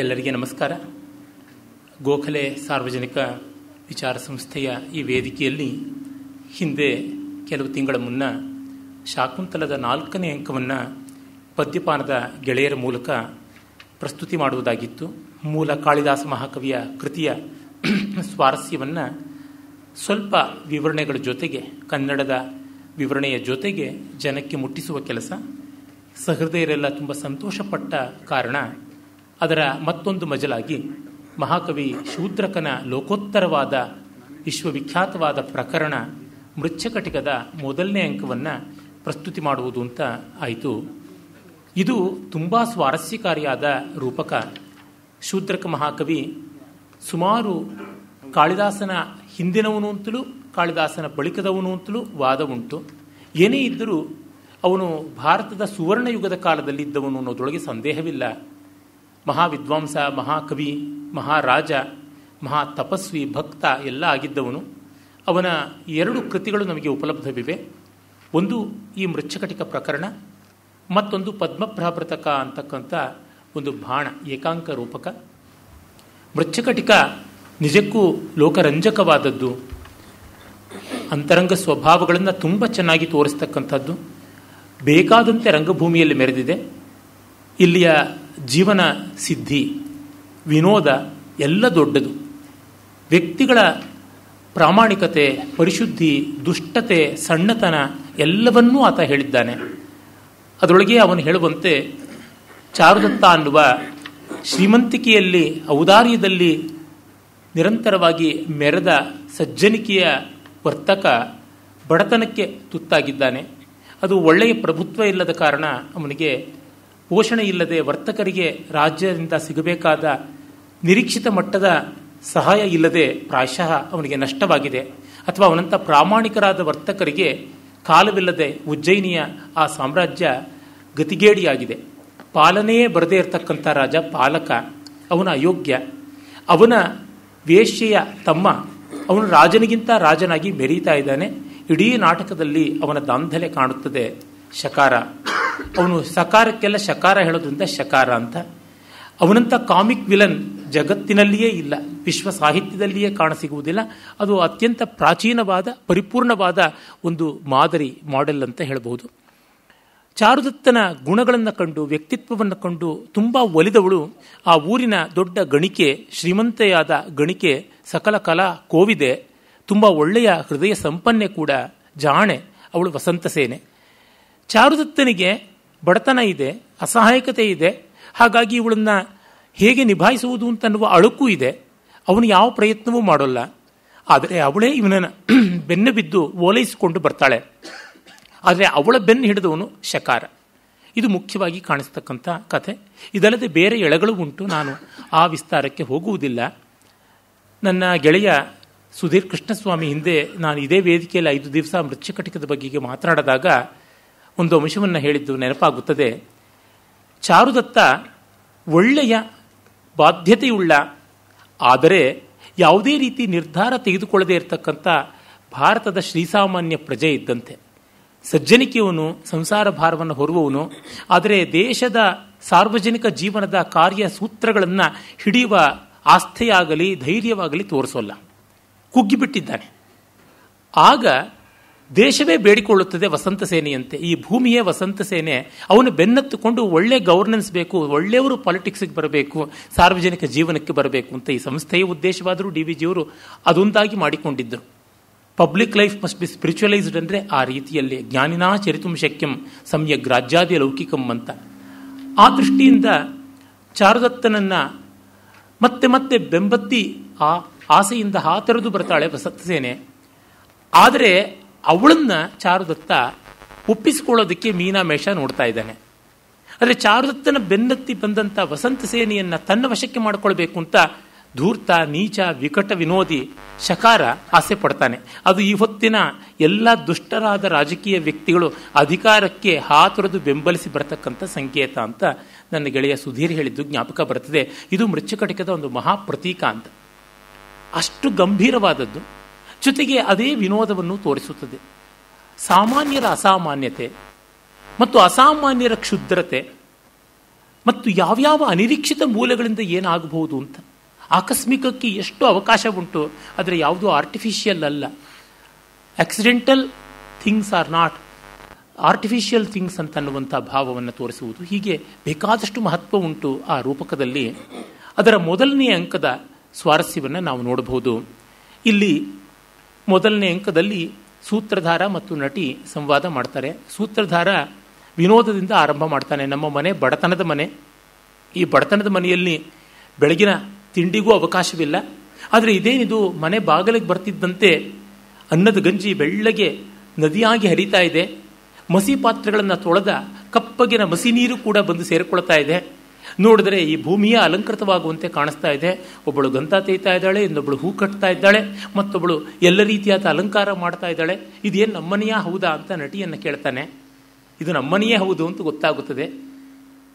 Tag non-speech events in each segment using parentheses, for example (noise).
ಎಲ್ಲರಿಗೆ ನಮಸ್ಕಾರ ಗೋಖಲೆ ಸಾರ್ವಜನಿಕ ವಿಚಾರ ಸಂಸ್ಥೆಯ ಈ ವೇದಿಕೆಯಲ್ಲಿ ಹಿಂದೆ ಕೆಲವು ತಿಂಗಳ ಮುನ್ನ ಶಾಕುಂತಲದ ನಾಲ್ಕನೇ ಅಂಕವನ್ನು ಪದ್ಯಪಾನದ ಗೆಳೆಯರ ಮೂಲಕ ಪ್ರಸ್ತುತಿ ಮಾಡುವುದಾಗಿತ್ತು ಮೂಲ ಕಾಳಿದಾಸ ಮಹಾಕವಿಯ ಕೃತಿಯ (clears throat) ಸ್ವಾರಸ್ಯವನ್ನು ಸ್ವಲ್ಪ ವಿವರಣೆಗಳ ಜೊತೆಗೆ ಕನ್ನಡದ ವಿವರಣೆಯ ಜೊತೆಗೆ ಜನಕ್ಕೆ ಮುಟ್ಟಿಸುವ ಕೆಲಸ ಸಹೃದಯರೆಲ್ಲ ತುಂಬ ಸಂತೋಷಪಟ್ಟ ಕಾರಣ ಅದರ ಮತ್ತೊಂದು ಮಜಲಾಗಿ ಮಹಾಕವಿ ಶೂದ್ರಕನ ಲೋಕೋತ್ತರವಾದ ವಿಶ್ವವಿಖ್ಯಾತವಾದ ಪ್ರಕರಣ ಮೃಚ್ಛಕಟಿಕದ ಮೊದಲನೇ ಅಂಕವನ್ನು ಪ್ರಸ್ತುತಿ ಮಾಡುವುದು ಅಂತ ಆಯಿತು ಇದು ತುಂಬ ಸ್ವಾರಸ್ಯಕಾರಿಯಾದ ರೂಪಕ ಶೂದ್ರಕ ಮಹಾಕವಿ ಸುಮಾರು ಕಾಳಿದಾಸನ ಹಿಂದಿನವನು ಅಂತಲೂ ಕಾಳಿದಾಸನ ಬಳಿಕದವನು ಅಂತಲೂ ವಾದ ಉಂಟು ಏನೇ ಇದ್ದರೂ ಅವನು ಭಾರತದ ಸುವರ್ಣಯುಗದ ಕಾಲದಲ್ಲಿ ಇದ್ದವನು ಅನ್ನೋದೊಳಗೆ ಸಂದೇಹವಿಲ್ಲ ಮಹಾವಿದ್ವಾಂಸ ಮಹಾಕವಿ ಮಹಾರಾಜ ಮಹಾ ತಪಸ್ವಿ ಭಕ್ತ ಎಲ್ಲ ಆಗಿದ್ದವನು ಅವನ ಎರಡು ಕೃತಿಗಳು ನಮಗೆ ಉಪಲಬ್ಧವಿವೆ ಒಂದು ಈ ಮೃಚ್ಛಕಟಿಕ ಪ್ರಕರಣ ಮತ್ತೊಂದು ಪದ್ಮಪ್ರಾಭೃತಕ ಅಂತಕ್ಕಂಥ ಒಂದು ಬಾಣ ಏಕಾಂಕ ರೂಪಕ ಮೃಚ್ಛಕಟಿಕ ನಿಜಕ್ಕೂ ಲೋಕರಂಜಕವಾದದ್ದು ಅಂತರಂಗ ಸ್ವಭಾವಗಳನ್ನು ತುಂಬ ಚೆನ್ನಾಗಿ ತೋರಿಸ್ತಕ್ಕಂಥದ್ದು ಬೇಕಾದಂತೆ ರಂಗಭೂಮಿಯಲ್ಲಿ ಮೆರೆದಿದೆ ಇಲ್ಲಿಯ ಜೀವನ ಸಿದ್ಧಿ ವಿನೋದ ಎಲ್ಲ ದೊಡ್ಡದು ವ್ಯಕ್ತಿಗಳ ಪ್ರಾಮಾಣಿಕತೆ ಪರಿಶುದ್ಧಿ ದುಷ್ಟತೆ ಸಣ್ಣತನ ಎಲ್ಲವನ್ನೂ ಆತ ಹೇಳಿದ್ದಾನೆ ಅದರೊಳಗೆ ಅವನು ಹೇಳುವಂತೆ ಚಾರುದತ್ತ ಅನ್ನುವ ಶ್ರೀಮಂತಿಕೆಯಲ್ಲಿ ಔದಾರ್ಯದಲ್ಲಿ ನಿರಂತರವಾಗಿ ಮೆರೆದ ಸಜ್ಜನಿಕೆಯ ವರ್ತಕ ಬಡತನಕ್ಕೆ ತುತ್ತಾಗಿದ್ದಾನೆ ಅದು ಒಳ್ಳೆಯ ಪ್ರಭುತ್ವ ಇಲ್ಲದ ಕಾರಣ ಅವನಿಗೆ ಪೋಷಣೆ ಇಲ್ಲದೆ ವರ್ತಕರಿಗೆ ರಾಜ್ಯದಿಂದ ಸಿಗಬೇಕಾದ ನಿರೀಕ್ಷಿತ ಮಟ್ಟದ ಸಹಾಯ ಇಲ್ಲದೆ ಪ್ರಾಯಶಃ ಅವನಿಗೆ ನಷ್ಟವಾಗಿದೆ ಅಥವಾ ಅವನಂಥ ಪ್ರಾಮಾಣಿಕರಾದ ವರ್ತಕರಿಗೆ ಕಾಲವಿಲ್ಲದೆ ಉಜ್ಜಯಿನಿಯ ಆ ಸಾಮ್ರಾಜ್ಯ ಗತಿಗೇಡಿಯಾಗಿದೆ ಪಾಲನೆಯೇ ಬರದೇ ಇರತಕ್ಕಂಥ ರಾಜ ಪಾಲಕ ಅವನ ಅಯೋಗ್ಯ ಅವನ ವೇಶ್ಯೆಯ ತಮ್ಮ ಅವನು ರಾಜನಿಗಿಂತ ರಾಜನಾಗಿ ಮೆರೀತಾ ಇದ್ದಾನೆ ಇಡೀ ನಾಟಕದಲ್ಲಿ ಅವನ ದಾಂಧಲೆ ಕಾಣುತ್ತದೆ ಶಕಾರ ಅವನು ಸಕಾರಕ್ಕೆಲ್ಲ ಶಕಾರ ಹೇಳೋದ್ರಿಂದ ಶಕಾರ ಅಂತ ಅವನಂತ ಕಾಮಿಕ್ ವಿಲನ್ ಜಗತ್ತಿನಲ್ಲಿಯೇ ಇಲ್ಲ ವಿಶ್ವ ಸಾಹಿತ್ಯದಲ್ಲಿಯೇ ಕಾಣಸಿಗುವುದಿಲ್ಲ ಅದು ಅತ್ಯಂತ ಪ್ರಾಚೀನವಾದ ಪರಿಪೂರ್ಣವಾದ ಒಂದು ಮಾದರಿ ಮಾಡೆಲ್ ಅಂತ ಹೇಳಬಹುದು ಚಾರುದತ್ತನ ಗುಣಗಳನ್ನು ಕಂಡು ವ್ಯಕ್ತಿತ್ವವನ್ನು ಕಂಡು ತುಂಬ ಒಲಿದವಳು ಆ ಊರಿನ ದೊಡ್ಡ ಗಣಿಕೆ ಶ್ರೀಮಂತೆಯಾದ ಗಣಿಕೆ ಸಕಲ ಕಲಾ ಕೋವಿದೆ ತುಂಬ ಒಳ್ಳೆಯ ಹೃದಯ ಸಂಪನ್ನೆ ಕೂಡ ಜಾಣೆ ಅವಳು ವಸಂತ ಸೇನೆ ಚಾರುದತ್ತನಿಗೆ ಬಡತನ ಇದೆ ಅಸಹಾಯಕತೆ ಇದೆ ಹಾಗಾಗಿ ಇವಳನ್ನು ಹೇಗೆ ನಿಭಾಯಿಸುವುದು ಅಂತನ್ನುವ ಅಳುಕು ಇದೆ ಅವನು ಯಾವ ಪ್ರಯತ್ನವೂ ಮಾಡೋಲ್ಲ ಆದರೆ ಅವಳೇ ಇವನ (clears throat) ಬೆನ್ನು ಬಿದ್ದು ಓಲೈಸಿಕೊಂಡು ಬರ್ತಾಳೆ ಆದರೆ ಅವಳ ಬೆನ್ನು ಹಿಡಿದವನು ಶಕಾರ ಇದು ಮುಖ್ಯವಾಗಿ ಕಾಣಿಸ್ತಕ್ಕಂಥ ಕಥೆ ಇದಲ್ಲದೆ ಬೇರೆ ಎಳೆಗಳು ಉಂಟು ನಾನು ಆ ವಿಸ್ತಾರಕ್ಕೆ ಹೋಗುವುದಿಲ್ಲ ನನ್ನ ಗೆಳೆಯ ಸುಧೀರ್ ಕೃಷ್ಣಸ್ವಾಮಿ ಹಿಂದೆ ನಾನು ಇದೇ ವೇದಿಕೆಯಲ್ಲಿ ಐದು ದಿವಸ ಮೃತ್ಯಕಟಿಕದ ಬಗ್ಗೆಗೆ ಮಾತನಾಡಿದಾಗ ಒಂದು ಅಂಶವನ್ನು ಹೇಳಿದ್ದು ನೆನಪಾಗುತ್ತದೆ ಚಾರುದತ್ತ ಒಳ್ಳೆಯ ಬಾಧ್ಯತೆಯುಳ್ಳ ಆದರೆ ಯಾವುದೇ ರೀತಿ ನಿರ್ಧಾರ ತೆಗೆದುಕೊಳ್ಳದೇ ಇರತಕ್ಕಂಥ ಭಾರತದ ಶ್ರೀಸಾಮಾನ್ಯ ಪ್ರಜೆ ಇದ್ದಂತೆ ಸಜ್ಜನಿಕೆಯವನು ಸಂಸಾರ ಭಾರವನ್ನು ಹೊರುವವನು ಆದರೆ ದೇಶದ ಸಾರ್ವಜನಿಕ ಜೀವನದ ಕಾರ್ಯ ಸೂತ್ರಗಳನ್ನು ಹಿಡಿಯುವ ಆಸ್ಥೆಯಾಗಲಿ ಧೈರ್ಯವಾಗಲಿ ತೋರಿಸೋಲ್ಲ ಕುಗ್ಗಿಬಿಟ್ಟಿದ್ದಾನೆ ಆಗ ದೇಶವೇ ಬೇಡಿಕೊಳ್ಳುತ್ತದೆ ವಸಂತ ಸೇನೆಯಂತೆ ಈ ಭೂಮಿಯೇ ವಸಂತ ಸೇನೆ ಅವನು ಬೆನ್ನತ್ತುಕೊಂಡು ಒಳ್ಳೆ ಗವರ್ನೆನ್ಸ್ ಬೇಕು ಒಳ್ಳೆಯವರು ಪಾಲಿಟಿಕ್ಸ್ಗೆ ಬರಬೇಕು ಸಾರ್ವಜನಿಕ ಜೀವನಕ್ಕೆ ಬರಬೇಕು ಅಂತ ಈ ಸಂಸ್ಥೆಯ ಉದ್ದೇಶವಾದರೂ ಡಿ ವಿ ಜಿಯವರು ಅದೊಂದಾಗಿ ಮಾಡಿಕೊಂಡಿದ್ದರು public life must be spiritualised ಅಂದರೆ ಆ ರೀತಿಯಲ್ಲಿ ಜ್ಞಾನಿನಾ ಚರಿತುಂ ಶಕ್ಯಂ ಸಮ್ಯಕ್ ರಾಜ್ಯಾದಿ ಲೌಕಿಕಂ ಅಂತ ಆ ದೃಷ್ಟಿಯಿಂದ ಚಾರುದತ್ತನನ್ನು ಮತ್ತೆ ಮತ್ತೆ ಬೆಂಬತ್ತಿ ಆ ಆಸೆಯಿಂದ ಹಾತರೆದು ಬರ್ತಾಳೆ ವಸಂತ ಸೇನೆ ಆದರೆ ಅವಳನ್ನ ಚಾರುದತ್ತ ಒಪ್ಪಿಸಿಕೊಳ್ಳೋದಕ್ಕೆ ಮೀನಾ ಮೇಷ ನೋಡ್ತಾ ಇದ್ದಾನೆ ಆದರೆ ಚಾರುದತ್ತನ ಬೆನ್ನತ್ತಿ ಬಂದಂತ ವಸಂತ ಸೇನೆಯನ್ನ ತನ್ನ ವಶಕ್ಕೆ ಮಾಡಿಕೊಳ್ಬೇಕು ಅಂತ ಧೂರ್ತ ನೀಚ ವಿಕಟ ವಿನೋದಿ ಶಕಾರ ಆಸೆ ಪಡ್ತಾನೆ ಅದು ಈ ಹೊತ್ತಿನ ಎಲ್ಲ ದುಷ್ಟರಾದ ರಾಜಕೀಯ ವ್ಯಕ್ತಿಗಳು ಅಧಿಕಾರಕ್ಕೆ ಹಾತುರದು ಬೆಂಬಲಿಸಿ ಬರತಕ್ಕಂಥ ಸಂಕೇತ ಅಂತ ನನ್ನ ಗೆಳೆಯ ಸುಧೀರ್ ಹೇಳಿದ್ದು ಜ್ಞಾಪಕ ಬರ್ತದೆ ಇದು ಮೃಚ್ಛಕಟಿಕದ ಒಂದು ಮಹಾ ಪ್ರತೀಕ ಅಂತ ಅಷ್ಟು ಗಂಭೀರವಾದದ್ದು ಜೊತೆಗೆ ಅದೇ ವಿನೋದವನ್ನು ತೋರಿಸುತ್ತದೆ ಸಾಮಾನ್ಯರ ಅಸಾಮಾನ್ಯತೆ ಮತ್ತು ಅಸಾಮಾನ್ಯರ ಕ್ಷುದ್ರತೆ ಮತ್ತು ಯಾವ್ಯಾವ ಅನಿರೀಕ್ಷಿತ ಮೂಲಗಳಿಂದ ಏನಾಗಬಹುದು ಅಂತ ಆಕಸ್ಮಿಕಕ್ಕೆ ಎಷ್ಟು ಅವಕಾಶ ಉಂಟು ಆದರೆ ಯಾವುದೂ ಆರ್ಟಿಫಿಷಿಯಲ್ ಅಲ್ಲ accidental things are not artificial things ಅಂತ ಅನ್ನುವಂಥ ಭಾವವನ್ನು ತೋರಿಸುವುದು ಹೀಗೆ ಬೇಕಾದಷ್ಟು ಮಹತ್ವ ಉಂಟು ಆ ರೂಪಕದಲ್ಲಿ ಅದರ ಮೊದಲನೆಯ ಅಂಕದ ಸ್ವಾರಸ್ಯವನ್ನು ನಾವು ನೋಡಬಹುದು ಇಲ್ಲಿ ಮೊದಲನೇ ಅಂಕದಲ್ಲಿ ಸೂತ್ರಧಾರ ಮತ್ತು ನಟಿ ಸಂವಾದ ಮಾಡ್ತಾರೆ ಸೂತ್ರಧಾರ ವಿನೋದದಿಂದ ಆರಂಭ ಮಾಡ್ತಾನೆ ನಮ್ಮ ಮನೆ ಬಡತನದ ಮನೆ ಈ ಬಡತನದ ಮನೆಯಲ್ಲಿ ಬೆಳಗಿನ ತಿಂಡಿಗೂ ಅವಕಾಶವಿಲ್ಲ ಆದರೆ ಇದೇನಿದು ಮನೆ ಬಾಗಿಲಿಗೆ ಬರ್ತಿದ್ದಂತೆ ಅನ್ನದ ಗಂಜಿ ಬೆಳ್ಳಗೆ ನದಿಯಾಗಿ ಹರಿತಾ ಇದೆ ಮಸಿ ಪಾತ್ರೆಗಳನ್ನು ತೊಳೆದ ಕಪ್ಪಗಿನ ಮಸಿ ನೀರು ಕೂಡ ಬಂದು ಸೇರಿಕೊಳ್ತಾ ಇದೆ ನೋಡಿದ್ರೆ ಈ ಭೂಮಿಯ ಅಲಂಕೃತವಾಗುವಂತೆ ಕಾಣಿಸ್ತಾ ಇದೆ ಒಬ್ಬಳು ಗಂತ ತೇಯ್ತಾ ಇದ್ದಾಳೆ ಇನ್ನೊಬ್ಬಳು ಹೂ ಕಟ್ತಾ ಇದ್ದಾಳೆ ಮತ್ತೊಬ್ಬಳು ಎಲ್ಲ ರೀತಿಯಾದ ಅಲಂಕಾರ ಮಾಡ್ತಾ ಇದ್ದಾಳೆ ಇದೇನು ನಮ್ಮನೆಯ ಹೌದಾ ಅಂತ ನಟಿಯನ್ನು ಕೇಳ್ತಾನೆ ಇದು ನಮ್ಮನೆಯೇ ಹೌದು ಅಂತ ಗೊತ್ತಾಗುತ್ತದೆ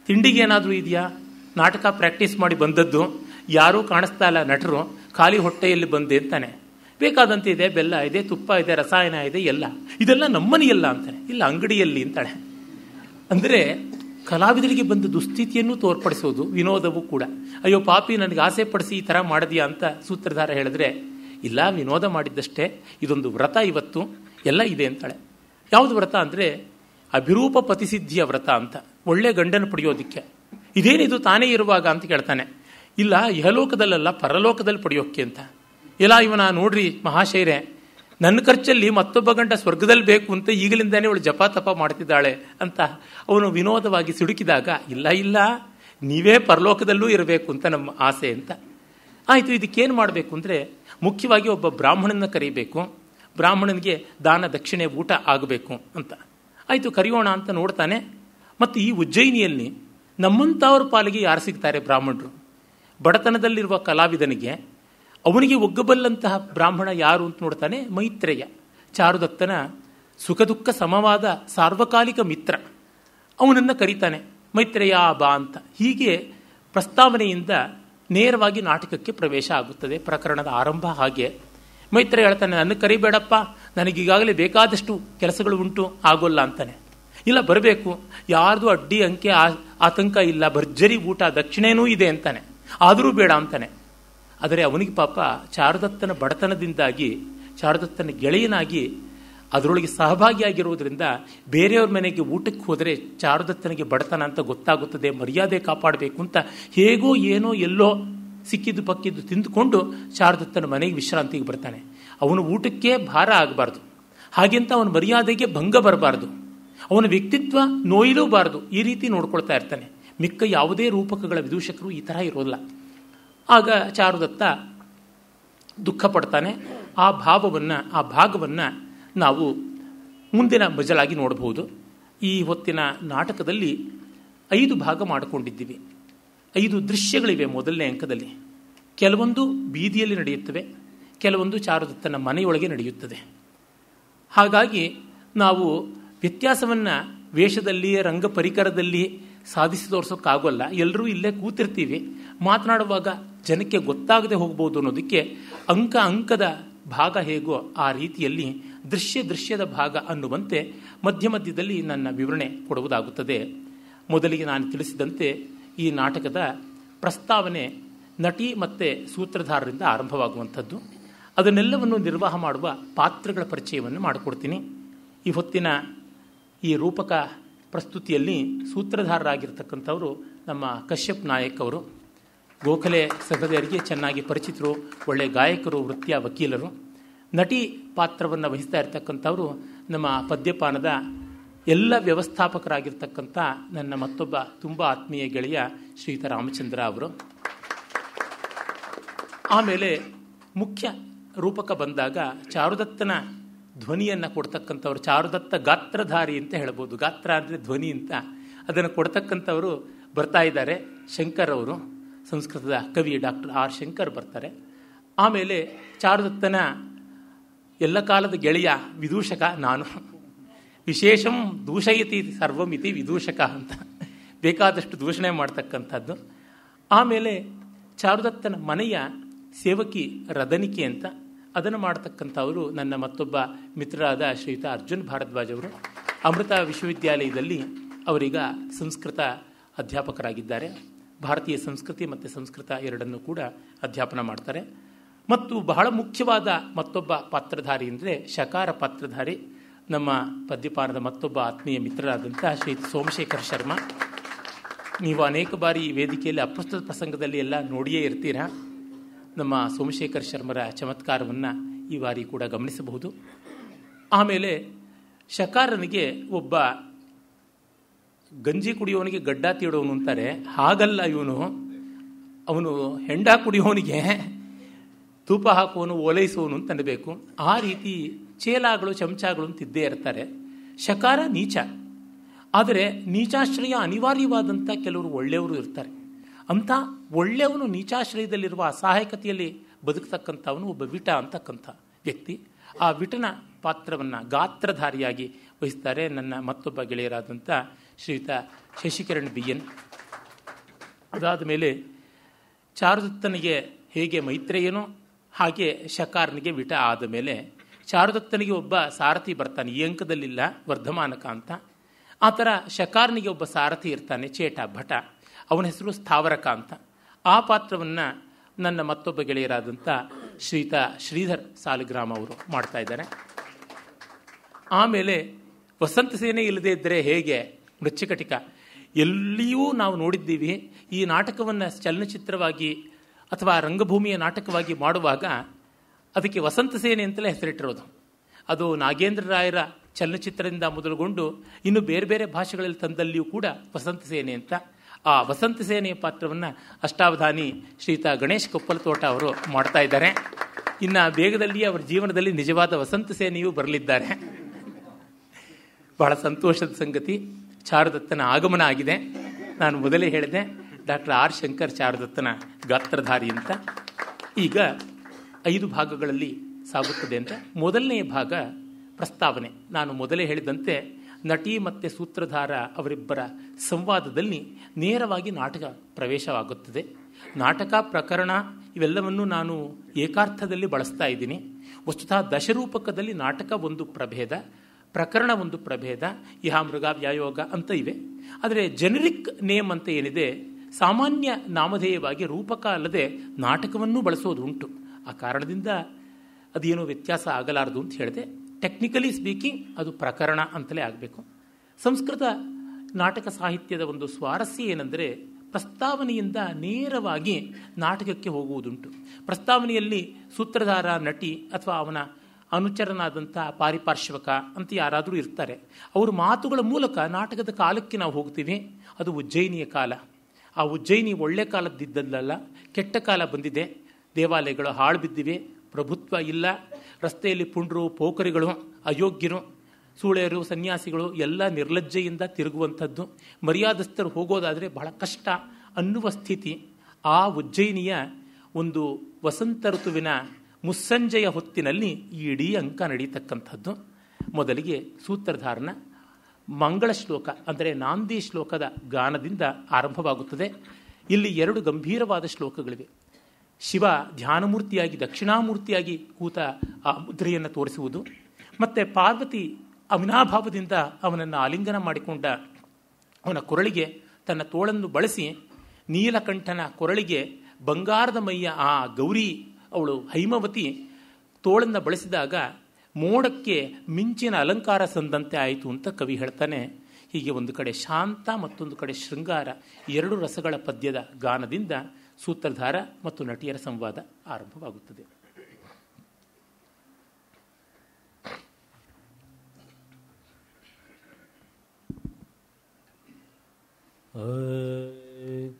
ತಿಂಡಿಗೆ ಏನಾದರೂ ಇದೆಯಾ ನಾಟಕ ಪ್ರಾಕ್ಟೀಸ್ ಮಾಡಿ ಬಂದದ್ದು ಯಾರೂ ಕಾಣಿಸ್ತಾ ಇಲ್ಲ ನಟರು ಖಾಲಿ ಹೊಟ್ಟೆಯಲ್ಲಿ ಬಂದೆ ಅಂತಾನೆ ಬೇಕಾದಂತೆ ಇದೆ ಬೆಲ್ಲ ಇದೆ ತುಪ್ಪ ಇದೆ ರಸಾಯನ ಇದೆ ಎಲ್ಲ ಇದೆಲ್ಲ ನಮ್ಮನೆಯಲ್ಲ ಅಂತಾನೆ ಇಲ್ಲ ಅಂಗಡಿಯಲ್ಲಿ ಅಂತಾಳೆ ಅಂದರೆ ಕಲಾವಿದರಿಗೆ ಬಂದ ದುಸ್ಥಿತಿಯನ್ನು ತೋರ್ಪಡಿಸೋದು ವಿನೋದವೂ ಕೂಡ ಅಯ್ಯೋ ಪಾಪಿ ನನಗೆ ಆಸೆ ಪಡಿಸಿ ಈ ಥರ ಮಾಡಿದೆಯಾ ಅಂತ ಸೂತ್ರಧಾರ ಹೇಳಿದ್ರೆ ಇಲ್ಲ ವಿನೋದ ಮಾಡಿದ್ದಷ್ಟೇ ಇದೊಂದು ವ್ರತ ಇವತ್ತು ಎಲ್ಲ ಇದೆ ಅಂತಾಳೆ ಯಾವುದು ವ್ರತ ಅಂದರೆ ಅಭಿರೂಪ ಪತಿಸಿದ್ಧಿಯ ವ್ರತ ಅಂತ ಒಳ್ಳೆ ಗಂಡನ ಪಡೆಯೋದಕ್ಕೆ ಇದೇನಿದು ತಾನೇ ಇರುವಾಗ ಅಂತ ಕೇಳ್ತಾನೆ ಇಲ್ಲ ಇಹಲೋಕದಲ್ಲಲ್ಲ ಪರಲೋಕದಲ್ಲಿ ಪಡೆಯೋಕ್ಕೆ ಅಂತ ಇಲ್ಲ ಇವನ ನೋಡ್ರಿ ಮಹಾಶೈರೆ ನನ್ನ ಖರ್ಚಲ್ಲಿ ಮತ್ತೊಬ್ಬ ಗಂಡ ಸ್ವರ್ಗದಲ್ಲಿ ಬೇಕು ಅಂತ ಈಗಲಿಂದಾನೇ ಅವಳು ಜಪ ತಪ ಮಾಡ್ತಿದ್ದಾಳೆ ಅಂತ ಅವನು ವಿನೋದವಾಗಿ ಸಿಡುಕಿದಾಗ ಇಲ್ಲ ಇಲ್ಲ ನೀವೇ ಪರಲೋಕದಲ್ಲೂ ಇರಬೇಕು ಅಂತ ನಮ್ಮ ಆಸೆ ಅಂತ ಆಯಿತು ಇದಕ್ಕೇನು ಮಾಡಬೇಕು ಅಂದರೆ ಮುಖ್ಯವಾಗಿ ಒಬ್ಬ ಬ್ರಾಹ್ಮಣನ ಕರಿಬೇಕು ಬ್ರಾಹ್ಮಣನಿಗೆ ದಾನ ದಕ್ಷಿಣೆ ಊಟ ಆಗಬೇಕು ಅಂತ ಆಯಿತು ಕರೆಯೋಣ ಅಂತ ನೋಡ್ತಾನೆ ಮತ್ತು ಈ ಉಜ್ಜಯಿನಿಯಲ್ಲಿ ನಮ್ಮಂಥವ್ರ ಪಾಲಿಗೆ ಯಾರು ಸಿಗ್ತಾರೆ ಬ್ರಾಹ್ಮಣರು ಬಡತನದಲ್ಲಿರುವ ಕಲಾವಿದನಿಗೆ ಅವನಿಗೆ ಒಗ್ಗಬಲ್ಲಂತಹ ಬ್ರಾಹ್ಮಣ ಯಾರು ಅಂತ ನೋಡ್ತಾನೆ ಮೈತ್ರೇಯ ಚಾರುದತ್ತನ ಸುಖ ದುಃಖ ಸಮವಾದ ಸಾರ್ವಕಾಲಿಕ ಮಿತ್ರ ಅವನನ್ನು ಕರೀತಾನೆ ಮೈತ್ರೇಯ ಬಾ ಅಂತ ಹೀಗೆ ಪ್ರಸ್ತಾವನೆಯಿಂದ ನೇರವಾಗಿ ನಾಟಕಕ್ಕೆ ಪ್ರವೇಶ ಆಗುತ್ತದೆ ಪ್ರಕರಣದ ಆರಂಭ ಹಾಗೆ ಮೈತ್ರಿ ಹೇಳ್ತಾನೆ ನನ್ನ ಕರಿಬೇಡಪ್ಪ ನನಗೀಗಾಗಲೇ ಬೇಕಾದಷ್ಟು ಕೆಲಸಗಳು ಉಂಟು ಆಗೋಲ್ಲ ಅಂತಾನೆ ಇಲ್ಲ ಬರಬೇಕು ಯಾರ್ದು ಅಡ್ಡಿ ಅಂಕೆ ಆತಂಕ ಇಲ್ಲ ಭರ್ಜರಿ ಊಟ ದಕ್ಷಿಣೆನೂ ಇದೆ ಅಂತಾನೆ ಆದರೂ ಬೇಡ ಅಂತಾನೆ ಆದರೆ ಅವನಿಗೆ ಪಾಪ ಚಾರುದತ್ತನ ಬಡತನದಿಂದಾಗಿ ಚಾರುದತ್ತನ ಗೆಳೆಯನಾಗಿ ಅದರೊಳಗೆ ಸಹಭಾಗಿಯಾಗಿರುವುದರಿಂದ ಬೇರೆಯವ್ರ ಮನೆಗೆ ಊಟಕ್ಕೆ ಹೋದರೆ ಚಾರುದತ್ತನಿಗೆ ಬಡತನ ಅಂತ ಗೊತ್ತಾಗುತ್ತದೆ ಮರ್ಯಾದೆ ಕಾಪಾಡಬೇಕು ಅಂತ ಹೇಗೋ ಏನೋ ಎಲ್ಲೋ ಸಿಕ್ಕಿದ್ದು ಪಕ್ಕಿದ್ದು ತಿಂದುಕೊಂಡು ಶಾರದತ್ತನ ಮನೆಗೆ ವಿಶ್ರಾಂತಿಗೆ ಬರ್ತಾನೆ ಅವನು ಊಟಕ್ಕೆ ಭಾರ ಆಗಬಾರ್ದು ಹಾಗೆಂತ ಅವನ ಮರ್ಯಾದೆಗೆ ಭಂಗ ಬರಬಾರ್ದು ಅವನ ವ್ಯಕ್ತಿತ್ವ ನೋಯಿಲೂಬಾರದು ಈ ರೀತಿ ನೋಡ್ಕೊಳ್ತಾ ಇರ್ತಾನೆ ಮಿಕ್ಕ ಯಾವುದೇ ರೂಪಕಗಳ ವಿದೂಷಕರು ಈ ಥರ ಇರೋಲ್ಲ ಆಗ ಚಾರುದತ್ತ ದುಃಖ ಪಡ್ತಾನೆ ಆ ಭಾವವನ್ನು ಆ ಭಾಗವನ್ನು ನಾವು ಮುಂದಿನ ಮಜಲಾಗಿ ನೋಡಬಹುದು ಈ ಹೊತ್ತಿನ ನಾಟಕದಲ್ಲಿ ಐದು ಭಾಗ ಮಾಡಿಕೊಂಡಿದ್ದೀವಿ ಐದು ದೃಶ್ಯಗಳಿವೆ ಮೊದಲನೇ ಅಂಕದಲ್ಲಿ ಕೆಲವೊಂದು ಬೀದಿಯಲ್ಲಿ ನಡೆಯುತ್ತವೆ ಕೆಲವೊಂದು ಚಾರುದತ್ತನ ಮನೆಯೊಳಗೆ ನಡೆಯುತ್ತದೆ ಹಾಗಾಗಿ ನಾವು ವ್ಯತ್ಯಾಸವನ್ನು ವೇಷದಲ್ಲಿ ರಂಗ ಪರಿಕರದಲ್ಲಿ ಸಾಧಿಸಿ ತೋರಿಸೋಕ್ಕಾಗೋಲ್ಲ ಎಲ್ಲರೂ ಇಲ್ಲೇ ಕೂತಿರ್ತೀವಿ ಮಾತನಾಡುವಾಗ ಜನಕ್ಕೆ ಗೊತ್ತಾಗದೆ ಹೋಗ್ಬೋದು ಅನ್ನೋದಕ್ಕೆ ಅಂಕ ಅಂಕದ ಭಾಗ ಹೇಗೋ ಆ ರೀತಿಯಲ್ಲಿ ದೃಶ್ಯ ದೃಶ್ಯದ ಭಾಗ ಅನ್ನುವಂತೆ ಮಧ್ಯ ಮಧ್ಯದಲ್ಲಿ ನನ್ನ ವಿವರಣೆ ಕೊಡುವುದಾಗುತ್ತದೆ ಮೊದಲಿಗೆ ನಾನು ತಿಳಿಸಿದಂತೆ ಈ ನಾಟಕದ ಪ್ರಸ್ತಾವನೆ ನಟಿ ಮತ್ತು ಸೂತ್ರಧಾರರಿಂದ ಆರಂಭವಾಗುವಂಥದ್ದು ಅದನ್ನೆಲ್ಲವನ್ನು ನಿರ್ವಾಹ ಮಾಡುವ ಪಾತ್ರಗಳ ಪರಿಚಯವನ್ನು ಮಾಡಿಕೊಡ್ತೀನಿ ಈ ಹೊತ್ತಿನ ಈ ರೂಪಕ ಪ್ರಸ್ತುತಿಯಲ್ಲಿ ಸೂತ್ರಧಾರರಾಗಿರ್ತಕ್ಕಂಥವರು ನಮ್ಮ ಕಶ್ಯಪ್ ನಾಯಕ್ ಅವರು ಗೋಖಲೆ ಸಹೋದರಿಗೆ ಚೆನ್ನಾಗಿ ಪರಿಚಿತರು ಒಳ್ಳೆಯ ಗಾಯಕರು ವೃತ್ತಿಯ ವಕೀಲರು ನಟಿ ಪಾತ್ರವನ್ನು ವಹಿಸ್ತಾ ಇರತಕ್ಕಂಥವರು ನಮ್ಮ ಪದ್ಯಪಾನದ ಎಲ್ಲ ವ್ಯವಸ್ಥಾಪಕರಾಗಿರ್ತಕ್ಕಂಥ ನನ್ನ ಮತ್ತೊಬ್ಬ ತುಂಬ ಆತ್ಮೀಯ ಗೆಳೆಯ ಶ್ರೀಯುತ ರಾಮಚಂದ್ರ ಅವರು ಆಮೇಲೆ ಮುಖ್ಯ ರೂಪಕ ಬಂದಾಗ ಚಾರುದತ್ತನ ಧ್ವನಿಯನ್ನು ಕೊಡ್ತಕ್ಕಂಥವ್ರು ಚಾರುದತ್ತ ಗಾತ್ರಧಾರಿ ಅಂತ ಹೇಳ್ಬೋದು ಗಾತ್ರ ಅಂದರೆ ಧ್ವನಿ ಅಂತ ಅದನ್ನು ಕೊಡ್ತಕ್ಕಂಥವರು ಬರ್ತಾ ಇದ್ದಾರೆ ಶಂಕರ್ ಅವರು ಸಂಸ್ಕೃತದ ಕವಿ ಡಾಕ್ಟರ್ ಆರ್ ಶಂಕರ್ ಬರ್ತಾರೆ ಆಮೇಲೆ ಚಾರುದತ್ತನ ಎಲ್ಲ ಕಾಲದ ಗೆಳೆಯ ವಿದೂಷಕ ನಾನು ವಿಶೇಷಂ ದೂಷಯತಿ ಇತಿ ವಿದೂಷಕ ಅಂತ ಬೇಕಾದಷ್ಟು ದೂಷಣೆ ಮಾಡ್ತಕ್ಕಂಥದ್ದು ಆಮೇಲೆ ಚಾರುದತ್ತನ ಮನೆಯ ಸೇವಕಿ ರದನಿಕೆ ಅಂತ ಅದನ್ನು ಮಾಡತಕ್ಕಂಥವರು ನನ್ನ ಮತ್ತೊಬ್ಬ ಮಿತ್ರರಾದ ಶ್ರೀಯುತ ಅರ್ಜುನ್ ಭಾರದ್ವಾಜ್ ಅವರು ಅಮೃತ ವಿಶ್ವವಿದ್ಯಾಲಯದಲ್ಲಿ ಅವರೀಗ ಸಂಸ್ಕೃತ ಅಧ್ಯಾಪಕರಾಗಿದ್ದಾರೆ ಭಾರತೀಯ ಸಂಸ್ಕೃತಿ ಮತ್ತು ಸಂಸ್ಕೃತ ಎರಡನ್ನೂ ಕೂಡ ಅಧ್ಯಾಪನ ಮಾಡ್ತಾರೆ ಮತ್ತು ಬಹಳ ಮುಖ್ಯವಾದ ಮತ್ತೊಬ್ಬ ಪಾತ್ರಧಾರಿ ಅಂದರೆ ಶಕಾರ ಪಾತ್ರಧಾರಿ ನಮ್ಮ ಪದ್ಯಪಾನದ ಮತ್ತೊಬ್ಬ ಆತ್ಮೀಯ ಮಿತ್ರರಾದಂತಹ ಶ್ರೀ ಸೋಮಶೇಖರ್ ಶರ್ಮ ನೀವು ಅನೇಕ ಬಾರಿ ಈ ವೇದಿಕೆಯಲ್ಲಿ ಅಪ್ರಸ್ತುತ ಪ್ರಸಂಗದಲ್ಲಿ ಎಲ್ಲ ನೋಡಿಯೇ ಇರ್ತೀರ ನಮ್ಮ ಸೋಮಶೇಖರ್ ಶರ್ಮರ ಚಮತ್ಕಾರವನ್ನು ಈ ಬಾರಿ ಕೂಡ ಗಮನಿಸಬಹುದು ಆಮೇಲೆ ಶಕಾರನಿಗೆ ಒಬ್ಬ ಗಂಜಿ ಕುಡಿಯೋನಿಗೆ ಗಡ್ಡ ತೀಡೋನು ಅಂತಾರೆ ಹಾಗಲ್ಲ ಇವನು ಅವನು ಹೆಂಡ ಕುಡಿಯೋನಿಗೆ ತೂಪ ಹಾಕುವನು ಓಲೈಸುವನು ಅಂತ ಅನ್ನಬೇಕು ಆ ರೀತಿ ಚೇಲಾಗಳು ಚಮಚಾಗಳು ತಿದ್ದೇ ಇರ್ತಾರೆ ಶಕಾರ ನೀಚ ಆದರೆ ನೀಚಾಶ್ರಯ ಅನಿವಾರ್ಯವಾದಂಥ ಕೆಲವರು ಒಳ್ಳೆಯವರು ಇರ್ತಾರೆ ಅಂಥ ಒಳ್ಳೆಯವನು ನೀಚಾಶ್ರಯದಲ್ಲಿರುವ ಅಸಹಾಯಕತೆಯಲ್ಲಿ ಬದುಕತಕ್ಕಂಥವನು ಒಬ್ಬ ವಿಟ ಅಂತಕ್ಕಂಥ ವ್ಯಕ್ತಿ ಆ ವಿಟನ ಪಾತ್ರವನ್ನು ಗಾತ್ರಧಾರಿಯಾಗಿ ವಹಿಸ್ತಾರೆ ನನ್ನ ಮತ್ತೊಬ್ಬ ಗೆಳೆಯರಾದಂಥ ಶ್ರೀಯುತ ಶಶಿಕಿರಣ್ ಬಿ ಎನ್ ಅದಾದ ಮೇಲೆ ಚಾರುದತ್ತನಿಗೆ ಹೇಗೆ ಮೈತ್ರೇಯನು ಹಾಗೆ ಶಕಾರ್ನಿಗೆ ವಿಟ ಆದ ಮೇಲೆ ಚಾರುದತ್ತನಿಗೆ ಒಬ್ಬ ಸಾರಥಿ ಬರ್ತಾನೆ ಈ ಅಂಕದಲ್ಲಿಲ್ಲ ವರ್ಧಮಾನಕ ಅಂತ ಆ ಥರ ಶಕಾರ್ನಿಗೆ ಒಬ್ಬ ಸಾರಥಿ ಇರ್ತಾನೆ ಚೇಟ ಭಟ ಅವನ ಹೆಸರು ಸ್ಥಾವರಕ ಅಂತ ಆ ಪಾತ್ರವನ್ನು ನನ್ನ ಮತ್ತೊಬ್ಬ ಗೆಳೆಯರಾದಂಥ ಶ್ರೀತ ಶ್ರೀಧರ್ ಸಾಲಿಗ್ರಾಮ ಅವರು ಮಾಡ್ತಾ ಇದ್ದಾರೆ ಆಮೇಲೆ ವಸಂತ ಸೇನೆ ಇಲ್ಲದೇ ಇದ್ದರೆ ಹೇಗೆ ಮೃಚ್ಚಕಟಿಕ ಎಲ್ಲಿಯೂ ನಾವು ನೋಡಿದ್ದೀವಿ ಈ ನಾಟಕವನ್ನು ಚಲನಚಿತ್ರವಾಗಿ ಅಥವಾ ರಂಗಭೂಮಿಯ ನಾಟಕವಾಗಿ ಮಾಡುವಾಗ ಅದಕ್ಕೆ ವಸಂತ ಸೇನೆ ಅಂತಲೇ ಹೆಸರಿಟ್ಟಿರೋದು ಅದು ನಾಗೇಂದ್ರ ರಾಯರ ಚಲನಚಿತ್ರದಿಂದ ಮೊದಲುಗೊಂಡು ಇನ್ನು ಬೇರೆ ಬೇರೆ ಭಾಷೆಗಳಲ್ಲಿ ತಂದಲ್ಲಿಯೂ ಕೂಡ ವಸಂತ ಸೇನೆ ಅಂತ ಆ ವಸಂತ ಸೇನೆಯ ಪಾತ್ರವನ್ನು ಅಷ್ಟಾವಧಾನಿ ಶ್ರೀತಾ ಗಣೇಶ್ ತೋಟ ಅವರು ಮಾಡ್ತಾ ಇದ್ದಾರೆ ಇನ್ನು ಬೇಗದಲ್ಲಿ ಅವರ ಜೀವನದಲ್ಲಿ ನಿಜವಾದ ವಸಂತ ಸೇನೆಯೂ ಬರಲಿದ್ದಾರೆ ಬಹಳ ಸಂತೋಷದ ಸಂಗತಿ ಚಾರುದತ್ತನ ಆಗಮನ ಆಗಿದೆ ನಾನು ಮೊದಲೇ ಹೇಳಿದೆ ಡಾಕ್ಟರ್ ಆರ್ ಶಂಕರ್ ಚಾರುದತ್ತನ ಗಾತ್ರಧಾರಿ ಅಂತ ಈಗ ಐದು ಭಾಗಗಳಲ್ಲಿ ಸಾಗುತ್ತದೆ ಅಂತ ಮೊದಲನೇ ಭಾಗ ಪ್ರಸ್ತಾವನೆ ನಾನು ಮೊದಲೇ ಹೇಳಿದಂತೆ ನಟಿ ಮತ್ತು ಸೂತ್ರಧಾರ ಅವರಿಬ್ಬರ ಸಂವಾದದಲ್ಲಿ ನೇರವಾಗಿ ನಾಟಕ ಪ್ರವೇಶವಾಗುತ್ತದೆ ನಾಟಕ ಪ್ರಕರಣ ಇವೆಲ್ಲವನ್ನು ನಾನು ಏಕಾರ್ಥದಲ್ಲಿ ಬಳಸ್ತಾ ಇದ್ದೀನಿ ವಸ್ತುತಃ ದಶರೂಪಕದಲ್ಲಿ ನಾಟಕ ಒಂದು ಪ್ರಭೇದ ಪ್ರಕರಣ ಒಂದು ಪ್ರಭೇದ ಇಹ ಮೃಗ ವ್ಯಾಯೋಗ ಅಂತ ಇವೆ ಆದರೆ ಜನರಿಕ್ ನೇಮ್ ಅಂತ ಏನಿದೆ ಸಾಮಾನ್ಯ ನಾಮಧೇಯವಾಗಿ ರೂಪಕ ಅಲ್ಲದೆ ನಾಟಕವನ್ನು ಬಳಸೋದುಂಟು ಆ ಕಾರಣದಿಂದ ಅದೇನೋ ವ್ಯತ್ಯಾಸ ಆಗಲಾರದು ಅಂತ ಹೇಳಿದೆ ಟೆಕ್ನಿಕಲಿ ಸ್ಪೀಕಿಂಗ್ ಅದು ಪ್ರಕರಣ ಅಂತಲೇ ಆಗಬೇಕು ಸಂಸ್ಕೃತ ನಾಟಕ ಸಾಹಿತ್ಯದ ಒಂದು ಸ್ವಾರಸ್ಯ ಏನೆಂದರೆ ಪ್ರಸ್ತಾವನೆಯಿಂದ ನೇರವಾಗಿ ನಾಟಕಕ್ಕೆ ಹೋಗುವುದುಂಟು ಪ್ರಸ್ತಾವನೆಯಲ್ಲಿ ಸೂತ್ರಧಾರ ನಟಿ ಅಥವಾ ಅವನ ಅನುಚರನಾದಂಥ ಪಾರಿಪಾರ್ಶ್ವಕ ಅಂತ ಯಾರಾದರೂ ಇರ್ತಾರೆ ಅವರ ಮಾತುಗಳ ಮೂಲಕ ನಾಟಕದ ಕಾಲಕ್ಕೆ ನಾವು ಹೋಗ್ತೀವಿ ಅದು ಉಜ್ಜಯಿನಿಯ ಕಾಲ ಆ ಉಜ್ಜಯಿನಿ ಒಳ್ಳೆ ಕಾಲದ್ದಿದ್ದಲ್ಲ ಕೆಟ್ಟ ಕಾಲ ಬಂದಿದೆ ದೇವಾಲಯಗಳು ಹಾಳು ಬಿದ್ದಿವೆ ಪ್ರಭುತ್ವ ಇಲ್ಲ ರಸ್ತೆಯಲ್ಲಿ ಪುಂಡ್ರು ಪೋಖರಿಗಳು ಅಯೋಗ್ಯರು ಸೂಳೆಯರು ಸನ್ಯಾಸಿಗಳು ಎಲ್ಲ ನಿರ್ಲಜ್ಜೆಯಿಂದ ತಿರುಗುವಂಥದ್ದು ಮರ್ಯಾದಸ್ಥರು ಹೋಗೋದಾದರೆ ಬಹಳ ಕಷ್ಟ ಅನ್ನುವ ಸ್ಥಿತಿ ಆ ಉಜ್ಜಯಿನಿಯ ಒಂದು ವಸಂತ ಋತುವಿನ ಮುಸ್ಸಂಜೆಯ ಹೊತ್ತಿನಲ್ಲಿ ಈ ಇಡೀ ಅಂಕ ನಡೀತಕ್ಕಂಥದ್ದು ಮೊದಲಿಗೆ ಸೂತ್ರಧಾರನ ಮಂಗಳ ಶ್ಲೋಕ ಅಂದರೆ ನಾಂದಿ ಶ್ಲೋಕದ ಗಾನದಿಂದ ಆರಂಭವಾಗುತ್ತದೆ ಇಲ್ಲಿ ಎರಡು ಗಂಭೀರವಾದ ಶ್ಲೋಕಗಳಿವೆ ಶಿವ ಧ್ಯಾನಮೂರ್ತಿಯಾಗಿ ದಕ್ಷಿಣಾಮೂರ್ತಿಯಾಗಿ ಕೂತ ಆ ಮುದ್ರೆಯನ್ನು ತೋರಿಸುವುದು ಮತ್ತು ಪಾರ್ವತಿ ಅವಿನಾಭಾವದಿಂದ ಅವನನ್ನು ಆಲಿಂಗನ ಮಾಡಿಕೊಂಡ ಅವನ ಕೊರಳಿಗೆ ತನ್ನ ತೋಳನ್ನು ಬಳಸಿ ನೀಲಕಂಠನ ಕೊರಳಿಗೆ ಬಂಗಾರದ ಮೈಯ ಆ ಗೌರಿ ಅವಳು ಹೈಮವತಿ ತೋಳನ್ನು ಬಳಸಿದಾಗ ಮೋಡಕ್ಕೆ ಮಿಂಚಿನ ಅಲಂಕಾರ ಸಂದಂತೆ ಆಯಿತು ಅಂತ ಕವಿ ಹೇಳ್ತಾನೆ ಹೀಗೆ ಒಂದು ಕಡೆ ಶಾಂತ ಮತ್ತೊಂದು ಕಡೆ ಶೃಂಗಾರ ಎರಡು ರಸಗಳ ಪದ್ಯದ ಗಾನದಿಂದ ಸೂತ್ರಧಾರ ಮತ್ತು ನಟಿಯರ ಸಂವಾದ ಆರಂಭವಾಗುತ್ತದೆ Uh...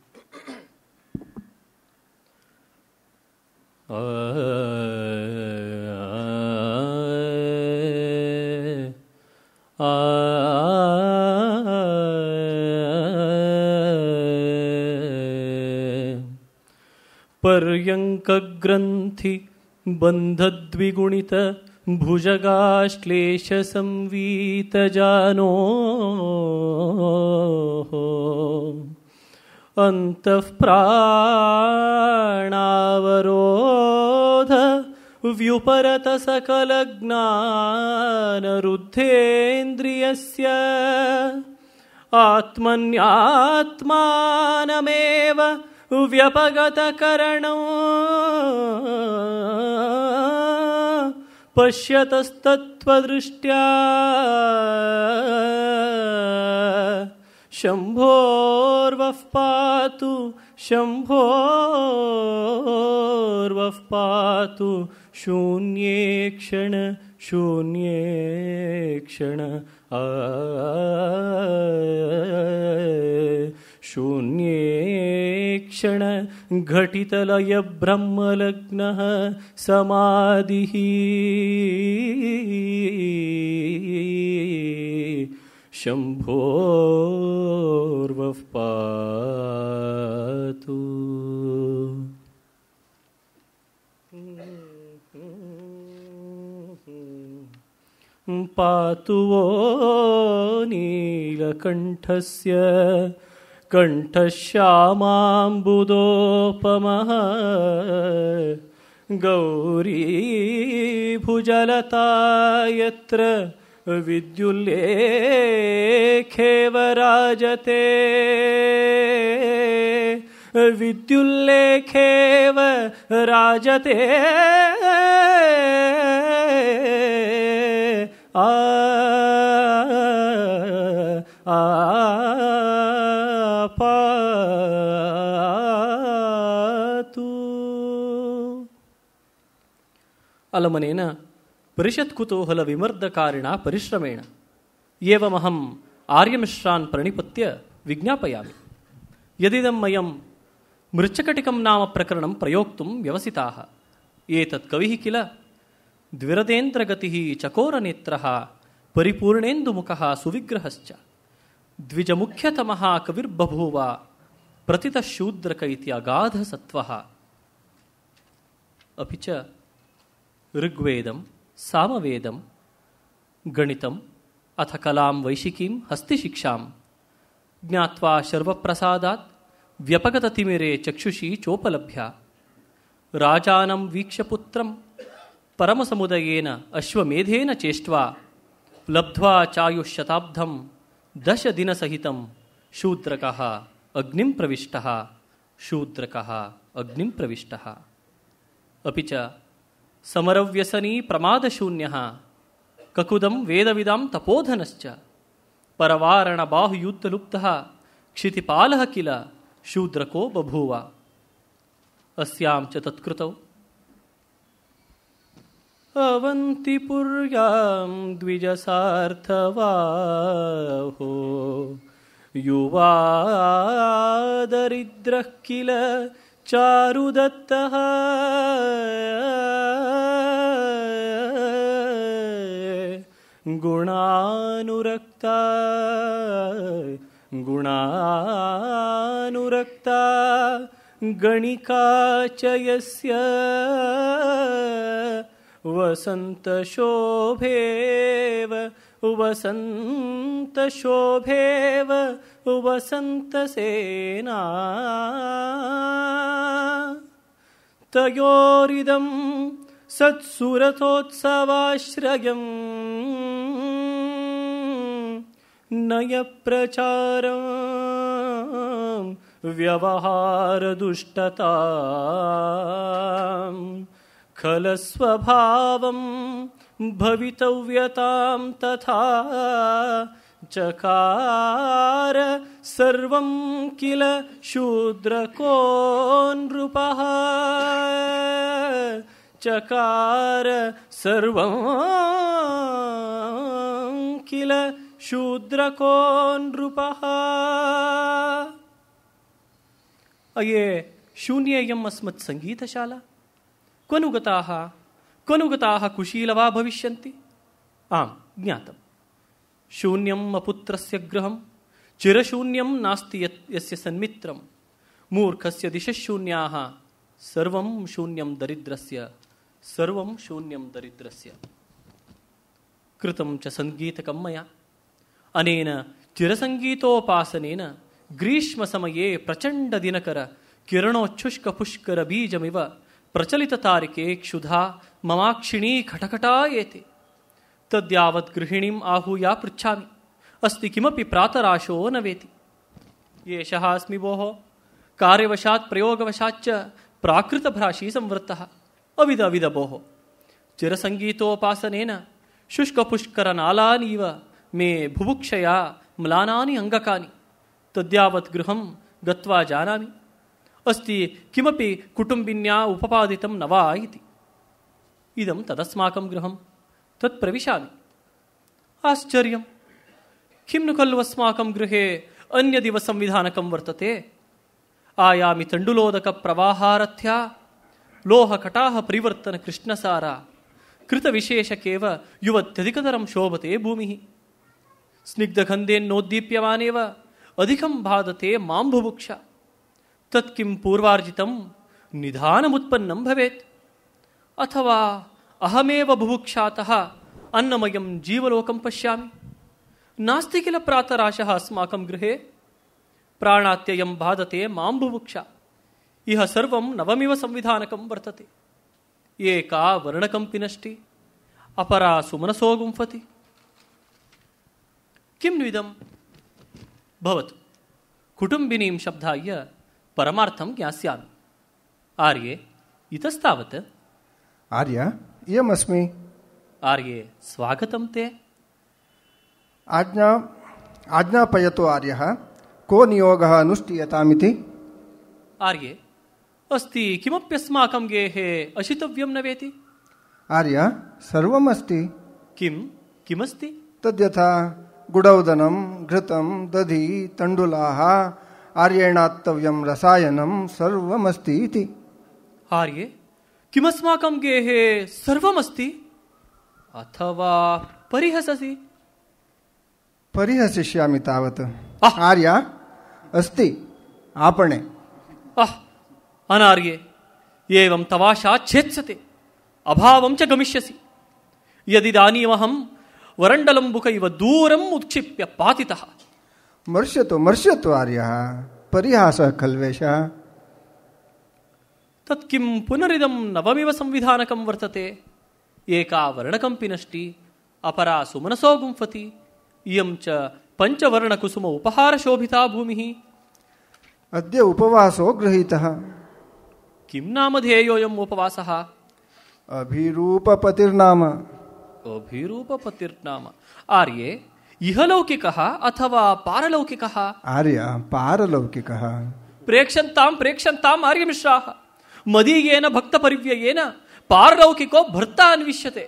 पर्यङ्कग्रन्थि बन्धद्विगुणित भुजगाश्लेषसंवीतजानो अन्तःप्राणावरोध व्युपरत सकलज्ञानरुद्धेन्द्रियस्य आत्मन्यात्मानमेव व्यपगतकरणो पश्यतस्तत्त्वदृष्ट्या शम्भोर्वः पातु शम्भोर्वः पातु शून्ये क्षण शून्ये क्षण समाधिः ಶೋ ಪೂ ನೀಲಕಂಠಸ್ಯ ನೀ ಕಂಠಶ್ಯಾ ಮಾಂಬುಧೋಪ ಗೌರೀಭುಜಲತ ವಿದ್ಯುಲ್ಲೇಖೇವರಾಜತೆ ವಿದ್ಯುಲ್ಲೇಖೇವ ರಾಜತೆ ಆ ಆಪಾತೂ ಅಲಮನೇನ ಪರಿಷತ್ ಕುತೂಹಲ ವಿಮರ್ದಕಾರಿಣ ಪರಿಶ್ರಮೇಣ ಏವಮಹಂ ಆರ್ಯಮಿಶ್ರಾನ್ ಪ್ರಣಿಪತ್ಯ ವಿಜ್ಞಾಪಯಾಮಿ ಯದಿದಂ ಮಯಂ ಮೃಚ್ಛಕಟಿಕಂ ನಾಮ ಪ್ರಕರಣ ಪ್ರಯೋಕ್ತುಂ ವ್ಯವಸಿತಾ ಏತತ್ ಕವಿಃ ಕಿಲ ದ್ವಿರದೇಂದ್ರಗತಿ ಚಕೋರನೇತ್ರ ಪರಿಪೂರ್ಣೇಂದು ಮುಖಃ ಸುವಿಗ್ರಹಶ್ಚ ದ್ವಿಜ ಮುಖ್ಯತಮಃ ಕವಿರ್ಬಭೂವ ಪ್ರತಿತಶೂದ್ರಕ ಇತಿ ಅಗಾಧ ಸತ್ವ ಅಪಿ ಋಗ್ವೇದಂ ೇದ ಗಣಿತ ಅಥ ಕಲಾ ವೈಶಿಕೀಂ ಹಸ್ತಿಶಿಕ್ಷಾ ಜ್ಞಾ ಶತ್ ವ್ಯಪಗತುಷೀ ಚೋಪಲಭ್ಯಾ ರಾಜೀಕ್ಷತ್ರ ಪರಮಸಮದಯ ಅಶ್ವೇಧೇನ ಚೇಷ್ಟ ಚಾಯುಶತ ಶೂದ್ರಕವಿಷ್ಟ ಶೂದ್ರಕ ಅಗ್ ಪ್ರ ಸಮರವ್ಯಸನೀ ಪ್ರಮಾದಶೂನ್ಯ ಕಕುದಂ ವೇದವಿದಾಂ ತಪೋಧನಶ್ಚ ಪರವಾರಣ ಬಾಹುಯುದ್ಧಲುಪ್ತ ಕ್ಷಿತಿಪಾಲ ಕಿಲ ಶೂದ್ರಕೋ ಬಭೂವ ಅಸ್ಯಾಂ ಚ ತತ್ಕೃತೌ अवन्तिपुर्यां द्विजसार्थवाहो युवा दरिद्रः किल चारुदत्तः गुणानुरक्ता गुणानुरक्ता गणिका च यस्य वसन्तशोभेव वसन्तशोभेव वसन्तसेना तयोरिदं सत्सुरथोत्सवाश्रयम् नय प्रचार व्यवहारदुष्टता खलस्वभावं भवितव्यतां तथा चकार सर्व किल शूद्र को नृप चकार सर्व किल शूद्र को नृप अये शून्येयम् अस्मत्सङ्गीतशाला क्वनुगताः क्वनुगताः कुशीलवा भविष्यन्ति आम् ज्ञातम् ಶೂನ್ಯಂ ಅಪುತ್ರಸ್ಯ ಗೃಹಂ ಚಿರಶೂನ್ಯಂ ನಾಸ್ತಿ ಯಸ್ಯ ಸನ್ಮಿತ್ರಂ ಮೂರ್ಖಸ್ಯ ದಿಶಶೂನ್ಯಾ ಸರ್ವಂ ಶೂನ್ಯಂ ದರಿದ್ರಸ್ಯ ಸರ್ವಂ ಶೂನ್ಯಂ ದರಿದ್ರಸ್ಯ ಕೃತಂ ಚ ಸಂಗೀತಕಮ್ಮಯ ಅನೇನ ಚಿರಸಂಗೀತೋಪಾಸನೇನ ಗ್ರೀಷ್ಮ ಸಮಯೇ ಪ್ರಚಂಡ ದಿನಕರ ಕಿರಣೋಚ್ಛುಷ್ಕ ಪುಷ್ಕರ ಬೀಜಮಿವ ಪ್ರಚಲಿತ ತಾರಿಕೆ ಕ್ಷುಧಾ ಮಮಾಕ್ಷಿಣೀ ಖಟಖಟಾ ಏತಿ ತದ್ಯಾವತ್ ಗೃಹಿಣೀಂ ಆಹೂಯ ಪೃಚ್ಛಾಮಿ ಅಸ್ತಿ ಕಿಮಪಿ ಪ್ರಾತರಾಶೋ ನ ಏಷಃ ಅಸ್ಮಿ ಕಾರ್ಯವಶಾತ್ ಪ್ರಯೋಗವಶಾಚ್ಚ ಪ್ರಾಕೃತಭ್ರಾಶಿ ಸಂವೃತ್ತಃ ಅವಿದ ಅವಿದ ಭೋಃ ಚಿರಸಂಗೀತೋಪಾಸನೇನ ಶುಷ್ಕಪುಷ್ಕರನಾಲಾನೀವ ಮೇ ಭುಭುಕ್ಷಯ ಮ್ಲಾನಾನಿ ಅಂಗಕಾನಿ ತದ್ಯಾವತ್ ಗೃಹಂ ಗತ್ವಾ ಜಾನಾಮಿ ಅಸ್ತಿ ಕಿಮಪಿ ಕುಟುಂಬಿನ್ಯಾ ಉಪಪಾದಿತಂ ನವಾ ಇದಂ ತದಸ್ಮಾಕಂ ಗೃಹಂ तत् प्रविशामि आश्चर्यं किं नु खलु अस्माकं गृहे अन्यदिव संविधानकं वर्तते आयामि तण्डुलोदकप्रवाहारथ्या लोहकटाः परिवर्तनकृष्णसार कृतविशेषकेव युवत्यधिकतरं शोभते भूमिः स्निग्धगन्धेन्नोद्दीप्यमानेव अधिकं भादते मां बुभुक्ष तत्किं पूर्वार्जितं निधानमुत्पन्नं भवेत् अथवा ಅಹಮೇವ ಬುಭುಕ್ಷಾತಃ ಅನ್ನಮಯಂ ಜೀವಲೋಕಂ ಪಶ್ಯಾಮಿ ನಾಸ್ತಿ ಕಿಲ ಪ್ರಾತರಾಶಃ ಅಸ್ಮಾಕಂ ಗೃಹೆ ಪ್ರಾಣಾತ್ಯಯಂ ಬಾಧತೆ ಮಾಂ ಬುಭುಕ್ಷ ಇಹ ಸರ್ವಂ ನವಮಿವ ಸಂವಿಧಾನಕಂ ವರ್ತತೆ ಏಕಾ ವರ್ಣಕಂಪಿನಷ್ಟಿ ಅಪರ ಸುಮನಸೋ ಗುಂಫತಿ ಕಿಂ ನುಯಿದಂ ಭವತು ಕುಟುಂಬಿನೀಂ ಶಬ್ದಾಯ ಪರಮಾರ್ಥಂ ಜ್ಞಾಸ್ಯಾಮಿ ಆರ್ಯೆ ಇತಸ್ತಾವತ್ ಆರ್ಯ यमस्मि आर्ये स्वागतं ते आज्ञा आज्ञापयतु आर्यः को नियोगः अनुष्ठीयतामिति आर्ये अस्ति किमप्यस्माकं गेहे अशितव्यं न वेति आर्य सर्वम् अस्ति किं किमस्ति तद्यथा गुडौदनं घृतं दधि तण्डुलाः आर्येणात्तव्यं रसायनं सर्वमस्ति इति आर्ये ಕಿಮಸ್ಮಾಕಂ ಗೇಹೆ ಸರ್ವಮಸ್ತಿ ಅಥವಾ ಪರಿಹಸಸಿ ಪರಿಹಸಿಷ್ಯಾಮಿ ತಾವತ್ ಆರ್ಯ ಅಸ್ತಿ ಆಪಣೆ ಅಹ್ ಅನಾರ್ಯೆ ಏವಂ ತವಾಶಾ ಛೇತ್ಸತೆ ಅಭಾವಂ ಚ ಗಮಿಷ್ಯಸಿ ಯದಿದಾನೀಮಹಂ ವರಂಡಲಂಬುಕ ಇವ ದೂರಂ ಉತ್ಕ್ಷಿಪ್ಯ ಪಾತಿತಃ ಮರ್ಷ್ಯತು ಮರ್ಷ್ಯತು ಆರ್ಯ ಪರಿಹಾಸ ಖಲ್ವೇಶ ತತ್ಕಿಂ ಪುನರಿದಂ ನವಮಿವ ಸಂವಿಧಾನಕಂ ವರ್ತತೆ ಏಕಾ ವರ್ಣಕಂಪಿನಷ್ಟಿ ಅಪರಾ ಸುಮನಸೋ ಗುಂಫತಿ ಇಯಂ ಚ ಪಂಚವರ್ಣಕುಸುಮ ಉಪಹಾರ ಶೋಭಿತಾ ಭೂಮಿ ಅದ್ಯ ಉಪವಾಸೋ ಗೃಹೀತ ಕಿಂ ನಾಮಧೇಯೋಯಂ ಉಪವಾಸ ಆರ್ಯೆ ಇಹಲೌಕಿಕ ಅಥವಾ ಪಾರಲೌಕಿಕ ಆರ್ಯ ಪಾರಲೌಕಿಕ ಪ್ರೇಕ್ಷಂತಾಂ ಪ್ರೇಕ್ಷಂತಾಂ ಮದೀಯೇನ ಭಕ್ತ ಪರಿವ್ಯಯೇನ ಪಾರಲೌಕಿಕೋ ಭರ್ತ ಅನ್ವಿಷ್ಯತೆ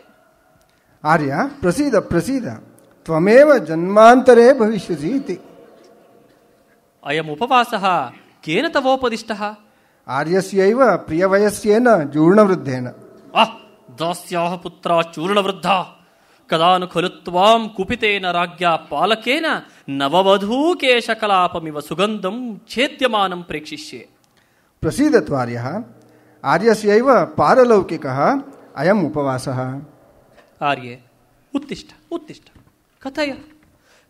ಆರ್ಯ ಪ್ರಸೀದ ಪ್ರಸೀದ ತ್ವಮೇವ ಜನ್ಮಾಂತರೇ ಭವಿಷ್ಯಸಿ ಇತಿ ಅಯಂ ಉಪವಾಸ ಕೇನ ತವೋಪದಿಷ್ಟ ಆರ್ಯಸ್ಯೈವ ಪ್ರಿಯವಯಸ್ಯೇನ ಆಹ್ ದಾಸ್ಯಾಹ ಪುತ್ರ ಚೂರ್ಣವೃದ್ಧ ಕದಾನು ಖಲು ತ್ವಾಂ ಕುಪಿತೇನ ರಾಜ್ಯ ಪಾಲಕೇನ ಸುಗಂಧಂ ಛೇದ್ಯಮಾನಂ ಪ್ರೇಕ್ಷಿಷ್ಯೆ ಆರ್ಯಸ್ಯೈವ ಪಾರಲೌಕಿಕ ಅಯಂ ಉಪವಾಸ ಆರ್ಯ ಉತ್ತಿಷ್ಟ ಉತ್ತಿಷ್ಟ ಕಥೆಯ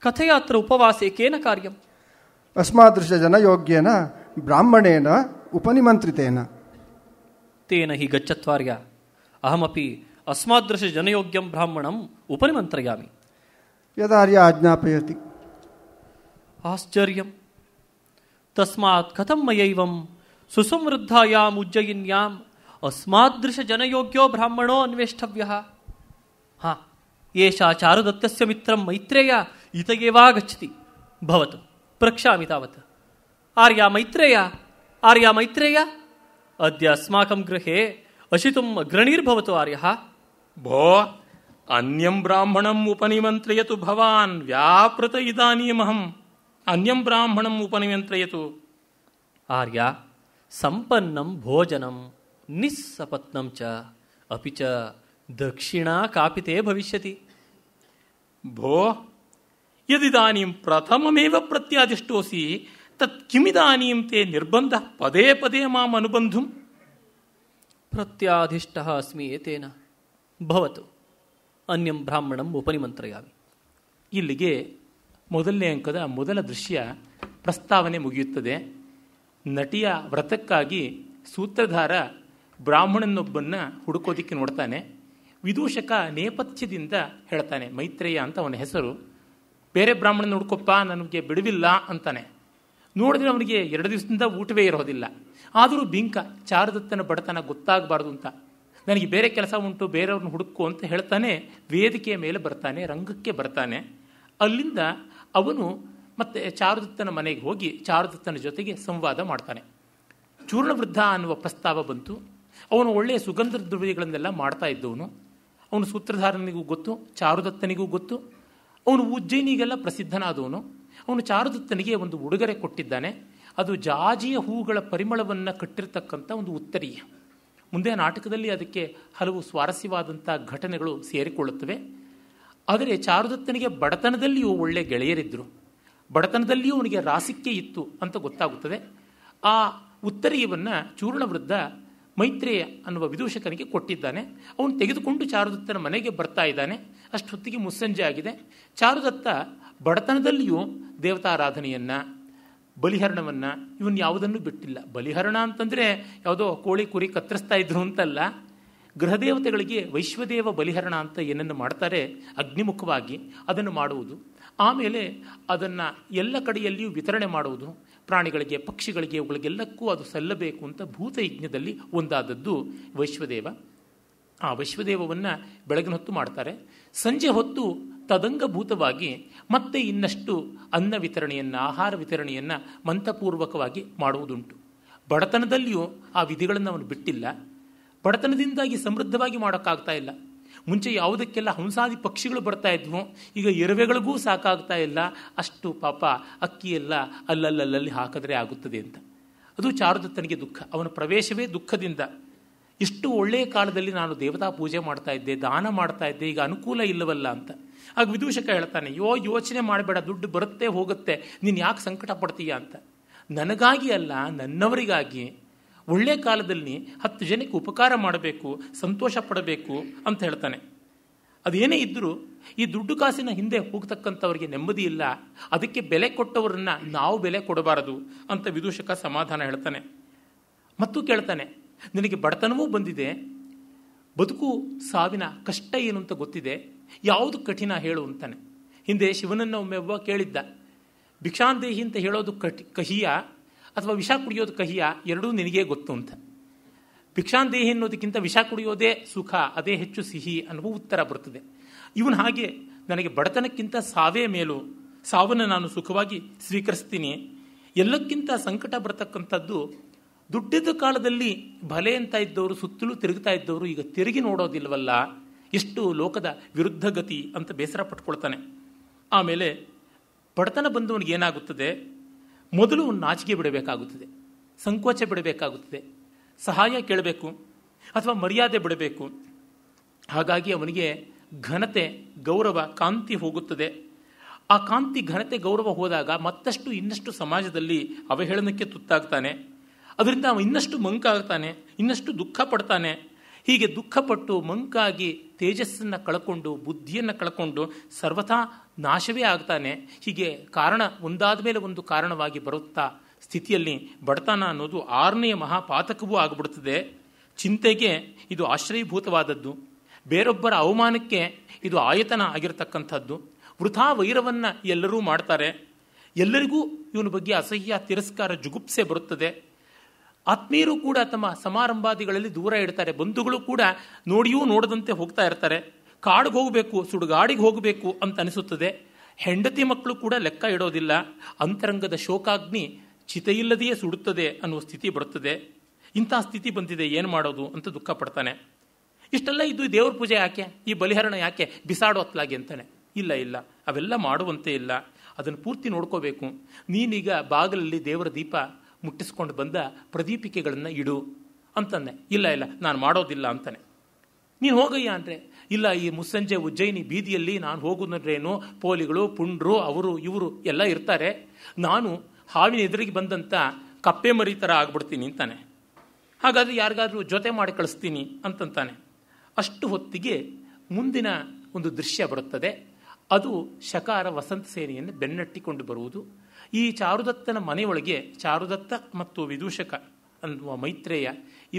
ಕಥೆಯ ಅತ್ರ ಉಪವಾಸೆ ಕೇನ ಕಾರ್ಯ ಅಸ್ಮಾದೃಶ ಜನಯೋಗ್ಯೇನ ಬ್ರಾಹ್ಮಣೇನ ಉಪನಿಮಂತ್ರಿತೇನ ತೇನ ಹಿ ಗಚ್ಚತ್ವಾರ್ಯ ಅಹಮಪಿ ಅಸ್ಮಾದೃಶ ಜನಯೋಗ್ಯಂ ಬ್ರಾಹ್ಮಣಂ ಉಪನಿಮಂತ್ರಯಾಮಿ ಯದಾರ್ಯ ಆಜ್ಞಾಪಯತಿ ಆಶ್ಚರ್ಯಂ ತಸ್ಮಾತ್ ಕಥಂ ಮಯೈವಂ ಸುಸಮೃದ್ಧಾಯಾಮ್ ಉಜ್ಜಯಿನ್ಯಾಮ್ ಅಸ್ಮಾದೃಶ ಜನಯೋಗ್ಯೋ ಬ್ರಾಹ್ಮಣೋ ಅನ್ವೇಷ್ಟವ್ಯ ಹಾ ಏಷಾ ಚಾರುದತ್ತಸ್ಯ ಮಿತ್ರಂ ಮೈತ್ರೇಯ ಈತಗೇವಾ ಗಚ್ಚತಿ ಭವತು ಪ್ರಕ್ಷಾಮಿ ತಾವತ್ ಆರ್ಯ ಮೈತ್ರೇಯ ಆರ್ಯ ಮೈತ್ರೇಯ ಅದ್ಯ ಅಸ್ಮಾಕಂ ಗೃಹೆ ಅಶಿತುಂ ಅಗ್ರಣೀರ್ಭವತು ಆರ್ಯ ಭೋ ಅನ್ಯಂ ಬ್ರಾಹ್ಮಣಂ ಉಪನಿಮಂತ್ರಯತು ಭವಾನ್ ವ್ಯಾಪೃತ ಇದಾನೀಮಹಂ ಅನ್ಯಂ ಬ್ರಾಹ್ಮಣಂ ಉಪನಿಮಂತ್ರಯತು ಆರ್ಯ ಸಂಪನ್ನ ಭೋಜನಂ ನಿಸ್ಸಪತ್ನಂ ಚ ಅಪಿಚ ದಕ್ಷಿಣಾ ಕಾಪಿತೇ ಭವಿಷ್ಯತಿ ಭೋ ಯಂ ಪ್ರಥಮಮೇವ ಪ್ರತ್ಯಾದಿಷ್ಟೋಸಿ ತತ್ ಕಿಮಿದಾನೀಂ ತೇ ನಿರ್ಬಂಧ ಪದೇ ಪದೇ ಮಾಂ ಅನುಬಂಧು ಪ್ರತ್ಯಾಧಿಷ್ಟ ಅಸ್ಮಿ ಏತೇನ ಭವತು ಅನ್ಯಂ ಬ್ರಾಹ್ಮಣಂ ಉಪನಿಮಂತ್ರಯಾಮಿ ಇಲ್ಲಿಗೆ ಮೊದಲನೇ ಅಂಕದ ಮೊದಲ ದೃಶ್ಯ ಪ್ರಸ್ತಾವನೆ ಮುಗಿಯುತ್ತದೆ ನಟಿಯ ವ್ರತಕ್ಕಾಗಿ ಸೂತ್ರಧಾರ ಬ್ರಾಹ್ಮಣನೊಬ್ಬನ್ನ ಹುಡುಕೋದಿಕ್ಕೆ ನೋಡ್ತಾನೆ ವಿದೂಷಕ ನೇಪಥ್ಯದಿಂದ ಹೇಳ್ತಾನೆ ಮೈತ್ರೇಯ ಅಂತ ಅವನ ಹೆಸರು ಬೇರೆ ಬ್ರಾಹ್ಮಣನ ಹುಡುಕಪ್ಪ ನನಗೆ ಬಿಡುವಿಲ್ಲ ಅಂತಾನೆ ನೋಡಿದ್ರೆ ಅವನಿಗೆ ಎರಡು ದಿವಸದಿಂದ ಊಟವೇ ಇರೋದಿಲ್ಲ ಆದರೂ ಬಿಂಕ ಚಾರದತ್ತನ ಬಡತನ ಗೊತ್ತಾಗಬಾರ್ದು ಅಂತ ನನಗೆ ಬೇರೆ ಕೆಲಸ ಉಂಟು ಬೇರೆಯವ್ರನ್ನ ಹುಡುಕು ಅಂತ ಹೇಳ್ತಾನೆ ವೇದಿಕೆಯ ಮೇಲೆ ಬರ್ತಾನೆ ರಂಗಕ್ಕೆ ಬರ್ತಾನೆ ಅಲ್ಲಿಂದ ಅವನು ಮತ್ತು ಚಾರುದತ್ತನ ಮನೆಗೆ ಹೋಗಿ ಚಾರುದತ್ತನ ಜೊತೆಗೆ ಸಂವಾದ ಮಾಡ್ತಾನೆ ಚೂರ್ಣವೃದ್ಧ ಅನ್ನುವ ಪ್ರಸ್ತಾವ ಬಂತು ಅವನು ಒಳ್ಳೆಯ ಸುಗಂಧ ದ್ರವ್ಯಗಳನ್ನೆಲ್ಲ ಮಾಡ್ತಾ ಇದ್ದವನು ಅವನು ಸೂತ್ರಧಾರನಿಗೂ ಗೊತ್ತು ಚಾರುದತ್ತನಿಗೂ ಗೊತ್ತು ಅವನು ಉಜ್ಜಯಿನಿಗೆಲ್ಲ ಪ್ರಸಿದ್ಧನಾದವನು ಅವನು ಚಾರುದತ್ತನಿಗೆ ಒಂದು ಉಡುಗೊರೆ ಕೊಟ್ಟಿದ್ದಾನೆ ಅದು ಜಾಜಿಯ ಹೂಗಳ ಪರಿಮಳವನ್ನು ಕಟ್ಟಿರತಕ್ಕಂಥ ಒಂದು ಉತ್ತರಿ ಮುಂದೆ ನಾಟಕದಲ್ಲಿ ಅದಕ್ಕೆ ಹಲವು ಸ್ವಾರಸ್ಯವಾದಂಥ ಘಟನೆಗಳು ಸೇರಿಕೊಳ್ಳುತ್ತವೆ ಆದರೆ ಚಾರುದತ್ತನಿಗೆ ಬಡತನದಲ್ಲಿಯೂ ಒಳ್ಳೆಯ ಗೆಳೆಯರಿದ್ದರು ಬಡತನದಲ್ಲಿಯೂ ಅವನಿಗೆ ರಾಸಿಕ್ಯ ಇತ್ತು ಅಂತ ಗೊತ್ತಾಗುತ್ತದೆ ಆ ಉತ್ತರೀಯವನ್ನು ಚೂರ್ಣವೃದ್ಧ ಮೈತ್ರೇಯ ಅನ್ನುವ ವಿದೂಷಕನಿಗೆ ಕೊಟ್ಟಿದ್ದಾನೆ ಅವನು ತೆಗೆದುಕೊಂಡು ಚಾರುದತ್ತನ ಮನೆಗೆ ಬರ್ತಾ ಇದ್ದಾನೆ ಅಷ್ಟೊತ್ತಿಗೆ ಮುಸ್ಸಂಜೆ ಆಗಿದೆ ಚಾರುದತ್ತ ಬಡತನದಲ್ಲಿಯೂ ದೇವತಾರಾಧನೆಯನ್ನು ಬಲಿಹರಣವನ್ನು ಇವನು ಯಾವುದನ್ನು ಬಿಟ್ಟಿಲ್ಲ ಬಲಿಹರಣ ಅಂತಂದರೆ ಯಾವುದೋ ಕೋಳಿ ಕುರಿ ಕತ್ತರಿಸ್ತಾ ಇದ್ರು ಅಂತಲ್ಲ ಗೃಹದೇವತೆಗಳಿಗೆ ವೈಶ್ವದೇವ ಬಲಿಹರಣ ಅಂತ ಏನನ್ನು ಮಾಡ್ತಾರೆ ಅಗ್ನಿಮುಖವಾಗಿ ಅದನ್ನು ಮಾಡುವುದು ಆಮೇಲೆ ಅದನ್ನು ಎಲ್ಲ ಕಡೆಯಲ್ಲಿಯೂ ವಿತರಣೆ ಮಾಡುವುದು ಪ್ರಾಣಿಗಳಿಗೆ ಪಕ್ಷಿಗಳಿಗೆ ಇವುಗಳಿಗೆಲ್ಲಕ್ಕೂ ಅದು ಸಲ್ಲಬೇಕು ಅಂತ ಭೂತಯಜ್ಞದಲ್ಲಿ ಒಂದಾದದ್ದು ವೈಶ್ವದೇವ ಆ ವೈಶ್ವದೇವವನ್ನು ಬೆಳಗಿನ ಹೊತ್ತು ಮಾಡ್ತಾರೆ ಸಂಜೆ ಹೊತ್ತು ತದಂಗಭೂತವಾಗಿ ಮತ್ತೆ ಇನ್ನಷ್ಟು ಅನ್ನ ವಿತರಣೆಯನ್ನು ಆಹಾರ ವಿತರಣೆಯನ್ನು ಮಂತ್ರಪೂರ್ವಕವಾಗಿ ಮಾಡುವುದುಂಟು ಬಡತನದಲ್ಲಿಯೂ ಆ ವಿಧಿಗಳನ್ನು ಅವನು ಬಿಟ್ಟಿಲ್ಲ ಬಡತನದಿಂದಾಗಿ ಸಮೃದ್ಧವಾಗಿ ಮಾಡೋಕ್ಕಾಗ್ತಾ ಇಲ್ಲ ಮುಂಚೆ ಯಾವುದಕ್ಕೆಲ್ಲ ಹಂಸಾದಿ ಪಕ್ಷಿಗಳು ಬರ್ತಾ ಇದ್ವು ಈಗ ಇರುವೆಗಳಿಗೂ ಸಾಕಾಗ್ತಾ ಇಲ್ಲ ಅಷ್ಟು ಪಾಪ ಅಕ್ಕಿಯೆಲ್ಲ ಅಲ್ಲಲ್ಲಲ್ಲಿ ಹಾಕಿದ್ರೆ ಆಗುತ್ತದೆ ಅಂತ ಅದು ಚಾರುದತ್ತನಿಗೆ ದುಃಖ ಅವನ ಪ್ರವೇಶವೇ ದುಃಖದಿಂದ ಇಷ್ಟು ಒಳ್ಳೆಯ ಕಾಲದಲ್ಲಿ ನಾನು ದೇವತಾ ಪೂಜೆ ಮಾಡ್ತಾ ಇದ್ದೆ ದಾನ ಮಾಡ್ತಾ ಇದ್ದೆ ಈಗ ಅನುಕೂಲ ಇಲ್ಲವಲ್ಲ ಅಂತ ಆಗ ವಿದೂಷಕ ಹೇಳ್ತಾನೆ ಯೋ ಯೋಚನೆ ಮಾಡಬೇಡ ದುಡ್ಡು ಬರುತ್ತೆ ಹೋಗುತ್ತೆ ನೀನು ಯಾಕೆ ಸಂಕಟ ಪಡ್ತೀಯ ಅಂತ ನನಗಾಗಿ ಅಲ್ಲ ನನ್ನವರಿಗಾಗಿ ಒಳ್ಳೆಯ ಕಾಲದಲ್ಲಿ ಹತ್ತು ಜನಕ್ಕೆ ಉಪಕಾರ ಮಾಡಬೇಕು ಸಂತೋಷ ಪಡಬೇಕು ಅಂತ ಹೇಳ್ತಾನೆ ಅದೇನೇ ಇದ್ದರೂ ಈ ದುಡ್ಡು ಕಾಸಿನ ಹಿಂದೆ ಹೋಗ್ತಕ್ಕಂಥವ್ರಿಗೆ ನೆಮ್ಮದಿ ಇಲ್ಲ ಅದಕ್ಕೆ ಬೆಲೆ ಕೊಟ್ಟವರನ್ನ ನಾವು ಬೆಲೆ ಕೊಡಬಾರದು ಅಂತ ವಿದೂಷಕ ಸಮಾಧಾನ ಹೇಳ್ತಾನೆ ಮತ್ತು ಕೇಳ್ತಾನೆ ನಿನಗೆ ಬಡತನವೂ ಬಂದಿದೆ ಬದುಕು ಸಾವಿನ ಕಷ್ಟ ಏನು ಅಂತ ಗೊತ್ತಿದೆ ಯಾವುದು ಕಠಿಣ ಹೇಳು ಅಂತಾನೆ ಹಿಂದೆ ಶಿವನನ್ನು ಒಬ್ಬ ಕೇಳಿದ್ದ ಭಿಕ್ಷಾಂದೇಹಿ ಅಂತ ಹೇಳೋದು ಕಠಿ ಕಹಿಯ ಅಥವಾ ವಿಷ ಕುಡಿಯೋದು ಕಹಿಯ ಎರಡೂ ನಿನಗೆ ಗೊತ್ತು ಅಂತ ಭಿಕ್ಷಾಂದೇಹಿ ಅನ್ನೋದಕ್ಕಿಂತ ವಿಷ ಕುಡಿಯೋದೇ ಸುಖ ಅದೇ ಹೆಚ್ಚು ಸಿಹಿ ಅನ್ನುವ ಉತ್ತರ ಬರ್ತದೆ ಇವನು ಹಾಗೆ ನನಗೆ ಬಡತನಕ್ಕಿಂತ ಸಾವೇ ಮೇಲೂ ಸಾವನ್ನು ನಾನು ಸುಖವಾಗಿ ಸ್ವೀಕರಿಸ್ತೀನಿ ಎಲ್ಲಕ್ಕಿಂತ ಸಂಕಟ ಬರತಕ್ಕಂಥದ್ದು ದುಡ್ಡಿದ್ದ ಕಾಲದಲ್ಲಿ ಬಲೆ ಅಂತ ಇದ್ದವರು ಸುತ್ತಲೂ ತಿರುಗುತ್ತಾ ಇದ್ದವರು ಈಗ ತಿರುಗಿ ನೋಡೋದಿಲ್ವಲ್ಲ ಎಷ್ಟು ಲೋಕದ ವಿರುದ್ಧ ಗತಿ ಅಂತ ಬೇಸರ ಪಟ್ಕೊಳ್ತಾನೆ ಆಮೇಲೆ ಬಡತನ ಬಂದವನಿಗೆ ಏನಾಗುತ್ತದೆ ಮೊದಲು ನಾಚಿಕೆ ಬಿಡಬೇಕಾಗುತ್ತದೆ ಸಂಕೋಚ ಬಿಡಬೇಕಾಗುತ್ತದೆ ಸಹಾಯ ಕೇಳಬೇಕು ಅಥವಾ ಮರ್ಯಾದೆ ಬಿಡಬೇಕು ಹಾಗಾಗಿ ಅವನಿಗೆ ಘನತೆ ಗೌರವ ಕಾಂತಿ ಹೋಗುತ್ತದೆ ಆ ಕಾಂತಿ ಘನತೆ ಗೌರವ ಹೋದಾಗ ಮತ್ತಷ್ಟು ಇನ್ನಷ್ಟು ಸಮಾಜದಲ್ಲಿ ಅವಹೇಳನಕ್ಕೆ ತುತ್ತಾಗ್ತಾನೆ ಅದರಿಂದ ಅವ ಇನ್ನಷ್ಟು ಮಂಕಾಗ್ತಾನೆ ಇನ್ನಷ್ಟು ದುಃಖ ಪಡ್ತಾನೆ ಹೀಗೆ ದುಃಖಪಟ್ಟು ಮಂಕಾಗಿ ತೇಜಸ್ಸನ್ನು ಕಳ್ಕೊಂಡು ಬುದ್ಧಿಯನ್ನು ಕಳ್ಕೊಂಡು ಸರ್ವಥಾ ನಾಶವೇ ಆಗ್ತಾನೆ ಹೀಗೆ ಕಾರಣ ಒಂದಾದ ಮೇಲೆ ಒಂದು ಕಾರಣವಾಗಿ ಬರುತ್ತಾ ಸ್ಥಿತಿಯಲ್ಲಿ ಬಡತನ ಅನ್ನೋದು ಆರನೆಯ ಮಹಾಪಾತಕವೂ ಆಗಿಬಿಡ್ತದೆ ಚಿಂತೆಗೆ ಇದು ಆಶ್ರಯಭೂತವಾದದ್ದು ಬೇರೊಬ್ಬರ ಅವಮಾನಕ್ಕೆ ಇದು ಆಯತನ ಆಗಿರತಕ್ಕಂಥದ್ದು ವೃಥಾ ವೈರವನ್ನು ಎಲ್ಲರೂ ಮಾಡ್ತಾರೆ ಎಲ್ಲರಿಗೂ ಇವನ ಬಗ್ಗೆ ಅಸಹ್ಯ ತಿರಸ್ಕಾರ ಜುಗುಪ್ಸೆ ಬರುತ್ತದೆ ಆತ್ಮೀಯರು ಕೂಡ ತಮ್ಮ ಸಮಾರಂಭಾದಿಗಳಲ್ಲಿ ದೂರ ಇಡ್ತಾರೆ ಬಂಧುಗಳು ಕೂಡ ನೋಡಿಯೂ ನೋಡದಂತೆ ಹೋಗ್ತಾ ಇರ್ತಾರೆ ಕಾಡಿಗೆ ಹೋಗಬೇಕು ಸುಡುಗಾಡಿಗೆ ಹೋಗಬೇಕು ಅಂತ ಅನಿಸುತ್ತದೆ ಹೆಂಡತಿ ಮಕ್ಕಳು ಕೂಡ ಲೆಕ್ಕ ಇಡೋದಿಲ್ಲ ಅಂತರಂಗದ ಶೋಕಾಗ್ನಿ ಚಿತೆಯಿಲ್ಲದೆಯೇ ಸುಡುತ್ತದೆ ಅನ್ನುವ ಸ್ಥಿತಿ ಬರುತ್ತದೆ ಇಂಥ ಸ್ಥಿತಿ ಬಂದಿದೆ ಏನು ಮಾಡೋದು ಅಂತ ದುಃಖ ಪಡ್ತಾನೆ ಇಷ್ಟೆಲ್ಲ ಇದು ದೇವ್ರ ಪೂಜೆ ಯಾಕೆ ಈ ಬಲಿಹರಣ ಯಾಕೆ ಬಿಸಾಡೋ ಅಂತಾನೆ ಇಲ್ಲ ಇಲ್ಲ ಅವೆಲ್ಲ ಮಾಡುವಂತೆ ಇಲ್ಲ ಅದನ್ನು ಪೂರ್ತಿ ನೋಡ್ಕೋಬೇಕು ನೀನೀಗ ಬಾಗಿಲಲ್ಲಿ ದೇವರ ದೀಪ ಮುಟ್ಟಿಸ್ಕೊಂಡು ಬಂದ ಪ್ರದೀಪಿಕೆಗಳನ್ನು ಇಡು ಅಂತಂದೆ ಇಲ್ಲ ಇಲ್ಲ ನಾನು ಮಾಡೋದಿಲ್ಲ ಅಂತಾನೆ ನೀನು ಹೋಗಯ್ಯ ಅಂದರೆ ಇಲ್ಲ ಈ ಮುಸ್ಸಂಜೆ ಉಜ್ಜಯಿನಿ ಬೀದಿಯಲ್ಲಿ ನಾನು ಹೋಗೋದ್ರೇನು ಪೋಲಿಗಳು ಪುಂಡ್ರು ಅವರು ಇವರು ಎಲ್ಲ ಇರ್ತಾರೆ ನಾನು ಹಾವಿನ ಎದುರಿಗೆ ಬಂದಂಥ ಕಪ್ಪೆ ಮರಿ ಥರ ಆಗ್ಬಿಡ್ತೀನಿ ಅಂತಾನೆ ಹಾಗಾದರೆ ಯಾರಿಗಾದರೂ ಜೊತೆ ಮಾಡಿ ಕಳಿಸ್ತೀನಿ ಅಂತಂತಾನೆ ಅಷ್ಟು ಹೊತ್ತಿಗೆ ಮುಂದಿನ ಒಂದು ದೃಶ್ಯ ಬರುತ್ತದೆ ಅದು ಶಕಾರ ವಸಂತ ಸೇನೆಯನ್ನು ಬೆನ್ನಟ್ಟಿಕೊಂಡು ಬರುವುದು ಈ ಚಾರುದತ್ತನ ಮನೆಯೊಳಗೆ ಚಾರುದತ್ತ ಮತ್ತು ವಿದೂಷಕ ಅನ್ನುವ ಮೈತ್ರೇಯ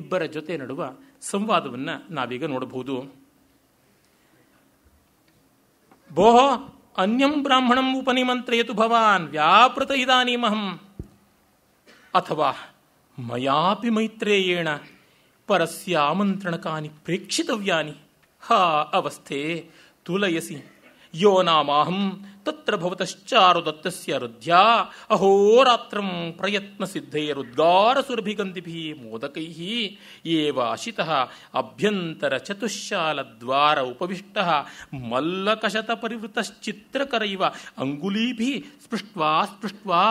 ಇಬ್ಬರ ಜೊತೆ ನಡುವ ಸಂವಾದವನ್ನು ನಾವೀಗ ನೋಡಬಹುದು ಭೋಹ ಅನ್ಯಂ ಬ್ರಾಹ್ಮಣಂ ಉಪನಿಮಂತ್ರಯತು ಭವಾನ್ ವ್ಯಾಪೃತ ಇದಾನೀಮಹಂ ಅಥವಾ ಮಯಾಪಿ ಮೈತ್ರೇಯೇಣ ಆಮಂತ್ರಣಕಾನಿ ಪ್ರೇಕ್ಷಿತವ್ಯಾನಿ ಹಾ ಅವಸ್ಥೆ ತುಲಯಸಿ ಯೋ ನಾಮಹಂ तत्र भवतश्चारुदत्तस्य रुद्ध्या अहोरात्रं प्रयत्नसिद्धैरुद्गारसुरभिगन्धिभिः मोदकैः एव अशितः अभ्यन्तरचतुःशालद्वार उपविष्टः मल्लकशतपरिवृतश्चित्रकर इव अङ्गुलीभिः स्पृष्ट्वा स्पृष्ट्वा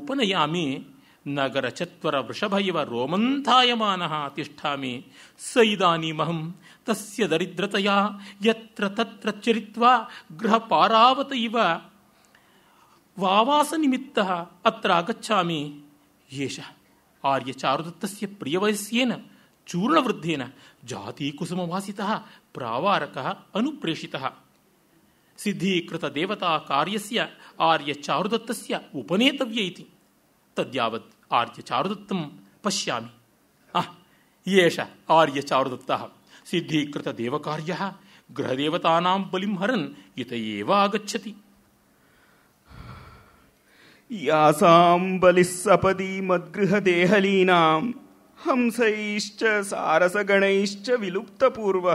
उपनयामि नगरचत्वर वृषभ इव रोमन्थायमानः तिष्ठामि स इदानीमहं ತಸ್ಯ ದರಿದ್ರತೆಯ ಯತ್ರ ತತ್ರ ಚರಿತ್ವ ಗೃಹ ಪಾರಾವತ ಇವ ವಾವಾಸ ನಿಮಿತ್ತ ಅತ್ರ ಆಗಚ್ಚಾಮಿ ಯೇಷ ಆರ್ಯ ಚಾರುದತ್ತಸ್ಯ ಚೂರ್ಣವೃದ್ಧೇನ ಜಾತಿ ಪ್ರಾವಾರಕ ಸಿದ್ಧೀಕೃತ ದೇವತಾ ಕಾರ್ಯಸ್ಯ ಆರ್ಯ ಚಾರುದತ್ತಸ್ಯ ಉಪನೇತವ್ಯ ಇತಿ ತದ್ಯಾವತ್ ಆರ್ಯ ಚಾರುದತ್ತಂ ಪಶ್ಯಾಮಿ ಆಹ್ ಯೇಷ ಆರ್ಯ ಸಿದ್ಧೀಕೃತ ದೇವಕಾರ್ಯ ಗೃಹದೇವತಾನಾಂ ಬಲಿಂ ಹರನ್ ಇತ ಏವ ಆಗಚ್ಚತಿ ಯಾಸಾಂ ಬಲಿಸ್ಸಪದಿ ಮದ್ಗೃಹದೇಹಲೀನಾಂ ಹಂಸೈಶ್ಚ ಸಾರಸಗಣೈಶ್ಚ ವಿಲುಪ್ತಪೂರ್ವ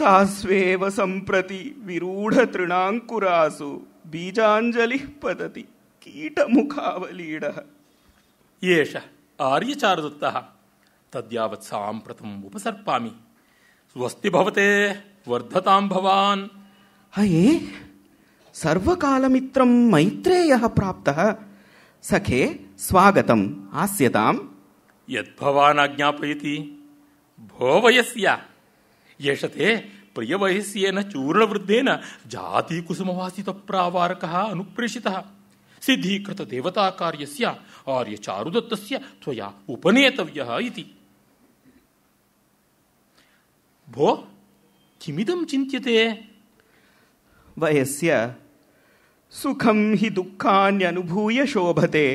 ತಾಸ್ವೇವ ಸಂಪ್ರತಿ ವಿರೂಢತೃಣಾಂಕುರಾಸು ಬೀಜಾಂಜಲಿ ಪತತಿ ಮುಖಾವಲೀಡ ಏಷ ಆರ್ಯಚಾರದತ್ತಃ तद्यावत् साम्प्रतम् उपसर्पामि स्वस्ति भवते वर्धतां भवान् हये सर्वकालमित्रं मैत्रेयः प्राप्तः सखे स्वागतम् आस्यताम् यद्भवान् आज्ञापयति भो वयस्य एष ते प्रियवयस्येन चूर्णवृद्धेन जातिकुसुमवासितप्रावारकः अनुप्रेषितः सिद्धीकृतदेवताकार्यस्य आर्यचारुदत्तस्य त्वया उपनेतव्यः इति ಭೋ ಕಿಮಿದಂ ಚಿಂತ್ಯತೆ ವಯಸ್ಯ ಸುಖಂ ಹಿ ದುಃಖಾನ್ಯನುಭೂಯ ಶೋಭತೆ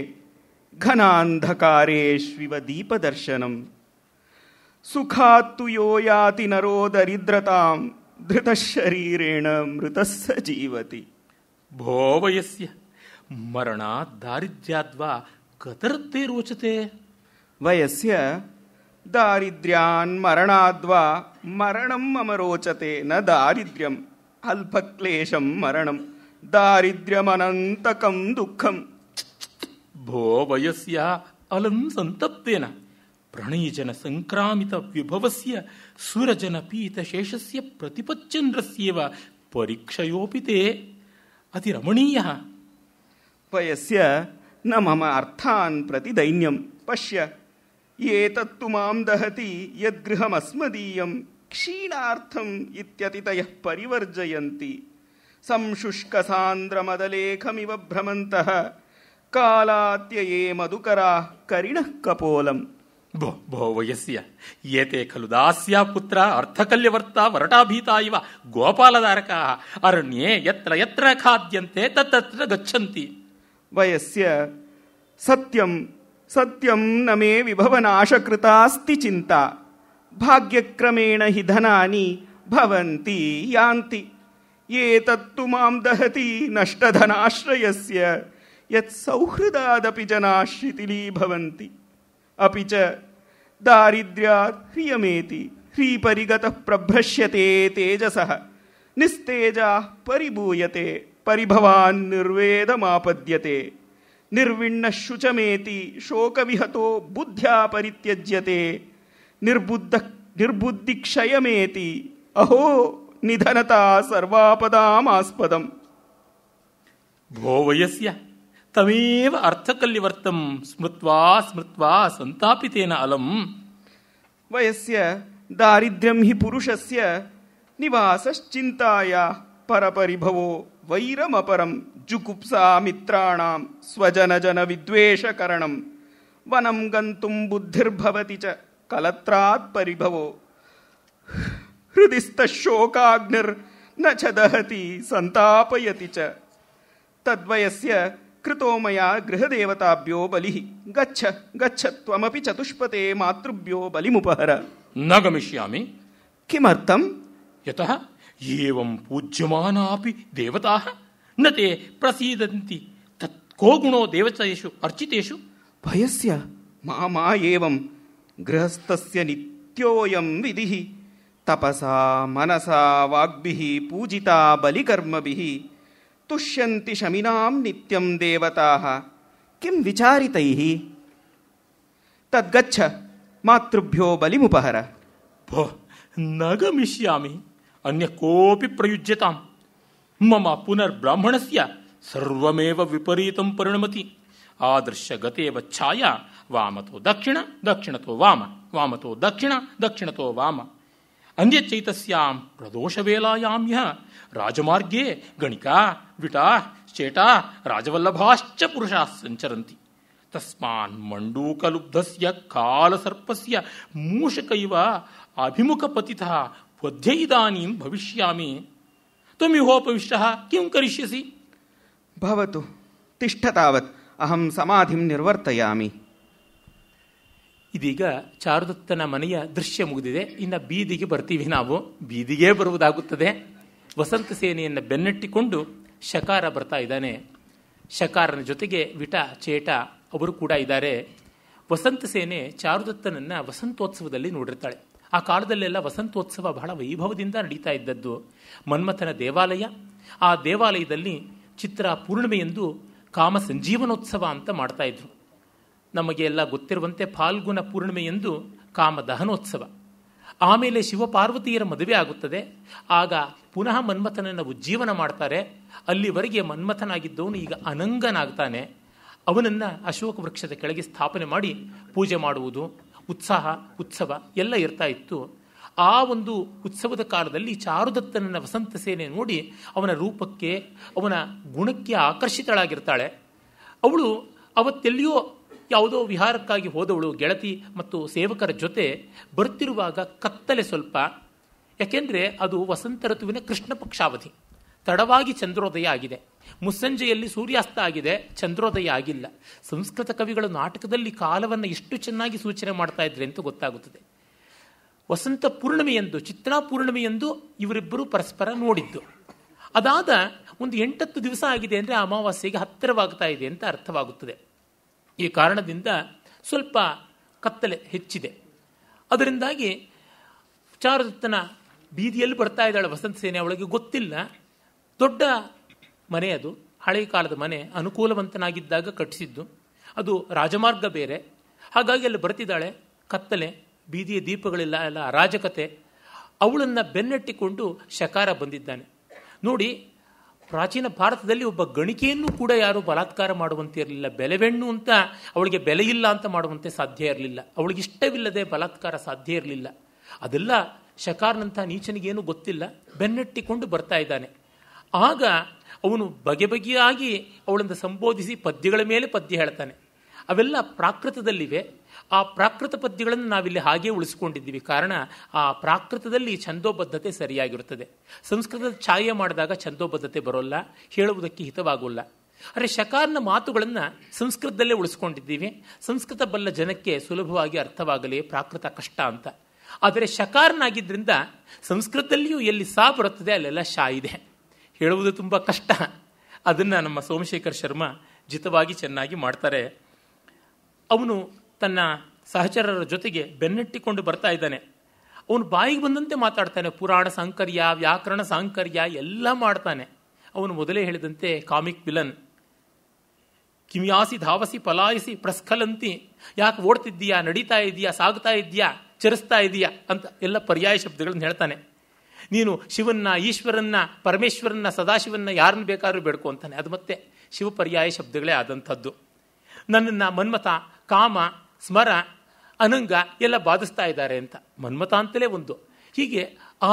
ಘನಾಂಧಕಾರೇಷ್ವಿವ ದೀಪದರ್ಶನ ಸುಖಾತ್ತು ಯೋ ಯಾತಿ ನರೋ ದರಿದ್ರತಾಂ ಧೃತಶರೀರೇಣ ಮೃತಸ್ಸ ಜೀವತಿ ಭೋ ವಯಸ್ಯ ಮರಣ ದಾರಿದ್ರ್ಯಾದ್ವಾ ಕತರ್ತೆ ರೋಚತೆ ವಯಸ್ಯ ದಾರಿದ್ರ್ಯಾನ್ ಮರಣಾದ್ವಾ ಮರಣಂ ಮಮ ರೋಚತೆ ನ ದಾರಿದ್ರ್ಯಂ ಅಲ್ಪಕ್ಲೇಶಂ ಮರಣಂ ದಾರಿದ್ರ್ಯಮನಂತಕಂ ದುಃಖಂ ಭೋ ವಯಸ್ಯ ಅಲಂ ಸಂತಪ್ತೇನ ಪ್ರಣಯಜನ ಸಂಕ್ರಾಮಿತ ವಿಭವಸ್ಯ ಸುರಜನ ಪೀತ ಶೇಷಸ್ಯ ಪ್ರತಿಪಚ್ಚಂದ್ರಸ್ಯೇವ ಅತಿರಮಣೀಯ ವಯಸ್ಯ ನ ಮಮ ಅರ್ಥಾನ್ ಪ್ರತಿ ದೈನ್ಯಂ ಪಶ್ಯ ಏತತ್ತು ಮಾಂ ದಹತಿ ಯದ್ಗೃಹಮಸ್ಮದೀಯಂ ಕ್ಷೀಣಾರ್ಥಂ ಇತ್ಯತಿತಯ ಪರಿವರ್ಜಯಂತಿ ಸಂಶುಷ್ಕ ಸಾಂದ್ರ ಮದಲೇಖಮಿವ ಭ್ರಮಂತಹ ಕಾಲಾತ್ಯಯೇ ಮಧುಕರ ಕರಿಣ ಕಪೋಲಂ ಭೋ ಭೋ ವಯಸ್ಯ ಏತೆ ಖಲು ದಾಸ್ಯ ಪುತ್ರ ಅರ್ಥಕಲ್ಯವರ್ತ ವರಟಾಭೀತ ಇವ ಗೋಪಾಲಧಾರಕ ಅರಣ್ಯೆ ಯತ್ರ ಯತ್ರ ಖಾದ್ಯಂತೆ ತತ್ತತ್ರ ಗಚ್ಚಂತಿ ವಯಸ್ಯ ಸತ್ಯಂ ಸತ್ಯಂ ನಮೇ ವಿಭವನಾಶಕೃತಾಸ್ತಿ ಚಿಂತಾ भाग्यक्रमेण हि धनानि भवन्ति यान्ति ये तत्तु मां दहति नष्टधनाश्रयस्य यत्सौहृदादपि जनाश्रितिलीभवन्ति अपि च दारिद्र्यात् ह्रियमेति ह्रीपरिगतः प्रभ्रश्यते तेजसः निस्तेजाः परिभूयते परिभवान निर्वेदमापद्यते निर्विण्णः शुचमेति शोकविहतो बुद्ध्या परित्यज्यते ನಿರ್ಬುದ್ಧ ನಿರ್ಬುದ್ಧಿ ಕ್ಷಯಮೇತಿ ಅಹೋ ನಿಧನತಾ ಸರ್ವಾಪದಾಮಾಸ್ಪದಂ ಭೋ ವಯಸ್ಯ ತಮೇವ ಅರ್ಥಕಲ್ಲಿವರ್ತಂ ಸ್ಮೃತ್ವಾ ಸ್ಮೃತ್ವಾ ಸಂತಾಪಿತೇನ ಅಲಂ ವಯಸ್ಯ ದಾರಿದ್ರ್ಯಂ ಹಿ ಪುರುಷಸ್ಯ ನಿವಾಸಶ್ಚಿಂತಾಯ ಪರಪರಿಭವೋ ವೈರಮಪರಂ ಜುಕುಪ್ಸಾ ಮಿತ್ರಾಣಾಂ ಜನ ವಿದ್ವೇಷಕರಣಂ ವನಂ ಗಂತುಂ ಬುದ್ಧಿರ್ಭವತಿ ಚ ಕಲತ್ರಾತ್ ಪರಿಭವೋ ಹೃದಿಸ್ತ ಶೋಕಾಗ್ನಿರ್ ನ ಚ ದಹತಿ ಸಂತಾಪಯತಿ ಚ ತದ್ವಯಸ್ಯ ಕೃತೋ ಗೃಹದೇವತಾಭ್ಯೋ ಬಲಿ ಗಚ್ಚ ಗಚ್ಚ ತ್ವಮಪಿ ಚತುಷ್ಪತೆ ಮಾತೃಭ್ಯೋ ಬಲಿಮುಪಹರ ನ ಗಮಿಷ್ಯಾಮಿ ಕಿಮರ್ಥಂ ಯತಃ ಏವಂ ಪೂಜ್ಯಮಾನಾಪಿ ದೇವತಾಃ ಪ್ರಸೀದಂತಿ ಗುಣೋ ಅರ್ಚಿತೇಷು ಭಯಸ್ಯ ಏವಂ ಗೃಹಸ್ಥಸ್ಯ ನಿತ್ಯೋಯಂ ವಿಧಿ ತಪಸಾ ಮನಸಾ ವಾಗ್ಭಿ ಪೂಜಿತಾ ಬಲಿಕರ್ಮಭಿ ತುಷ್ಯಂತಿ ಶಮಿನಾಂ ನಿತ್ಯಂ ದೇವತಾ ಕಿಂ ವಿಚಾರಿತೈ ತದ್ಗಚ್ಚ ಮಾತೃಭ್ಯೋ ಬಲಿಮುಪಹರ ಭೋ ನಗಮಿಷ್ಯಾಮಿ ಅನ್ಯ ಕೋಪಿ ಪ್ರಯುಜ್ಯತಾಂ ಮಮ ಸರ್ವಮೇವ ವಿಪರೀತಂ ಪರಿಣಮತಿ आदर्श गतेव छाया वामतो दक्षिण दक्षिणतो वाम वामतो दक्षिण दक्षिणतो वाम अन्यच्चैतस्यां प्रदोषवेलायां यः राजमार्गे गणिका विटा चेटा राजवल्लभाश्च पुरुषाः सञ्चरन्ति तस्मान् मण्डूकलुब्धस्य कालसर्पस्य मूषक इव अभिमुखपतितः वध्य इदानीं भविष्यामि त्वमिहोपविष्टः किं करिष्यसि भवतु तिष्ठ तावत् ಅಹಂ ಸಮಾಧಿಂ ನಿರ್ವರ್ತಯಾಮಿ ಇದೀಗ ಚಾರುದತ್ತನ ಮನೆಯ ದೃಶ್ಯ ಮುಗಿದಿದೆ ಇನ್ನು ಬೀದಿಗೆ ಬರ್ತೀವಿ ನಾವು ಬೀದಿಗೆ ಬರುವುದಾಗುತ್ತದೆ ವಸಂತ ಸೇನೆಯನ್ನು ಬೆನ್ನಟ್ಟಿಕೊಂಡು ಶಕಾರ ಬರ್ತಾ ಇದ್ದಾನೆ ಶಕಾರನ ಜೊತೆಗೆ ವಿಟ ಚೇಟ ಅವರು ಕೂಡ ಇದ್ದಾರೆ ವಸಂತ ಸೇನೆ ಚಾರುದತ್ತನನ್ನು ವಸಂತೋತ್ಸವದಲ್ಲಿ ನೋಡಿರ್ತಾಳೆ ಆ ಕಾಲದಲ್ಲೆಲ್ಲ ವಸಂತೋತ್ಸವ ಬಹಳ ವೈಭವದಿಂದ ನಡೀತಾ ಇದ್ದದ್ದು ಮನ್ಮಥನ ದೇವಾಲಯ ಆ ದೇವಾಲಯದಲ್ಲಿ ಚಿತ್ರ ಪೂರ್ಣಿಮೆಯೆಂದು ಕಾಮ ಸಂಜೀವನೋತ್ಸವ ಅಂತ ಮಾಡ್ತಾ ಇದ್ರು ನಮಗೆ ಎಲ್ಲ ಗೊತ್ತಿರುವಂತೆ ಫಾಲ್ಗುಣ ಪೂರ್ಣಿಮೆಯೆಂದು ಕಾಮ ದಹನೋತ್ಸವ ಆಮೇಲೆ ಶಿವಪಾರ್ವತಿಯರ ಮದುವೆ ಆಗುತ್ತದೆ ಆಗ ಪುನಃ ಮನ್ಮಥನನ್ನು ಉಜ್ಜೀವನ ಮಾಡ್ತಾರೆ ಅಲ್ಲಿವರೆಗೆ ಮನ್ಮಥನಾಗಿದ್ದವನು ಈಗ ಅನಂಗನಾಗ್ತಾನೆ ಅವನನ್ನು ಅಶೋಕ ವೃಕ್ಷದ ಕೆಳಗೆ ಸ್ಥಾಪನೆ ಮಾಡಿ ಪೂಜೆ ಮಾಡುವುದು ಉತ್ಸಾಹ ಉತ್ಸವ ಎಲ್ಲ ಇರ್ತಾ ಇತ್ತು ಆ ಒಂದು ಉತ್ಸವದ ಕಾಲದಲ್ಲಿ ಚಾರುದತ್ತನನ್ನ ವಸಂತ ಸೇನೆ ನೋಡಿ ಅವನ ರೂಪಕ್ಕೆ ಅವನ ಗುಣಕ್ಕೆ ಆಕರ್ಷಿತಳಾಗಿರ್ತಾಳೆ ಅವಳು ಅವತ್ತೆಲ್ಲಿಯೋ ಯಾವುದೋ ವಿಹಾರಕ್ಕಾಗಿ ಹೋದವಳು ಗೆಳತಿ ಮತ್ತು ಸೇವಕರ ಜೊತೆ ಬರ್ತಿರುವಾಗ ಕತ್ತಲೆ ಸ್ವಲ್ಪ ಯಾಕೆಂದರೆ ಅದು ವಸಂತ ಋತುವಿನ ಕೃಷ್ಣ ಪಕ್ಷಾವಧಿ ತಡವಾಗಿ ಚಂದ್ರೋದಯ ಆಗಿದೆ ಮುಸ್ಸಂಜೆಯಲ್ಲಿ ಸೂರ್ಯಾಸ್ತ ಆಗಿದೆ ಚಂದ್ರೋದಯ ಆಗಿಲ್ಲ ಸಂಸ್ಕೃತ ಕವಿಗಳು ನಾಟಕದಲ್ಲಿ ಕಾಲವನ್ನು ಎಷ್ಟು ಚೆನ್ನಾಗಿ ಸೂಚನೆ ಮಾಡ್ತಾ ಇದ್ರೆ ಅಂತ ಗೊತ್ತಾಗುತ್ತದೆ ವಸಂತ ಪೂರ್ಣಿಮೆಯಂದು ಚಿತ್ರಾ ಎಂದು ಇವರಿಬ್ಬರು ಪರಸ್ಪರ ನೋಡಿದ್ದು ಅದಾದ ಒಂದು ಎಂಟತ್ತು ದಿವಸ ಆಗಿದೆ ಅಂದರೆ ಅಮಾವಾಸ್ಯೆಗೆ ಹತ್ತಿರವಾಗ್ತಾ ಇದೆ ಅಂತ ಅರ್ಥವಾಗುತ್ತದೆ ಈ ಕಾರಣದಿಂದ ಸ್ವಲ್ಪ ಕತ್ತಲೆ ಹೆಚ್ಚಿದೆ ಅದರಿಂದಾಗಿ ಚಾರುದತ್ತನ ಬೀದಿಯಲ್ಲಿ ಬರ್ತಾ ಇದ್ದಾಳೆ ವಸಂತ ಸೇನೆ ಅವಳಿಗೆ ಗೊತ್ತಿಲ್ಲ ದೊಡ್ಡ ಮನೆ ಅದು ಹಳೆಯ ಕಾಲದ ಮನೆ ಅನುಕೂಲವಂತನಾಗಿದ್ದಾಗ ಕಟ್ಟಿಸಿದ್ದು ಅದು ರಾಜಮಾರ್ಗ ಬೇರೆ ಹಾಗಾಗಿ ಅಲ್ಲಿ ಬರ್ತಿದ್ದಾಳೆ ಕತ್ತಲೆ ಬೀದಿಯ ದೀಪಗಳಿಲ್ಲ ಎಲ್ಲ ಅರಾಜಕತೆ ಅವಳನ್ನು ಬೆನ್ನಟ್ಟಿಕೊಂಡು ಶಕಾರ ಬಂದಿದ್ದಾನೆ ನೋಡಿ ಪ್ರಾಚೀನ ಭಾರತದಲ್ಲಿ ಒಬ್ಬ ಗಣಿಕೆಯನ್ನು ಕೂಡ ಯಾರೂ ಬಲಾತ್ಕಾರ ಮಾಡುವಂತೆ ಇರಲಿಲ್ಲ ಬೆಲೆವೆಣ್ಣು ಅಂತ ಅವಳಿಗೆ ಬೆಲೆ ಇಲ್ಲ ಅಂತ ಮಾಡುವಂತೆ ಸಾಧ್ಯ ಇರಲಿಲ್ಲ ಅವಳಿಗೆ ಇಷ್ಟವಿಲ್ಲದೆ ಬಲಾತ್ಕಾರ ಸಾಧ್ಯ ಇರಲಿಲ್ಲ ಅದೆಲ್ಲ ಶಕಾರ್ನಂಥ ನೀಚನಿಗೇನು ಗೊತ್ತಿಲ್ಲ ಬೆನ್ನಟ್ಟಿಕೊಂಡು ಬರ್ತಾ ಇದ್ದಾನೆ ಆಗ ಅವನು ಬಗೆ ಬಗೆಯಾಗಿ ಅವಳನ್ನು ಸಂಬೋಧಿಸಿ ಪದ್ಯಗಳ ಮೇಲೆ ಪದ್ಯ ಹೇಳ್ತಾನೆ ಅವೆಲ್ಲ ಪ್ರಾಕೃತದಲ್ಲಿವೆ ಆ ಪ್ರಾಕೃತ ಪದ್ಯಗಳನ್ನು ನಾವಿಲ್ಲಿ ಹಾಗೆ ಉಳಿಸ್ಕೊಂಡಿದ್ದೀವಿ ಕಾರಣ ಆ ಪ್ರಾಕೃತದಲ್ಲಿ ಛಂದೋಬದ್ಧತೆ ಸರಿಯಾಗಿರುತ್ತದೆ ಸಂಸ್ಕೃತದ ಛಾಯೆ ಮಾಡಿದಾಗ ಛಂದೋಬದ್ಧತೆ ಬರೋಲ್ಲ ಹೇಳುವುದಕ್ಕೆ ಹಿತವಾಗೋಲ್ಲ ಆದರೆ ಶಕಾರ್ನ ಮಾತುಗಳನ್ನು ಸಂಸ್ಕೃತದಲ್ಲೇ ಉಳಿಸ್ಕೊಂಡಿದ್ದೀವಿ ಸಂಸ್ಕೃತ ಬಲ್ಲ ಜನಕ್ಕೆ ಸುಲಭವಾಗಿ ಅರ್ಥವಾಗಲಿ ಪ್ರಾಕೃತ ಕಷ್ಟ ಅಂತ ಆದರೆ ಶಕಾರ್ನಾಗಿದ್ದರಿಂದ ಸಂಸ್ಕೃತದಲ್ಲಿಯೂ ಎಲ್ಲಿ ಸಾ ಬರುತ್ತದೆ ಅಲ್ಲೆಲ್ಲ ಶಾ ಇದೆ ಹೇಳುವುದು ತುಂಬ ಕಷ್ಟ ಅದನ್ನು ನಮ್ಮ ಸೋಮಶೇಖರ್ ಶರ್ಮಾ ಜಿತವಾಗಿ ಚೆನ್ನಾಗಿ ಮಾಡ್ತಾರೆ ಅವನು ತನ್ನ ಸಹಚರರ ಜೊತೆಗೆ ಬೆನ್ನಟ್ಟಿಕೊಂಡು ಬರ್ತಾ ಇದ್ದಾನೆ ಅವನು ಬಾಯಿಗೆ ಬಂದಂತೆ ಮಾತಾಡ್ತಾನೆ ಪುರಾಣ ಸಾಂಕರ್ಯ ವ್ಯಾಕರಣ ಸಾಂಕರ್ಯ ಎಲ್ಲ ಮಾಡ್ತಾನೆ ಅವನು ಮೊದಲೇ ಹೇಳಿದಂತೆ ಕಾಮಿಕ್ ವಿಲನ್ ಕಿಮಿಯಾಸಿ ಧಾವಸಿ ಪಲಾಯಿಸಿ ಪ್ರಸ್ಖಲಂತಿ ಯಾಕೆ ಓಡ್ತಿದ್ದೀಯಾ ನಡೀತಾ ಇದೆಯಾ ಸಾಗ್ತಾ ಇದೆಯಾ ಚರಿಸ್ತಾ ಇದೀಯಾ ಅಂತ ಎಲ್ಲ ಪರ್ಯಾಯ ಶಬ್ದಗಳನ್ನು ಹೇಳ್ತಾನೆ ನೀನು ಶಿವನ್ನ ಈಶ್ವರನ್ನ ಪರಮೇಶ್ವರನ್ನ ಸದಾಶಿವನ್ನ ಯಾರನ್ನು ಬೇಕಾದ್ರೂ ಬೇಡ್ಕೊ ಅಂತಾನೆ ಅದು ಮತ್ತೆ ಶಿವ ಪರ್ಯಾಯ ಶಬ್ದಗಳೇ ಆದಂಥದ್ದು ನನ್ನನ್ನು ಮನ್ಮಥ ಕಾಮ ಸ್ಮರ ಅನಂಗ ಎಲ್ಲ ಬಾಧಿಸ್ತಾ ಇದ್ದಾರೆ ಅಂತ ಮನ್ಮತ ಅಂತಲೇ ಒಂದು ಹೀಗೆ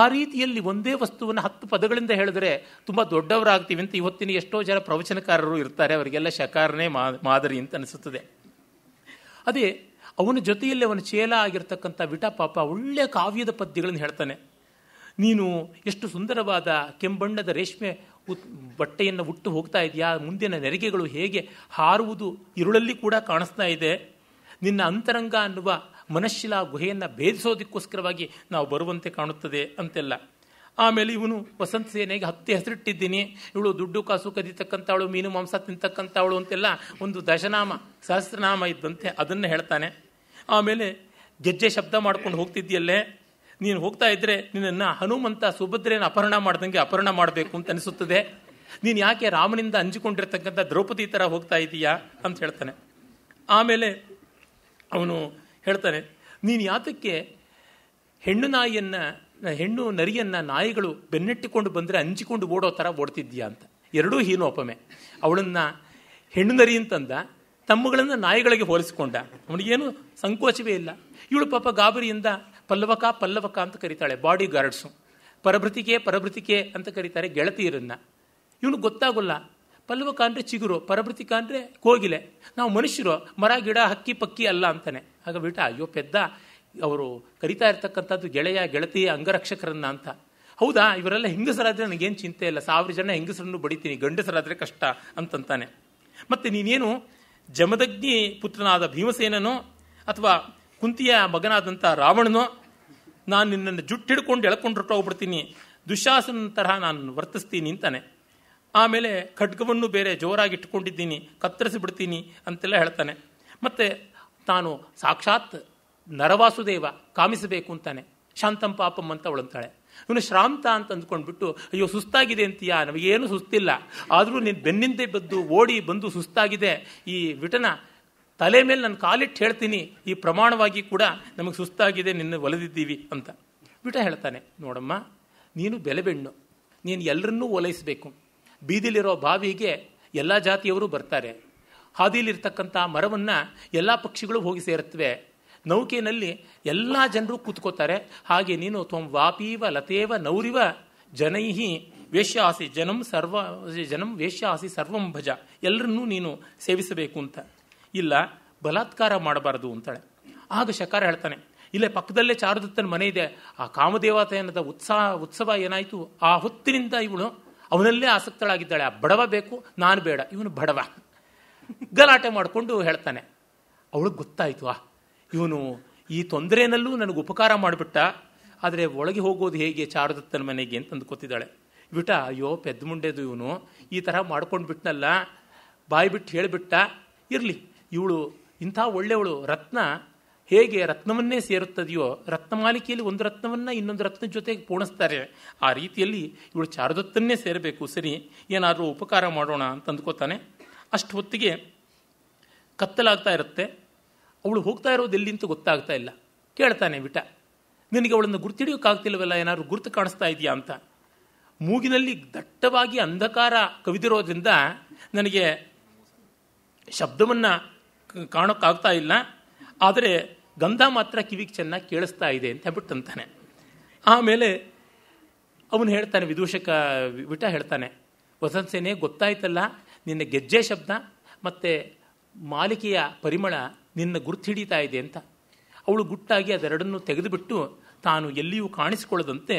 ಆ ರೀತಿಯಲ್ಲಿ ಒಂದೇ ವಸ್ತುವನ್ನು ಹತ್ತು ಪದಗಳಿಂದ ಹೇಳಿದ್ರೆ ತುಂಬ ದೊಡ್ಡವರಾಗ್ತೀವಿ ಅಂತ ಇವತ್ತಿನ ಎಷ್ಟೋ ಜನ ಪ್ರವಚನಕಾರರು ಇರ್ತಾರೆ ಅವರಿಗೆಲ್ಲ ಶಕಾರನೇ ಮಾದರಿ ಅಂತ ಅನಿಸುತ್ತದೆ ಅದೇ ಅವನ ಜೊತೆಯಲ್ಲಿ ಅವನ ಚೇಲ ಆಗಿರ್ತಕ್ಕಂಥ ವಿಟ ಪಾಪ ಒಳ್ಳೆಯ ಕಾವ್ಯದ ಪದ್ಯಗಳನ್ನು ಹೇಳ್ತಾನೆ ನೀನು ಎಷ್ಟು ಸುಂದರವಾದ ಕೆಂಬಣ್ಣದ ರೇಷ್ಮೆ ಉತ್ ಬಟ್ಟೆಯನ್ನು ಉಟ್ಟು ಹೋಗ್ತಾ ಇದೆಯಾ ಮುಂದಿನ ನೆರಿಗೆಗಳು ಹೇಗೆ ಹಾರುವುದು ಇರುಳಲ್ಲಿ ಕೂಡ ಕಾಣಿಸ್ತಾ ಇದೆ ನಿನ್ನ ಅಂತರಂಗ ಅನ್ನುವ ಮನಶ್ಶಿಲಾ ಗುಹೆಯನ್ನು ಭೇದಿಸೋದಕ್ಕೋಸ್ಕರವಾಗಿ ನಾವು ಬರುವಂತೆ ಕಾಣುತ್ತದೆ ಅಂತೆಲ್ಲ ಆಮೇಲೆ ಇವನು ವಸಂತ ಸೇನೆಗೆ ಹತ್ತಿ ಹೆಸರಿಟ್ಟಿದ್ದೀನಿ ಇವಳು ದುಡ್ಡು ಕಾಸು ಕದಿತಕ್ಕಂಥವಳು ಮೀನು ಮಾಂಸ ತಿಂತಕ್ಕಂಥವಳು ಅಂತೆಲ್ಲ ಒಂದು ದಶನಾಮ ಸಹಸ್ರನಾಮ ಇದ್ದಂತೆ ಅದನ್ನು ಹೇಳ್ತಾನೆ ಆಮೇಲೆ ಗೆಜ್ಜೆ ಶಬ್ದ ಮಾಡ್ಕೊಂಡು ಹೋಗ್ತಿದ್ದೀಯಲ್ಲೇ ನೀನು ಹೋಗ್ತಾ ಇದ್ದರೆ ನಿನ್ನನ್ನು ಹನುಮಂತ ಸುಭದ್ರೆಯನ್ನು ಅಪಹರಣ ಮಾಡ್ದಂಗೆ ಅಪಹರಣ ಮಾಡಬೇಕು ಅಂತ ಅನಿಸುತ್ತದೆ ನೀನು ಯಾಕೆ ರಾಮನಿಂದ ಹಂಚಿಕೊಂಡಿರ್ತಕ್ಕಂಥ ದ್ರೌಪದಿ ಥರ ಹೋಗ್ತಾ ಇದೀಯಾ ಅಂತ ಹೇಳ್ತಾನೆ ಆಮೇಲೆ ಅವನು ಹೇಳ್ತಾನೆ ನೀನು ಯಾತಕ್ಕೆ ಹೆಣ್ಣು ನಾಯಿಯನ್ನು ಹೆಣ್ಣು ನರಿಯನ್ನು ನಾಯಿಗಳು ಬೆನ್ನಟ್ಟಿಕೊಂಡು ಬಂದರೆ ಹಂಚಿಕೊಂಡು ಓಡೋ ಥರ ಓಡ್ತಿದ್ಯಾ ಅಂತ ಎರಡೂ ಹೀನೋಪಮೆ ಅವಳನ್ನು ಹೆಣ್ಣು ನರಿ ಅಂತಂದ ತಮ್ಮಗಳನ್ನು ನಾಯಿಗಳಿಗೆ ಹೋಲಿಸಿಕೊಂಡ ಅವನಿಗೇನು ಸಂಕೋಚವೇ ಇಲ್ಲ ಇವಳು ಪಾಪ ಗಾಬರಿಯಿಂದ ಪಲ್ಲವಕ ಪಲ್ಲವಕ ಅಂತ ಕರೀತಾಳೆ ಬಾಡಿ ಗಾರ್ಡ್ಸು ಪರಭೃತಿಕೆ ಪರಭೃತಿಕೆ ಅಂತ ಕರೀತಾರೆ ಗೆಳತಿಯರನ್ನು ಇವನು ಗೊತ್ತಾಗೋಲ್ಲ ಪಲ್ಲವಕ ಅಂದರೆ ಚಿಗುರು ಪರಭೃತಿಕ ಅಂದರೆ ಕೋಗಿಲೆ ನಾವು ಮನುಷ್ಯರು ಮರ ಗಿಡ ಹಕ್ಕಿ ಪಕ್ಕಿ ಅಲ್ಲ ಅಂತಾನೆ ಆಗ ಬಿಟ್ಟ ಅಯ್ಯೋ ಪೆದ್ದ ಅವರು ಕರಿತಾ ಇರ್ತಕ್ಕಂಥದ್ದು ಗೆಳೆಯ ಗೆಳತಿಯ ಅಂಗರಕ್ಷಕರನ್ನ ಅಂತ ಹೌದಾ ಇವರೆಲ್ಲ ಹೆಂಗಸರಾದರೆ ನನಗೇನು ಚಿಂತೆ ಇಲ್ಲ ಸಾವಿರ ಜನ ಹೆಂಗಸರನ್ನು ಬಡಿತೀನಿ ಗಂಡಸರಾದರೆ ಕಷ್ಟ ಅಂತಂತಾನೆ ಮತ್ತು ನೀನೇನು ಜಮದಗ್ನಿ ಪುತ್ರನಾದ ಭೀಮಸೇನನೋ ಅಥವಾ ಕುಂತಿಯ ಮಗನಾದಂಥ ರಾವಣನೋ ನಾನು ನಿನ್ನನ್ನು ಜುಟ್ಟಿಡ್ಕೊಂಡು ಹಿಡ್ಕೊಂಡು ಎಳ್ಕೊಂಡು ಹೋಗ್ಬಿಡ್ತೀನಿ ದುಶಾಸನ ತರಹ ನಾನು ವರ್ತಿಸ್ತೀನಿ ಅಂತಾನೆ ಆಮೇಲೆ ಖಡ್ಗವನ್ನು ಬೇರೆ ಜೋರಾಗಿ ಇಟ್ಕೊಂಡಿದ್ದೀನಿ ಬಿಡ್ತೀನಿ ಅಂತೆಲ್ಲ ಹೇಳ್ತಾನೆ ಮತ್ತು ತಾನು ಸಾಕ್ಷಾತ್ ನರವಾಸುದೇವ ಕಾಮಿಸಬೇಕು ಅಂತಾನೆ ಶಾಂತಂ ಪಾಪಂ ಅಂತ ಅವಳಂತಾಳೆ ಇವನು ಶ್ರಾಂತ ಅಂತ ಅಂದ್ಕೊಂಡ್ಬಿಟ್ಟು ಅಯ್ಯೋ ಸುಸ್ತಾಗಿದೆ ಅಂತೀಯಾ ನಮಗೇನು ಸುಸ್ತಿಲ್ಲ ಆದರೂ ನೀನು ಬೆನ್ನಿಂದೆ ಬದ್ದು ಓಡಿ ಬಂದು ಸುಸ್ತಾಗಿದೆ ಈ ವಿಟನ ತಲೆ ಮೇಲೆ ನಾನು ಕಾಲಿಟ್ಟು ಹೇಳ್ತೀನಿ ಈ ಪ್ರಮಾಣವಾಗಿ ಕೂಡ ನಮಗೆ ಸುಸ್ತಾಗಿದೆ ನಿನ್ನ ಒಲೆದಿದ್ದೀವಿ ಅಂತ ವಿಟ ಹೇಳ್ತಾನೆ ನೋಡಮ್ಮ ನೀನು ಬೆಲೆಬೆಣ್ಣು ನೀನು ಎಲ್ಲರನ್ನೂ ಒಲೈಸಬೇಕು ಬೀದಿಲಿರೋ ಬಾವಿಗೆ ಎಲ್ಲ ಜಾತಿಯವರು ಬರ್ತಾರೆ ಹಾದಿಲಿರ್ತಕ್ಕಂಥ ಮರವನ್ನು ಎಲ್ಲ ಪಕ್ಷಿಗಳು ಹೋಗಿ ಸೇರುತ್ತವೆ ನೌಕೆಯಲ್ಲಿ ಎಲ್ಲ ಜನರು ಕೂತ್ಕೋತಾರೆ ಹಾಗೆ ನೀನು ತ್ವಂ ವಾಪೀವ ಲತೇವ ನೌರಿವ ಜನೈಹಿ ವೇಶ್ಯಾಸಿ ಜನಂ ಸರ್ವ ಜನಂ ವೇಶ್ಯಾಸಿ ಸರ್ವಂ ಭಜ ಎಲ್ಲರನ್ನೂ ನೀನು ಸೇವಿಸಬೇಕು ಅಂತ ಇಲ್ಲ ಬಲಾತ್ಕಾರ ಮಾಡಬಾರದು ಅಂತಾಳೆ ಆಗ ಶಕಾರ ಹೇಳ್ತಾನೆ ಇಲ್ಲೇ ಪಕ್ಕದಲ್ಲೇ ಚಾರುದತ್ತನ ಮನೆ ಇದೆ ಆ ಕಾಮದೇವತೆಯನ್ನದ ಉತ್ಸಾಹ ಉತ್ಸವ ಏನಾಯಿತು ಆ ಹೊತ್ತಿನಿಂದ ಇವಳು ಅವನಲ್ಲೇ ಆಸಕ್ತಳಾಗಿದ್ದಾಳೆ ಆ ಬಡವ ಬೇಕು ನಾನು ಬೇಡ ಇವನು ಬಡವ ಗಲಾಟೆ ಮಾಡಿಕೊಂಡು ಹೇಳ್ತಾನೆ ಅವಳಿಗೆ ಗೊತ್ತಾಯಿತು ಆ ಇವನು ಈ ತೊಂದರೆನಲ್ಲೂ ನನಗೆ ಉಪಕಾರ ಮಾಡಿಬಿಟ್ಟ ಆದರೆ ಒಳಗೆ ಹೋಗೋದು ಹೇಗೆ ಚಾರದತ್ತನ ಮನೆಗೆ ಅಂತ ಅಂದ್ಕೋತಿದ್ದಾಳೆ ಬಿಟ ಅಯ್ಯೋ ಮುಂಡೆದು ಇವನು ಈ ಥರ ಮಾಡ್ಕೊಂಡು ಬಿಟ್ನಲ್ಲ ಬಾಯಿ ಬಿಟ್ಟು ಹೇಳಿಬಿಟ್ಟ ಇರಲಿ ಇವಳು ಇಂಥ ಒಳ್ಳೆಯವಳು ರತ್ನ ಹೇಗೆ ರತ್ನವನ್ನೇ ಸೇರುತ್ತದೆಯೋ ರತ್ನಮಾಲಿಕೆಯಲ್ಲಿ ಒಂದು ರತ್ನವನ್ನು ಇನ್ನೊಂದು ರತ್ನ ಜೊತೆಗೆ ಪೋಣಿಸ್ತಾರೆ ಆ ರೀತಿಯಲ್ಲಿ ಇವಳು ಚಾರದತ್ತನ್ನೇ ಸೇರಬೇಕು ಸರಿ ಏನಾದರೂ ಉಪಕಾರ ಮಾಡೋಣ ಅಂತ ಅಂದ್ಕೋತಾನೆ ಅಷ್ಟು ಹೊತ್ತಿಗೆ ಕತ್ತಲಾಗ್ತಾ ಇರುತ್ತೆ ಅವಳು ಹೋಗ್ತಾ ಇರೋದು ಎಲ್ಲಿ ಅಂತ ಗೊತ್ತಾಗ್ತಾ ಇಲ್ಲ ಕೇಳ್ತಾನೆ ವಿಟ ನಿನಗೆ ಅವಳನ್ನು ಗುರ್ತಿಡಿಯೋಕ್ಕಾಗ್ತಿಲ್ವಲ್ಲ ಏನಾದರೂ ಗುರುತು ಕಾಣಿಸ್ತಾ ಇದೆಯಾ ಅಂತ ಮೂಗಿನಲ್ಲಿ ದಟ್ಟವಾಗಿ ಅಂಧಕಾರ ಕವಿದಿರೋದ್ರಿಂದ ನನಗೆ ಶಬ್ದವನ್ನು ಕಾಣೋಕ್ಕಾಗ್ತಾ ಇಲ್ಲ ಆದರೆ ಗಂಧ ಮಾತ್ರ ಕಿವಿಗೆ ಚೆನ್ನಾಗಿ ಕೇಳಿಸ್ತಾ ಇದೆ ಅಂತ ಹೇಳ್ಬಿಟ್ಟು ಅಂತಾನೆ ಆಮೇಲೆ ಅವನು ಹೇಳ್ತಾನೆ ವಿದೂಷಕ ವಿಟ ಹೇಳ್ತಾನೆ ವಸಂತ ಸೇನೆ ಗೊತ್ತಾಯ್ತಲ್ಲ ನಿನ್ನ ಗೆಜ್ಜೆ ಶಬ್ದ ಮತ್ತು ಮಾಲಿಕೆಯ ಪರಿಮಳ ನಿನ್ನ ಗುರ್ತು ಹಿಡಿತಾ ಇದೆ ಅಂತ ಅವಳು ಗುಟ್ಟಾಗಿ ಅದೆರಡನ್ನು ತೆಗೆದುಬಿಟ್ಟು ತಾನು ಎಲ್ಲಿಯೂ ಕಾಣಿಸಿಕೊಳ್ಳದಂತೆ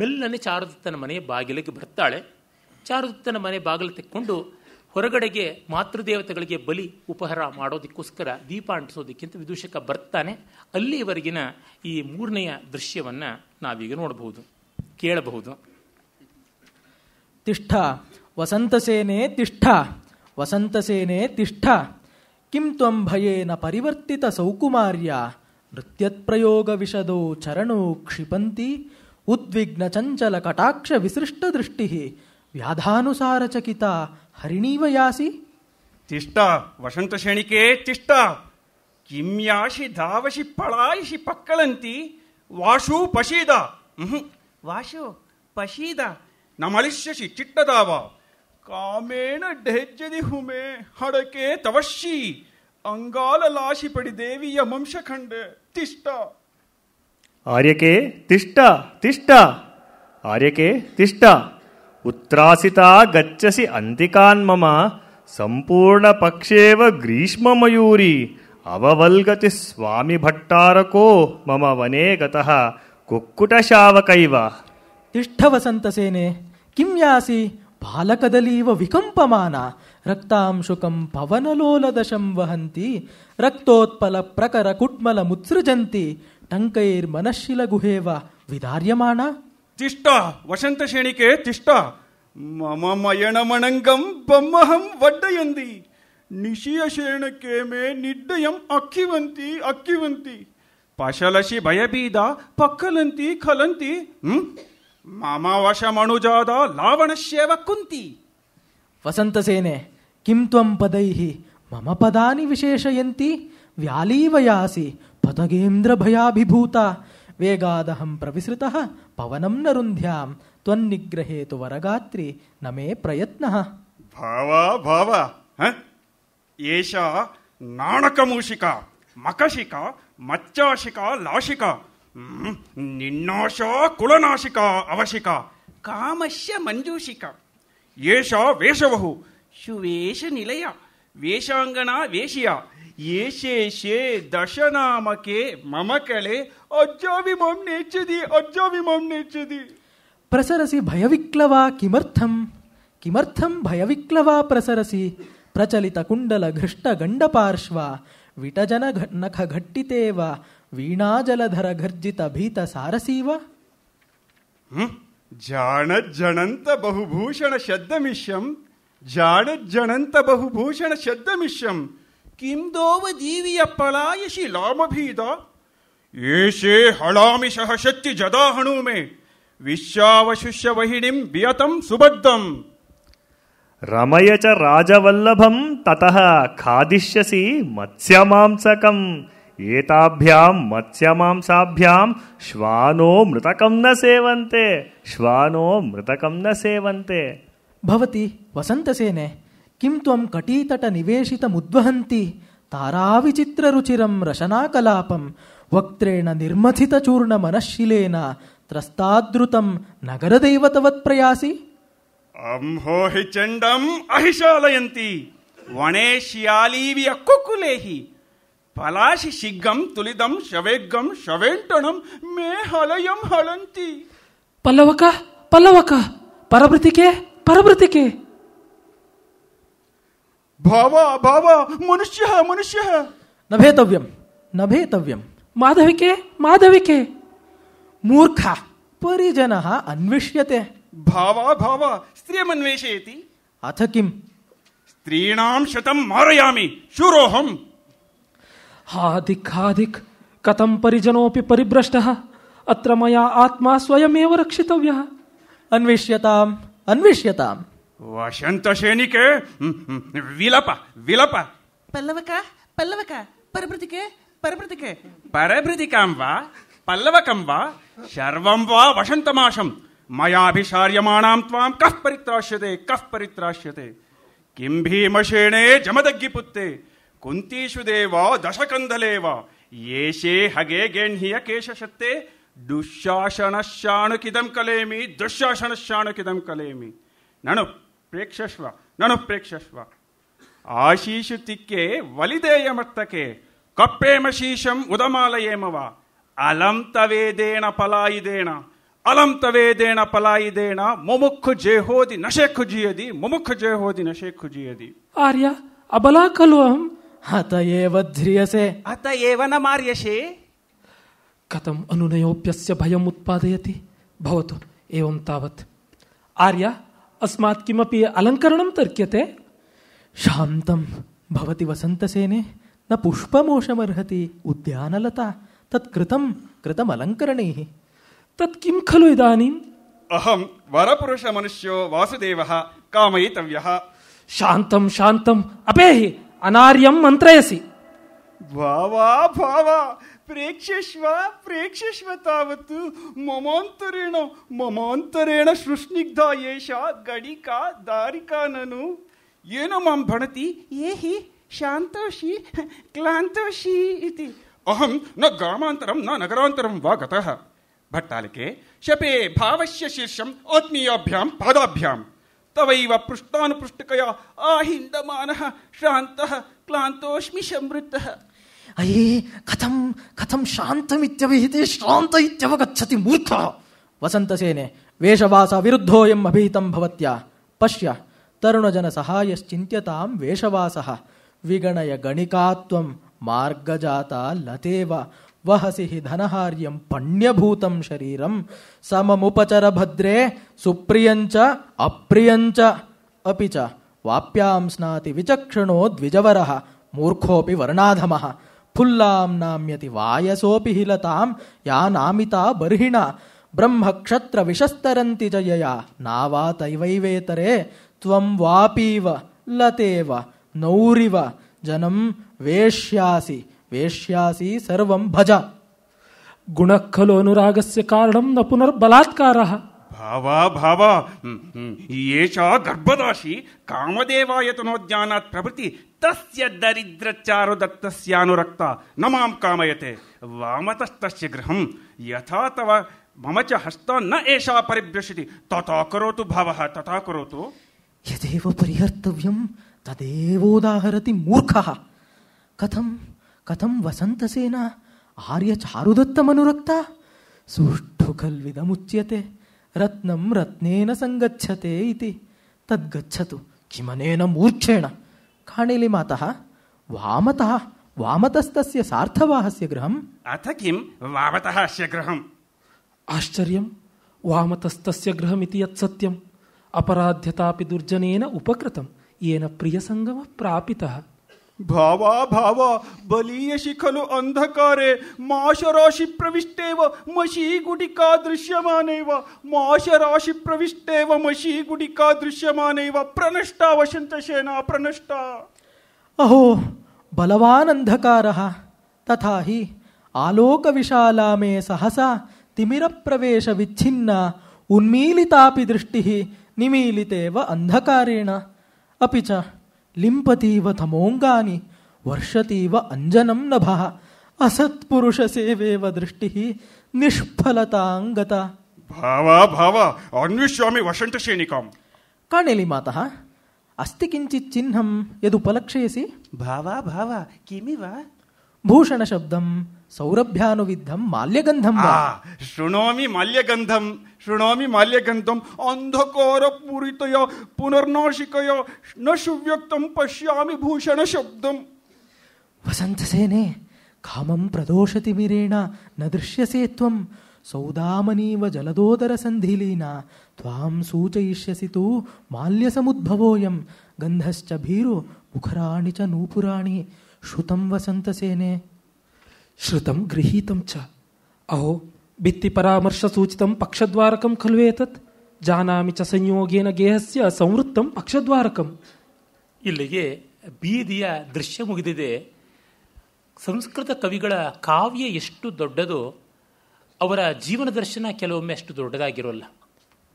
ಮೆಲ್ಲನೆ ಚಾರುದತ್ತನ ಮನೆಯ ಬಾಗಿಲಿಗೆ ಬರ್ತಾಳೆ ಚಾರುದತ್ತನ ಮನೆ ಬಾಗಿಲು ತೆಕ್ಕೊಂಡು ಹೊರಗಡೆಗೆ ಮಾತೃದೇವತೆಗಳಿಗೆ ಬಲಿ ಉಪಹಾರ ಮಾಡೋದಕ್ಕೋಸ್ಕರ ದೀಪ ಅಂಟಿಸೋದಕ್ಕಿಂತ ವಿದೂಷಕ ಬರ್ತಾನೆ ಅಲ್ಲಿವರೆಗಿನ ಈ ಮೂರನೆಯ ದೃಶ್ಯವನ್ನು ನಾವೀಗ ನೋಡಬಹುದು ಕೇಳಬಹುದು ತಿಷ್ಠ ಸೇನೆ ತಿಷ್ಠ ವಸಂತಸೇನೆ ತಿಷ್ಠ ಕಿಂ ತ್ವಂ ಭಯೇನ ಪರಿವರ್ತಿತ ಸೌಕುಮಾರ್ಯ ನೃತ್ಯತ್ಪ್ರಯೋಗ ವಿಷದೋ ಚರಣೋ ಕ್ಷಿಪಂತಿ ಉದ್ವಿಗ್ನ ಚಂಚಲ ಕಟಾಕ್ಷ ವಿಸೃಷ್ಟ ದೃಷ್ಟಿ ವ್ಯಾಧಾನುಸಾರ ಚಕಿತ ಹರಿಣೀವ ಯಾಸಿ ತಿಷ್ಟ ವಸಂತ ಶಣಿಕೆ ತಿಷ್ಟ ಕಿಮ್ಯಾಶಿ ಧಾವಶಿ ಪಳಾಯಿಸಿ ಪಕ್ಕಳಂತಿ ವಾಶು ಪಶೀದ ಹ್ಞೂ ವಾಶು ಪಶೀದ ನಮಳಿಷ್ಯಶಿ ಚಿಟ್ಟದಾವ ಕಾಮೇಣ ಡೆಜ್ಜದಿ ಹುಮೆ ಹಡಕೆ ತವಶಿ ಅಂಗಾಲ ಲಾಶಿ ಪಡಿ ದೇವಿಯ ಮಂಶಖಂಡೆ ತಿಷ್ಟ ಆರ್ಯಕೆ ತಿಷ್ಟ ತಿಷ್ಟ ಆರ್ಯಕೆ ತಿಷ್ಟ पुत्रासिता गच्छसि मम सम्पूर्णपक्षेव ग्रीष्ममयूरी अववल्गति स्वामि भट्टारको मम वने गतः कुक्कुटशावकैव तिष्ठ वसन्तसेने किं यासि बालकदलीव विकम्पमाना रक्तांशुकं पवनलोलदशं वहन्ति रक्तोत्पलप्रकरकुड्मलमुत्सृजन्ति टङ्कैर्मनश्शिलगुहेव विदार्यमाण ತಿಷ್ಟ ವಸಂತ ಶೇಣಿಕೆ ತಿಷ್ಟ ಮಮ ಎಣಮಣಂಗಂ ಬೊಮ್ಮಹಂ ವಡ್ಡಯಂದಿ ನಿಶಿಯ ಶರಣಕ್ಕೆ ಮೇ ನಿಡ್ಡಯಂ ಅಕ್ಕಿವಂತಿ ಅಕ್ಕಿವಂತಿ ಪಶಲಶಿ ಭಯಬೀದ ಪಕ್ಕಲಂತಿ ಖಲಂತಿ ಮಮ ವಶ ಮಣುಜಾದ ಕುಂತಿ ವಸಂತಸೇನೆ ಕಿಂ ತ್ವಂ ಪದೈಹಿ ಮಮ ಪದಾನಿ ವಿಶೇಷಯಂತಿ ವ್ಯಾಲೀವಯಾಸಿ ಪದಗೇಂದ್ರ ಭಯಾಭಿಭೂತ ವೇಗಾದಹಂ ಪ್ರವಿಸೃತಃ ಪವನಂ ನ ರುಂಧ್ಯಾಂ ತ್ವನ್ನಿಗ್ರಹೇತು ವರಗಾತ್ರಿ ನಮೇ ಪ್ರಯತ್ನ ಭಾವ ಭಾವ ಏಷ ನಾಣಕಮೂಷಿಕಾ ಮಕಶಿಕ ಮಚ್ಚಾಶಿಕ ಲಾಶಿಕ ನಿನ್ನಾಶ ಕುಲನಾಶಿಕ ಅವಶಿಕ ಕಾಮಶ್ಯ ಮಂಜೂಷಿಕ ಏಷ ವೇಷವಹು ಶುವೇಶ ನಿಲಯ ವೇಷಾಂಗಣ ವೇಷಿಯ ಏಷೇಷೇ ದಶನಾಮಕೆ ಮಮ ಕಳೆ अज्जाविमं अज्जाविमं नेच्छति प्रसरसि भयविक्लवा किमर्थं किमर्थं भयविक्लवा प्रसरसि प्रचलितकुण्डलघृष्टगण्डपार्श्वा विटजननखघट्टिते वा वीणाजलधरघर्जितभीतसारसी वा ಜಾಣಜ್ಜಣಂತ ಬಹುಭೂಷಣ ಶಬ್ದಮಿಷ್ಯಂ ಜಾಣಜ್ಜಣಂತ ಬಹುಭೂಷಣ ಶಬ್ದಮಿಷ್ಯಂ ಕಿಂ ದೋವ ಜೀವಿಯ ಪಳಾಯಶಿ ಲಾಮಭೀದ येशे हळामि सहशक्ति जदा हनुमे विश्वावशिष्य वहिणीं वियतम सुबद्धम रमयच राजवल्लभं ततः खादिष्यसि मत्स्यमांसकम् एताभ्यां मत्स्यमांसाभ्यां श्वानो मृतकं न सेवन्ते श्वानो मृतकं न सेवन्ते भवति वसन्तसेने किं त्वं कटीतटनिवेशितमुद्वहन्ति ताराविचित्ररुचिरं रशनाकलापं వక్త్రేణ నిర్మథిత చూర్ణ మనశిలేన త్రస్తాదృతం నగర దైవతవత్ ప్రయాసి అంహోహి చండం అహిశాలయంతి వణేష్యాలీవి అక్కుక్కులేహి పలాశి శిగ్గం తులిదం శవేగ్గం శవేంటణం మే హలయం హళంతి పల్లవక పల్లవక పరభృతికే పరభృతికే భావ భావ మనుష్య మనుష్య నభేతవ్యం నభేతవ్యం माधविके माधविके मूर्ख परिजन अन्वेष्यते भाव भाव स्त्री अन्वेषयति अथ किम् स्त्रीणां शतं मारयामि शूरोऽहम् हाधिकाधिक् कथं परिजनोऽपि परिभ्रष्टः अत्र मया आत्मा स्वयमेव रक्षितव्यः अन्वेष्यताम् अन्वेष्यताम् वसन्तसैनिके विलप विलप पल्लवक पल्लवक परिभृतिके ಪರಭೃತಿಕೆ ಪರಭೃತಿಕಾಂ ವಾ ಪಲ್ಲವಕಂ ವಾ ಶರ್ವಂ ವಾ ವಸಂತಮಾಶಂ ಮಯಾಭಿಶಾರ್ಯಮಾಣಾಂ ತ್ವಾಂ ಕಃ ಪರಿತ್ರಾಶ್ಯತೆ ಕಃ ಪರಿತ್ರಾಶ್ಯತೆ ಕಿಂ ಭೀಮಶೇಣೆ ಜಮದಗ್ಗಿಪುತ್ತೆ ಕುಂತೀಷು ದೇವ ದಶಕಂಧಲೇವ ಯೇಷೇ ಹಗೆ ಗೇಣ್ಹಿಯ ಕೇಶಶತ್ತೆ ದುಃಶಾಸನಶಾಣುಕಿದಂ ಕಲೇಮಿ ದುಃಶಾಸನಶಾಣುಕಿದಂ ಕಲೇಮಿ ನನು ಪ್ರೇಕ್ಷಶ್ವ ನಣು ಪ್ರೇಕ್ಷಶ್ವ ಆಶೀಷು ತಿಕ್ಕೆ ವಲಿದೇಯ ಮರ್ತಕೆ ಕಪ್ಪೇಮ ಶೀಶಂ ಉದಮಾಲಯೇಮವ ಅಲಂತವೇದೇಣ ಪಲಾಯಿದೇಣ ಅಲಂತವೇದೇಣ ಪಲಾಯಿದೇಣ ಮುಮುಖು ಜೇಹೋದಿ ನಶೆ ಖುಜಿಯದಿ ಜೇಹೋದಿ ನಶೆ ಖುಜಿಯದಿ ಆರ್ಯ ಅಬಲಾ ಖಲು ಅಹಂ ಹತ ಏವ ಧ್ರಿಯಸೆ ಹತ ಏವ ನ ಮಾರ್ಯಸೆ ಕಥಂ ಅನುನಯೋಪ್ಯಸ್ಯ ಭಯಂ ಉತ್ಪಾದಯತಿ ಭವತು ಏವಂ ತಾವತ್ ಆರ್ಯ ಅಸ್ಮಾತ್ ಕಿಮಪಿ ಅಲಂಕರಣಂ ತರ್ಕ್ಯತೆ ಶಾಂತಂ ಭವತಿ ವಸಂತಸೇನೆ ನ ಪುಷ್ಪಮೋಷಮರ್ಹತಿ ಉದ್ಯಾನಲತಾ ತತ್ ಕೃತಂ ಕೃತಮಲಂಕರಣೈ ತತ್ ಕಿಂ ಖಲು ಅಹಂ ವರಪುರುಷ ಮನುಷ್ಯೋ ವಾಸುದೇವ ಕಾಮಯಿತವ್ಯ ಶಾಂತಂ ಶಾಂತಂ ಅಪೇಹಿ ಅನಾರ್ಯಂ ಮಂತ್ರಯಸಿ ಭಾವಾ ಭಾವಾ ತಾವತ್ತು ಮಮಾಂತರೇಣ ಮಮಾಂತರೇಣ ಏಷ ಗಡಿಕಾ ದಾರಿಕಾ ನನು ಏನು ಮಾಂ ಭಣತಿ ಏಹಿ शान्तोषि क्लान्तोषि इति अहं न ग्रामान्तरं न नगरान्तरं वा गतः भट्टालिके शपे भावस्य शीर्षम् आत्मीयाभ्यां पादाभ्यां तवैव पृष्टानुपृष्टकया आहिन्दमानः श्रान्तः क्लान्तोऽस्मि संवृत्तः अये कथं कथं शान्तमित्यभिहिते श्रान्त इत्यवगच्छति मूर्खः वसन्तसेने वेषवासा विरुद्धोऽयम् अभिहितं भवत्या पश्य तरुणजनसहायश्चिन्त्यतां वेषवासः विगणय गणिका मार्गजाता लतेव वहसि हि धनहार्यं पण्यभूतं शरीरं सममुपचर भद्रे सुप्रियञ्च अप्रियञ्च अपि च वाप्यां स्नाति विचक्षणो द्विजवरः मूर्खोऽपि वर्णाधमः फुल्लां नाम्यति वायसोऽपि हिलतां या नामिता बर्हिणा ब्रह्मक्षत्रविशस्तरन्ति च यया नावा त्वं वापीव लतेव ನೌರಿವ ಜನಂ ವೇಷ್ಯಾಸಿ ವೇಷ್ಯಾಸಿ ಸರ್ವಂ ಭಜ ಗುಣಕ್ಕಲು ಅನುರಾಗಸ್ಯ ಕಾರಣಂ ನ ಪುನರ್ಬಲಾತ್ಕಾರ ಭಾವ ಭಾವ ಏಷ ಗರ್ಭದಾಶಿ ಕಾಮದೇವಾಯತನೋಜ್ಞಾನಾತ್ ಪ್ರಭೃತಿ ತಸ್ಯ ದರಿದ್ರಚಾರು ದತ್ತಸ್ಯಾನುರಕ್ತ ಮಾಂ ಕಾಮಯತೆ ವಾಮತಸ್ತಸ್ಯ ಗೃಹಂ ಯಥಾ ತವ ಹಸ್ತ ನ ಏಷಾ ಪರಿಭ್ರಶತಿ ತಥಾ ಕರೋತು ಭಾವ ತಥಾ ಕರೋತು ಯದೇವ ಪರಿಹರ್ತವ್ಯಂ ತದೇವೋದಾಹರತಿ ಮೂರ್ಖ ಕಥಂ ಕಥಂ ವಸಂತಸೇನ ಆರ್ಯ ಚಾರುದತ್ತ ಮನುರಕ್ತ ಸುಷ್ಟು ಕಲ್ವಿದ ಮುಚ್ಯತೆ ರತ್ನಂ ರತ್ನೇನ ಸಂಗಚ್ಛತೆ ಇತಿ ತದ್ಗಚ್ಚತು ಕಿಮನೇನ ಮೂರ್ಛೇಣ ಕಾಣಿಲಿ ಮಾತಃ ವಾಮತಃ ವಾಮತಸ್ತಸ್ಯ ಸಾರ್ಥವಾಹಸ್ಯ ಗೃಹಂ ಅಥ ಕಿಂ ವಾಮತಃ ಅಸ್ಯ ಗೃಹಂ ಆಶ್ಚರ್ಯಂ ವಾಮತಸ್ತಸ್ಯ ಗೃಹಮಿತಿ ಅಪರಾಧ್ಯತಾಪಿ ದುರ್ಜನೇನ ಉಪಕೃತಂ ಏನ ಪ್ರಿಯ ಸಂಗಮ ಪ್ರಾಪಿತ ಭಾವ ಭಾವ ಬಲೀಯ ಶಿಖಲು ಅಂಧಕಾರೆ ಮಾಶರಾಶಿ ಪ್ರವಿಷ್ಟೇವ ಮಶಿ ಗುಡಿಕಾ ದೃಶ್ಯಮಾನೇವ ಮಾಶರಾಶಿ ಪ್ರವಿಷ್ಟೇವ ಮಶಿ ಗುಡಿಕಾ ದೃಶ್ಯಮಾನೇವ ಪ್ರನಷ್ಟ ವಶಂತ ಸೇನಾ ಪ್ರನಷ್ಟ ಅಹೋ ಬಲವಾನ್ ಅಂಧಕಾರ ತಥಾ ಹಿ ಆಲೋಕ ಮೇ ಸಹಸ ತಿಮಿರ ಪ್ರವೇಶ ವಿಚ್ಛಿನ್ನ ಉನ್ಮೀಲಿತಾಪಿ ದೃಷ್ಟಿ ನಿಮೀಲಿತೇವ ಅಂಧಕಾರೇಣ ಅಪಿ ಚ ಲಿಂಪತೀವ ತಮೋಂಗಾನಿ ವರ್ಷತೀವ ಅಂಜನಂ ನಭಃ ಅಸತ್ಪುರುಷ ಸೇವೇವ ದೃಷ್ಟಿ ನಿಷ್ಫಲತಾಂಗತ ಭಾವ ಭಾವ ಅನ್ವಿಶ್ವಾಮಿ ವಸಂತ ಶ್ರೇಣಿಕಾಂ ಕಾಣೆಲಿ ಮಾತಃ ಅಸ್ತಿ ಕಿಂಚಿತ್ ಚಿಹ್ನಂ ಯದು ಪಲಕ್ಷಯಸಿ ಭಾವ ಭಾವ ಕಿಮಿವ ಭೂಷಣ ಶಬ್ದಂ ಸೌರಭ್ಯಾನುವಿದ್ಧಂ ಮಾಲ್ಯಗಂಧಂ ಶೃಣೋಮಿ ಮಾಲ್ಯಗಂಧಂ ಶೃಣೋಮಿ ಮಾಲ್ಯಗಂಧಂ ಅಂಧಕಾರ ಪೂರಿತಯ ಪುನರ್ನಾಶಿಕಯ ನ ಸುವ್ಯಕ್ತಂ ಪಶ್ಯಾಮಿ ಭೂಷಣ ಶಬ್ದಂ ವಸಂತಸೇನೆ ಕಾಮಂ ಪ್ರದೋಷತಿ ಮಿರೇಣ ನ ದೃಶ್ಯಸೇ ಸೌದಾಮನೀವ ಜಲದೋದರ ಸಂಧಿಲೀನ ತ್ವಾಂ ಸೂಚಯಿಷ್ಯಸಿ ತೂ ಮಾಲ್ಯ ಸಮುದ್ಭವೋಯಂ ಗಂಧಶ್ಚ ಭೀರು ಮುಖರಾಣಿ ಚ ನೂಪುರಾಣಿ ಶ್ರುತಂ ವಸಂತಸೇನೆ ಶ್ರುತಂ ಗೃಹೀತಂ ಚ ಅಹೋ ಸೂಚಿತಂ ಪಕ್ಷದ್ವಾರಕಂ ಖಲು ಏತತ್ ಜಾನಾಮಿ ಚ ಸಂಯೋಗೇನ ಗೇಹಸ್ಯ ಸಂವೃತ್ತಂ ಪಕ್ಷದ್ವಾರಕಂ ಇಲ್ಲಿಗೆ ಬೀದಿಯ ದೃಶ್ಯ ಮುಗಿದಿದೆ ಸಂಸ್ಕೃತ ಕವಿಗಳ ಕಾವ್ಯ ಎಷ್ಟು ದೊಡ್ಡದೋ ಅವರ ಜೀವನ ದರ್ಶನ ಕೆಲವೊಮ್ಮೆ ಅಷ್ಟು ದೊಡ್ಡದಾಗಿರೋಲ್ಲ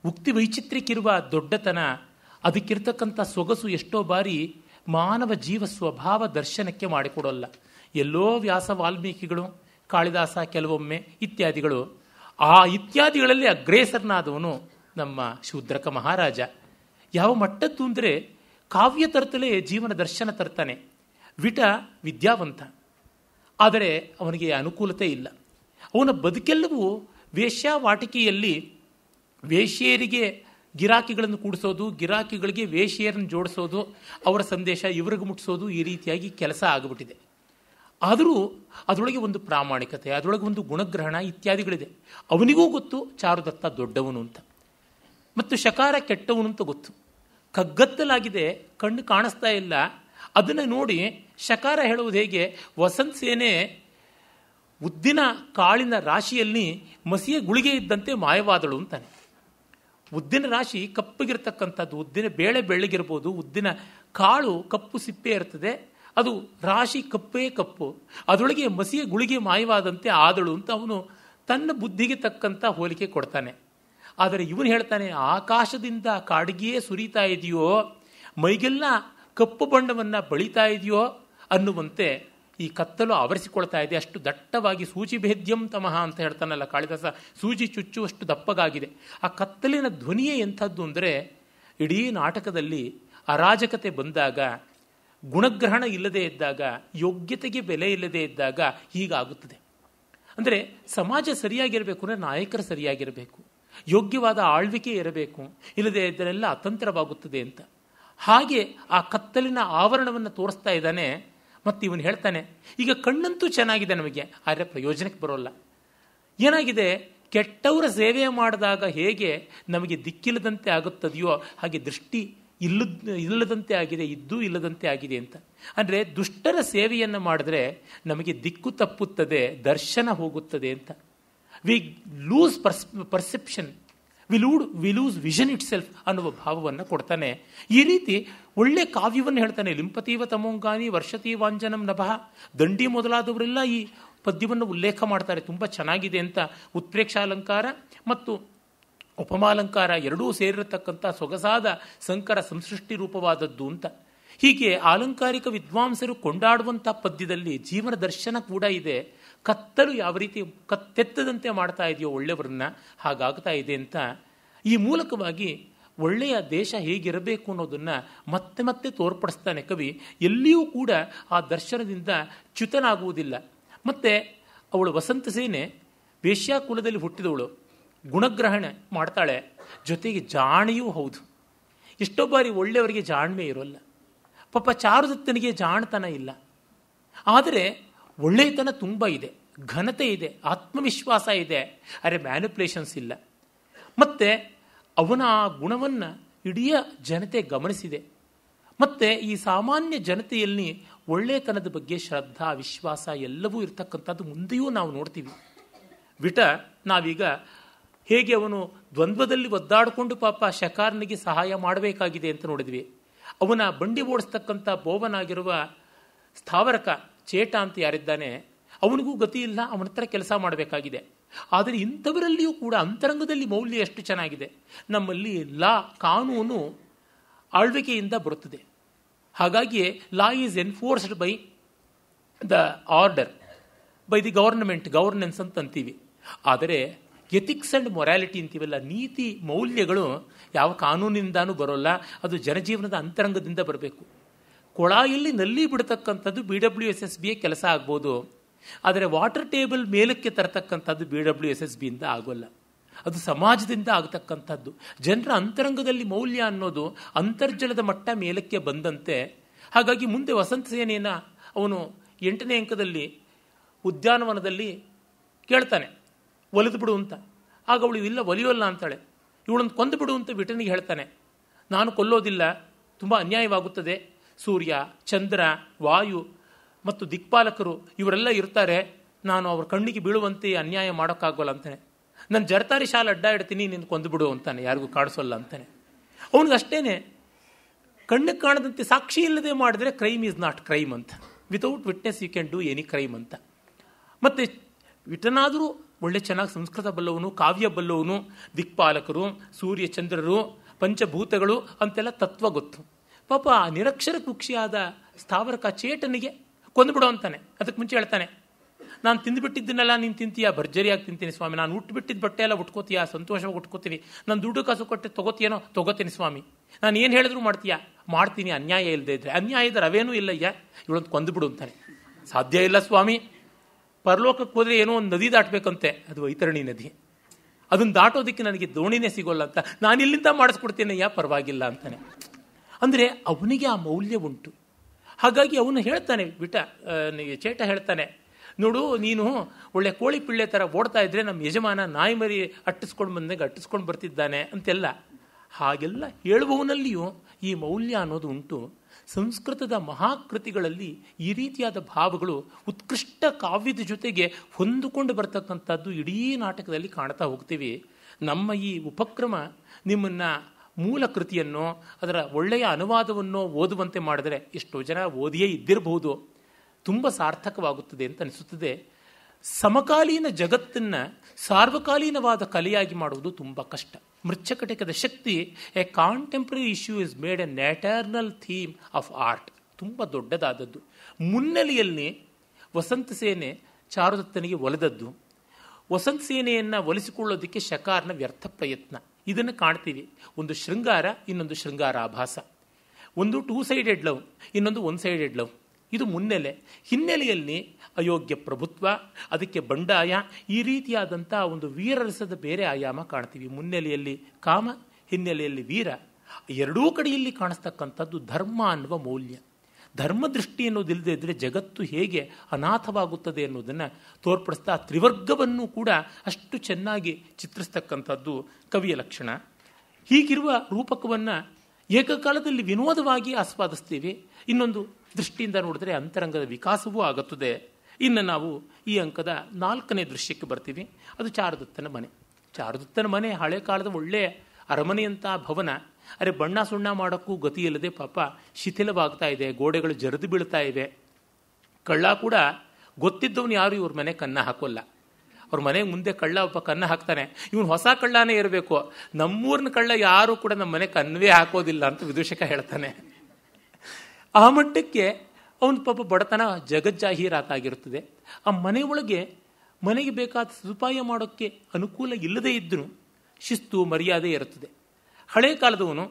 ಉಕ್ತಿ ವೈಚಿತ್ರ್ಯಕ್ಕಿರುವ ದೊಡ್ಡತನ ಅದಕ್ಕಿರ್ತಕ್ಕಂಥ ಸೊಗಸು ಎಷ್ಟೋ ಬಾರಿ ಮಾನವ ಜೀವ ಸ್ವಭಾವ ದರ್ಶನಕ್ಕೆ ಮಾಡಿಕೊಡೋಲ್ಲ ಎಲ್ಲೋ ವ್ಯಾಸ ವಾಲ್ಮೀಕಿಗಳು ಕಾಳಿದಾಸ ಕೆಲವೊಮ್ಮೆ ಇತ್ಯಾದಿಗಳು ಆ ಇತ್ಯಾದಿಗಳಲ್ಲಿ ಅಗ್ರೇಸರನಾದವನು ನಮ್ಮ ಶೂದ್ರಕ ಮಹಾರಾಜ ಯಾವ ಮಟ್ಟದ್ದು ಅಂದರೆ ಕಾವ್ಯ ತರ್ತಲೇ ಜೀವನ ದರ್ಶನ ತರ್ತಾನೆ ವಿಟ ವಿದ್ಯಾವಂತ ಆದರೆ ಅವನಿಗೆ ಅನುಕೂಲತೆ ಇಲ್ಲ ಅವನ ಬದುಕೆಲ್ಲವೂ ವೇಶ್ಯಾವಾಟಿಕೆಯಲ್ಲಿ ವೇಷ್ಯರಿಗೆ ಗಿರಾಕಿಗಳನ್ನು ಕೂಡಿಸೋದು ಗಿರಾಕಿಗಳಿಗೆ ವೇಷ್ಯರನ್ನು ಜೋಡಿಸೋದು ಅವರ ಸಂದೇಶ ಇವರಿಗೆ ಮುಟ್ಟಿಸೋದು ಈ ರೀತಿಯಾಗಿ ಕೆಲಸ ಆಗಿಬಿಟ್ಟಿದೆ ಆದರೂ ಅದರೊಳಗೆ ಒಂದು ಪ್ರಾಮಾಣಿಕತೆ ಅದರೊಳಗೆ ಒಂದು ಗುಣಗ್ರಹಣ ಇತ್ಯಾದಿಗಳಿದೆ ಅವನಿಗೂ ಗೊತ್ತು ಚಾರುದತ್ತ ದೊಡ್ಡವನು ಅಂತ ಮತ್ತು ಶಕಾರ ಕೆಟ್ಟವನು ಅಂತ ಗೊತ್ತು ಕಗ್ಗತ್ತಲಾಗಿದೆ ಕಣ್ಣು ಕಾಣಿಸ್ತಾ ಇಲ್ಲ ಅದನ್ನು ನೋಡಿ ಶಕಾರ ಹೇಳುವುದು ಹೇಗೆ ವಸಂತ ಸೇನೆ ಉದ್ದಿನ ಕಾಳಿನ ರಾಶಿಯಲ್ಲಿ ಮಸಿಯ ಗುಳಿಗೆ ಇದ್ದಂತೆ ಮಾಯವಾದಳು ಅಂತಾನೆ ಉದ್ದಿನ ರಾಶಿ ಕಪ್ಪಗಿರ್ತಕ್ಕಂಥದ್ದು ಉದ್ದಿನ ಬೇಳೆ ಬೆಳ್ಳಗಿರ್ಬೋದು ಉದ್ದಿನ ಕಾಳು ಕಪ್ಪು ಸಿಪ್ಪೆ ಇರ್ತದೆ ಅದು ರಾಶಿ ಕಪ್ಪೇ ಕಪ್ಪು ಅದರೊಳಗೆ ಮಸಿಯ ಗುಳಿಗೆ ಮಾಯವಾದಂತೆ ಆದಳು ಅಂತ ಅವನು ತನ್ನ ಬುದ್ಧಿಗೆ ತಕ್ಕಂಥ ಹೋಲಿಕೆ ಕೊಡ್ತಾನೆ ಆದರೆ ಇವನು ಹೇಳ್ತಾನೆ ಆಕಾಶದಿಂದ ಕಾಡಿಗೆಯೇ ಸುರಿತಾ ಇದೆಯೋ ಮೈಗೆಲ್ಲ ಕಪ್ಪು ಬಣ್ಣವನ್ನು ಬಳಿತಾ ಇದೆಯೋ ಅನ್ನುವಂತೆ ಈ ಕತ್ತಲು ಆವರಿಸಿಕೊಳ್ತಾ ಇದೆ ಅಷ್ಟು ದಟ್ಟವಾಗಿ ಸೂಚಿ ಭೇದ್ಯಂ ತಮಃ ಅಂತ ಹೇಳ್ತಾನಲ್ಲ ಕಾಳಿದಾಸ ಸೂಜಿ ಚುಚ್ಚುವಷ್ಟು ದಪ್ಪಗಾಗಿದೆ ಆ ಕತ್ತಲಿನ ಧ್ವನಿಯೇ ಎಂಥದ್ದು ಅಂದರೆ ಇಡೀ ನಾಟಕದಲ್ಲಿ ಅರಾಜಕತೆ ಬಂದಾಗ ಗುಣಗ್ರಹಣ ಇಲ್ಲದೆ ಇದ್ದಾಗ ಯೋಗ್ಯತೆಗೆ ಬೆಲೆ ಇಲ್ಲದೆ ಇದ್ದಾಗ ಹೀಗಾಗುತ್ತದೆ ಅಂದರೆ ಸಮಾಜ ಸರಿಯಾಗಿರಬೇಕು ಅಂದರೆ ನಾಯಕರು ಸರಿಯಾಗಿರಬೇಕು ಯೋಗ್ಯವಾದ ಆಳ್ವಿಕೆ ಇರಬೇಕು ಇಲ್ಲದೇ ಇದ್ದರೆಲ್ಲ ಅತಂತ್ರವಾಗುತ್ತದೆ ಅಂತ ಹಾಗೆ ಆ ಕತ್ತಲಿನ ಆವರಣವನ್ನು ತೋರಿಸ್ತಾ ಇದ್ದಾನೆ ಮತ್ತು ಇವನು ಹೇಳ್ತಾನೆ ಈಗ ಕಣ್ಣಂತೂ ಚೆನ್ನಾಗಿದೆ ನಮಗೆ ಆದರೆ ಪ್ರಯೋಜನಕ್ಕೆ ಬರೋಲ್ಲ ಏನಾಗಿದೆ ಕೆಟ್ಟವರ ಸೇವೆ ಮಾಡಿದಾಗ ಹೇಗೆ ನಮಗೆ ದಿಕ್ಕಿಲ್ಲದಂತೆ ಆಗುತ್ತದೆಯೋ ಹಾಗೆ ದೃಷ್ಟಿ ಇಲ್ಲದ ಇಲ್ಲದಂತೆ ಆಗಿದೆ ಇದ್ದೂ ಇಲ್ಲದಂತೆ ಆಗಿದೆ ಅಂತ ಅಂದರೆ ದುಷ್ಟರ ಸೇವೆಯನ್ನು ಮಾಡಿದ್ರೆ ನಮಗೆ ದಿಕ್ಕು ತಪ್ಪುತ್ತದೆ ದರ್ಶನ ಹೋಗುತ್ತದೆ ಅಂತ we lose pers perception we lewd we lose vision itself ಅನ್ನುವ ಭಾವವನ್ನು ಕೊಡ್ತಾನೆ ಈ ರೀತಿ ಒಳ್ಳೆ ಕಾವ್ಯವನ್ನು ಹೇಳ್ತಾನೆ ಲಿಂಪತೀವ ತಮೋಂಗಾನಿ ವರ್ಷತೀ ವಾಂಜನಂ ನಭಃ ದಂಡಿ ಮೊದಲಾದವರೆಲ್ಲ ಈ ಪದ್ಯವನ್ನು ಉಲ್ಲೇಖ ಮಾಡ್ತಾರೆ ತುಂಬ ಚೆನ್ನಾಗಿದೆ ಅಂತ ಉತ್ಪ್ರೇಕ್ಷಾಲಂಕಾರ ಮತ್ತು ಉಪಮಾಲಂಕಾರ ಎರಡೂ ಸೇರಿರತಕ್ಕಂಥ ಸೊಗಸಾದ ಸಂಕರ ಸಂಸೃಷ್ಟಿ ರೂಪವಾದದ್ದು ಅಂತ ಹೀಗೆ ಆಲಂಕಾರಿಕ ವಿದ್ವಾಂಸರು ಕೊಂಡಾಡುವಂಥ ಪದ್ಯದಲ್ಲಿ ಜೀವನ ದರ್ಶನ ಕೂಡ ಇದೆ ಕತ್ತಲು ಯಾವ ರೀತಿ ಕತ್ತೆತ್ತದಂತೆ ಮಾಡ್ತಾ ಇದೆಯೋ ಒಳ್ಳೆಯವರನ್ನ ಹಾಗಾಗ್ತಾ ಇದೆ ಅಂತ ಈ ಮೂಲಕವಾಗಿ ಒಳ್ಳೆಯ ದೇಶ ಹೇಗಿರಬೇಕು ಅನ್ನೋದನ್ನು ಮತ್ತೆ ಮತ್ತೆ ತೋರ್ಪಡಿಸ್ತಾನೆ ಕವಿ ಎಲ್ಲಿಯೂ ಕೂಡ ಆ ದರ್ಶನದಿಂದ ಚ್ಯುತನಾಗುವುದಿಲ್ಲ ಮತ್ತು ಅವಳು ವಸಂತ ಸೇನೆ ವೇಶ್ಯಾಕುಲದಲ್ಲಿ ಹುಟ್ಟಿದವಳು ಗುಣಗ್ರಹಣೆ ಮಾಡ್ತಾಳೆ ಜೊತೆಗೆ ಜಾಣೆಯೂ ಹೌದು ಎಷ್ಟೋ ಬಾರಿ ಒಳ್ಳೆಯವರಿಗೆ ಜಾಣ್ಮೆ ಇರೋಲ್ಲ ಪಾಪ ಚಾರುದತ್ತನಿಗೆ ಜಾಣತನ ಇಲ್ಲ ಆದರೆ ಒಳ್ಳೆಯತನ ತುಂಬ ಇದೆ ಘನತೆ ಇದೆ ಆತ್ಮವಿಶ್ವಾಸ ಇದೆ ಅರೆ ಮ್ಯಾನುಪ್ಲೇಷನ್ಸ್ ಇಲ್ಲ ಮತ್ತು ಅವನ ಆ ಗುಣವನ್ನು ಇಡೀ ಜನತೆ ಗಮನಿಸಿದೆ ಮತ್ತು ಈ ಸಾಮಾನ್ಯ ಜನತೆಯಲ್ಲಿ ಒಳ್ಳೆಯತನದ ಬಗ್ಗೆ ಶ್ರದ್ಧಾ ವಿಶ್ವಾಸ ಎಲ್ಲವೂ ಇರ್ತಕ್ಕಂಥದ್ದು ಮುಂದೆಯೂ ನಾವು ನೋಡ್ತೀವಿ ಬಿಟ ನಾವೀಗ ಹೇಗೆ ಅವನು ದ್ವಂದ್ವದಲ್ಲಿ ಒದ್ದಾಡಿಕೊಂಡು ಪಾಪ ಶಕಾರ್ನಿಗೆ ಸಹಾಯ ಮಾಡಬೇಕಾಗಿದೆ ಅಂತ ನೋಡಿದ್ವಿ ಅವನ ಬಂಡಿ ಓಡಿಸ್ತಕ್ಕಂಥ ಬೋವನಾಗಿರುವ ಸ್ಥಾವರಕ ಚೇಟ ಅಂತ ಯಾರಿದ್ದಾನೆ ಅವನಿಗೂ ಗತಿ ಇಲ್ಲ ಅವನ ಹತ್ರ ಕೆಲಸ ಮಾಡಬೇಕಾಗಿದೆ ಆದರೆ ಇಂಥವರಲ್ಲಿಯೂ ಕೂಡ ಅಂತರಂಗದಲ್ಲಿ ಮೌಲ್ಯ ಎಷ್ಟು ಚೆನ್ನಾಗಿದೆ ನಮ್ಮಲ್ಲಿ ಲಾ ಕಾನೂನು ಆಳ್ವಿಕೆಯಿಂದ ಬರುತ್ತದೆ ಹಾಗಾಗಿ law is enforced by the order by the government governance ಅಂತ ಅಂತೀವಿ ಆದರೆ ಎಥಿಕ್ಸ್ ಅಂಡ್ ಮೊರಾಲಿಟಿ ಅಂತೀವಲ್ಲ ನೀತಿ ಮೌಲ್ಯಗಳು ಯಾವ ಕಾನೂನಿನಿಂದಾನೂ ಬರೋಲ್ಲ ಅದು ಜನಜೀವನದ ಅಂತರಂಗದಿಂದ ಬರಬೇಕು ಕೊಳಾಯಲ್ಲಿ ನಲ್ಲಿ ಬಿಡತಕ್ಕಂಥದ್ದು B W S S A ಕೆಲಸ ಆಗ್ಬೋದು ಆದರೆ ವಾಟರ್ ಟೇಬಲ್ ಮೇಲಕ್ಕೆ ತರತಕ್ಕಂಥದ್ದು ಬಿ ಡಬ್ಲ್ಯೂ ಎಸ್ ಎಸ್ ಬಿಯಿಂದ ಆಗೋಲ್ಲ ಅದು ಸಮಾಜದಿಂದ ಆಗತಕ್ಕಂಥದ್ದು ಜನರ ಅಂತರಂಗದಲ್ಲಿ ಮೌಲ್ಯ ಅನ್ನೋದು ಅಂತರ್ಜಲದ ಮಟ್ಟ ಮೇಲಕ್ಕೆ ಬಂದಂತೆ ಹಾಗಾಗಿ ಮುಂದೆ ವಸಂತ ಸೇನೆಯನ್ನು ಅವನು ಎಂಟನೇ ಅಂಕದಲ್ಲಿ ಉದ್ಯಾನವನದಲ್ಲಿ ಕೇಳ್ತಾನೆ ಒಲಿದು ಬಿಡು ಅಂತ ಆಗ ಅವಳು ಇಲ್ಲ ಒಲಿಯೋಲ್ಲ ಅಂತಾಳೆ ಇವಳನ್ನು ಕೊಂದು ಬಿಡು ಅಂತ ವಿಟನಿಗೆ ಹೇಳ್ತಾನೆ ನಾನು ಕೊಲ್ಲೋದಿಲ್ಲ ತುಂಬ ಅನ್ಯಾಯವಾಗುತ್ತದೆ ಸೂರ್ಯ ಚಂದ್ರ ವಾಯು ಮತ್ತು ದಿಕ್ಪಾಲಕರು ಇವರೆಲ್ಲ ಇರ್ತಾರೆ ನಾನು ಅವ್ರ ಕಣ್ಣಿಗೆ ಬೀಳುವಂತೆ ಅನ್ಯಾಯ ಮಾಡೋಕ್ಕಾಗೋಲ್ಲ ಅಂತಾನೆ ನಾನು ಜರತಾರಿ ಶಾಲೆ ಅಡ್ಡ ಇಡ್ತೀನಿ ನಿನ್ನ ಬಿಡು ಅಂತಾನೆ ಯಾರಿಗೂ ಕಾಣಿಸೋಲ್ಲ ಅಂತಾನೆ ಅವನಿಗಷ್ಟೇ ಕಣ್ಣಿಗೆ ಕಾಣದಂತೆ ಸಾಕ್ಷಿ ಇಲ್ಲದೆ ಮಾಡಿದ್ರೆ ಕ್ರೈಮ್ ಈಸ್ ನಾಟ್ ಕ್ರೈಮ್ ಅಂತ without witness you can do any crime ಅಂತ ಮತ್ತು ವಿಟನಾದರೂ ಒಳ್ಳೆ ಚೆನ್ನಾಗಿ ಸಂಸ್ಕೃತ ಬಲ್ಲವನು ಕಾವ್ಯ ಬಲ್ಲವನು ದಿಕ್ಪಾಲಕರು ಸೂರ್ಯ ಚಂದ್ರರು ಪಂಚಭೂತಗಳು ಅಂತೆಲ್ಲ ತತ್ವ ಗೊತ್ತು ಪಾಪ ಆ ನಿರಕ್ಷರ ಕುಕ್ಷಿಯಾದ ಸ್ಥಾವರಕ ಚೇಟನಿಗೆ ಕೊಂದುಬಿಡೋ ಅಂತಾನೆ ಅದಕ್ಕೆ ಮುಂಚೆ ಹೇಳ್ತಾನೆ ನಾನು ತಿಂದುಬಿಟ್ಟಿದ್ದನ್ನೆಲ್ಲ ನೀನು ತಿಂತೀಯ ಭರ್ಜರಿಯಾಗಿ ತಿಂತೀನಿ ಸ್ವಾಮಿ ನಾನು ಉಟ್ಬಿಟ್ಟಿದ್ದ ಬಟ್ಟೆ ಎಲ್ಲ ಉಟ್ಕೋತೀಯ ಸಂತೋಷವಾಗಿ ಉಟ್ಕೋತೀವಿ ನಾನು ದುಡ್ಡು ಕಾಸು ಕೊಟ್ಟು ತೊಗೋತೀಯನೋ ತೊಗೋತೀನಿ ಸ್ವಾಮಿ ನಾನು ಏನು ಹೇಳಿದ್ರು ಮಾಡ್ತೀಯಾ ಮಾಡ್ತೀನಿ ಅನ್ಯಾಯ ಇಲ್ಲದೆ ಇದ್ರೆ ಅನ್ಯಾಯದ ರವೇನೂ ಇಲ್ಲಯ್ಯ ಇವಳೊಂದು ಕೊಂದುಬಿಡು ಅಂತಾನೆ ಸಾಧ್ಯ ಇಲ್ಲ ಸ್ವಾಮಿ ಪರಲೋಕಕ್ಕೆ ಹೋದರೆ ಏನೋ ಒಂದು ನದಿ ದಾಟಬೇಕಂತೆ ಅದು ವೈತರಣಿ ನದಿ ಅದನ್ನು ದಾಟೋದಕ್ಕೆ ನನಗೆ ದೋಣಿನೇ ಸಿಗೋಲ್ಲ ಅಂತ ನಾನು ಇಲ್ಲಿಂದ ಮಾಡಿಸ್ಕೊಡ್ತೇನೆ ಯಾ ಪರವಾಗಿಲ್ಲ ಅಂತಾನೆ ಅಂದರೆ ಅವನಿಗೆ ಆ ಮೌಲ್ಯ ಉಂಟು ಹಾಗಾಗಿ ಅವನು ಹೇಳ್ತಾನೆ ಬಿಟ ಚೇಟ ಹೇಳ್ತಾನೆ ನೋಡು ನೀನು ಒಳ್ಳೆ ಕೋಳಿ ಪಿಳ್ಳೆ ಥರ ಓಡ್ತಾ ಇದ್ರೆ ನಮ್ಮ ಯಜಮಾನ ನಾಯಿ ಮರಿ ಅಟ್ಟಿಸ್ಕೊಂಡು ಬಂದಾಗ ಅಟ್ಟಿಸ್ಕೊಂಡು ಬರ್ತಿದ್ದಾನೆ ಅಂತೆಲ್ಲ ಹಾಗೆಲ್ಲ ಹೇಳುವವನಲ್ಲಿಯೂ ಈ ಮೌಲ್ಯ ಅನ್ನೋದು ಉಂಟು ಸಂಸ್ಕೃತದ ಮಹಾಕೃತಿಗಳಲ್ಲಿ ಈ ರೀತಿಯಾದ ಭಾವಗಳು ಉತ್ಕೃಷ್ಟ ಕಾವ್ಯದ ಜೊತೆಗೆ ಹೊಂದಿಕೊಂಡು ಬರ್ತಕ್ಕಂಥದ್ದು ಇಡೀ ನಾಟಕದಲ್ಲಿ ಕಾಣ್ತಾ ಹೋಗ್ತೀವಿ ನಮ್ಮ ಈ ಉಪಕ್ರಮ ನಿಮ್ಮನ್ನು ಮೂಲ ಕೃತಿಯನ್ನು ಅದರ ಒಳ್ಳೆಯ ಅನುವಾದವನ್ನು ಓದುವಂತೆ ಮಾಡಿದರೆ ಎಷ್ಟೋ ಜನ ಓದಿಯೇ ಇದ್ದಿರಬಹುದು ತುಂಬ ಸಾರ್ಥಕವಾಗುತ್ತದೆ ಅಂತ ಅನಿಸುತ್ತದೆ ಸಮಕಾಲೀನ ಜಗತ್ತನ್ನು ಸಾರ್ವಕಾಲೀನವಾದ ಕಲೆಯಾಗಿ ಮಾಡುವುದು ತುಂಬ ಕಷ್ಟ ಮೃಚ್ಛಕಟಿಕದ ಶಕ್ತಿ a contemporary issue is made an eternal theme of art ತುಂಬ ದೊಡ್ಡದಾದದ್ದು ಮುನ್ನೆಲೆಯಲ್ಲಿ ವಸಂತ ಸೇನೆ ಚಾರುದತ್ತನಿಗೆ ಒಲೆದದ್ದು ವಸಂತ ಸೇನೆಯನ್ನು ಒಲಿಸಿಕೊಳ್ಳೋದಕ್ಕೆ ಶಕಾರ್ನ ವ್ಯರ್ಥ ಪ್ರಯತ್ನ ಇದನ್ನು ಕಾಣ್ತೀವಿ ಒಂದು ಶೃಂಗಾರ ಇನ್ನೊಂದು ಶೃಂಗಾರ ಆಭಾಸ ಒಂದು ಟೂ ಸೈಡೆಡ್ ಲವ್ ಇನ್ನೊಂದು ಒನ್ ಸೈಡೆಡ್ ಲವ್ ಇದು ಮುನ್ನೆಲೆ ಹಿನ್ನೆಲೆಯಲ್ಲಿ ಅಯೋಗ್ಯ ಪ್ರಭುತ್ವ ಅದಕ್ಕೆ ಬಂಡಾಯ ಈ ರೀತಿಯಾದಂಥ ಒಂದು ವೀರರಸದ ಬೇರೆ ಆಯಾಮ ಕಾಣ್ತೀವಿ ಮುನ್ನೆಲೆಯಲ್ಲಿ ಕಾಮ ಹಿನ್ನೆಲೆಯಲ್ಲಿ ವೀರ ಎರಡೂ ಕಡೆಯಲ್ಲಿ ಕಾಣಿಸ್ತಕ್ಕಂಥದ್ದು ಧರ್ಮ ಅನ್ನುವ ಮೌಲ್ಯ ಧರ್ಮದೃಷ್ಟಿ ಅನ್ನೋದಿಲ್ಲದೆ ಇದ್ದರೆ ಜಗತ್ತು ಹೇಗೆ ಅನಾಥವಾಗುತ್ತದೆ ಅನ್ನೋದನ್ನು ತೋರ್ಪಡಿಸ್ತಾ ತ್ರಿವರ್ಗವನ್ನು ಕೂಡ ಅಷ್ಟು ಚೆನ್ನಾಗಿ ಚಿತ್ರಿಸ್ತಕ್ಕಂಥದ್ದು ಕವಿಯ ಲಕ್ಷಣ ಹೀಗಿರುವ ರೂಪಕವನ್ನು ಏಕಕಾಲದಲ್ಲಿ ವಿನೋದವಾಗಿ ಆಸ್ವಾದಿಸ್ತೀವಿ ಇನ್ನೊಂದು ದೃಷ್ಟಿಯಿಂದ ನೋಡಿದ್ರೆ ಅಂತರಂಗದ ವಿಕಾಸವೂ ಆಗುತ್ತದೆ ಇನ್ನು ನಾವು ಈ ಅಂಕದ ನಾಲ್ಕನೇ ದೃಶ್ಯಕ್ಕೆ ಬರ್ತೀವಿ ಅದು ಚಾರುದತ್ತನ ಮನೆ ಚಾರುದತ್ತನ ಮನೆ ಹಳೆ ಕಾಲದ ಒಳ್ಳೆಯ ಅರಮನೆಯಂಥ ಭವನ ಅರೆ ಬಣ್ಣ ಸುಣ್ಣ ಮಾಡೋಕ್ಕೂ ಗತಿಯಿಲ್ಲದೆ ಪಾಪ ಶಿಥಿಲವಾಗ್ತಾ ಇದೆ ಗೋಡೆಗಳು ಜರಿದು ಬೀಳ್ತಾ ಇವೆ ಕಳ್ಳ ಕೂಡ ಗೊತ್ತಿದ್ದವನು ಯಾರು ಇವ್ರ ಮನೆ ಕನ್ನ ಹಾಕೋಲ್ಲ ಅವ್ರ ಮನೆ ಮುಂದೆ ಕಳ್ಳ ಒಬ್ಬ ಕನ್ನ ಹಾಕ್ತಾನೆ ಇವನು ಹೊಸ ಕಳ್ಳನೇ ಇರಬೇಕು ನಮ್ಮೂರಿನ ಕಳ್ಳ ಯಾರು ಕೂಡ ನಮ್ಮ ಮನೆ ಕನ್ವೇ ಹಾಕೋದಿಲ್ಲ ಅಂತ ವಿದೂಷಕ ಹೇಳ್ತಾನೆ ಆ ಮಟ್ಟಕ್ಕೆ ಅವನ ಪಾಪ ಬಡತನ ಜಗಜ್ಜಾಹೀರಾತಾಗಿರುತ್ತದೆ ಆ ಮನೆಯೊಳಗೆ ಮನೆಗೆ ಬೇಕಾದ ಸದುಪಾಯ ಮಾಡೋಕ್ಕೆ ಅನುಕೂಲ ಇಲ್ಲದೇ ಇದ್ದರೂ ಶಿಸ್ತು ಮರ್ಯಾದೆ ಇರುತ್ತದೆ ಹಳೆ ಕಾಲದವನು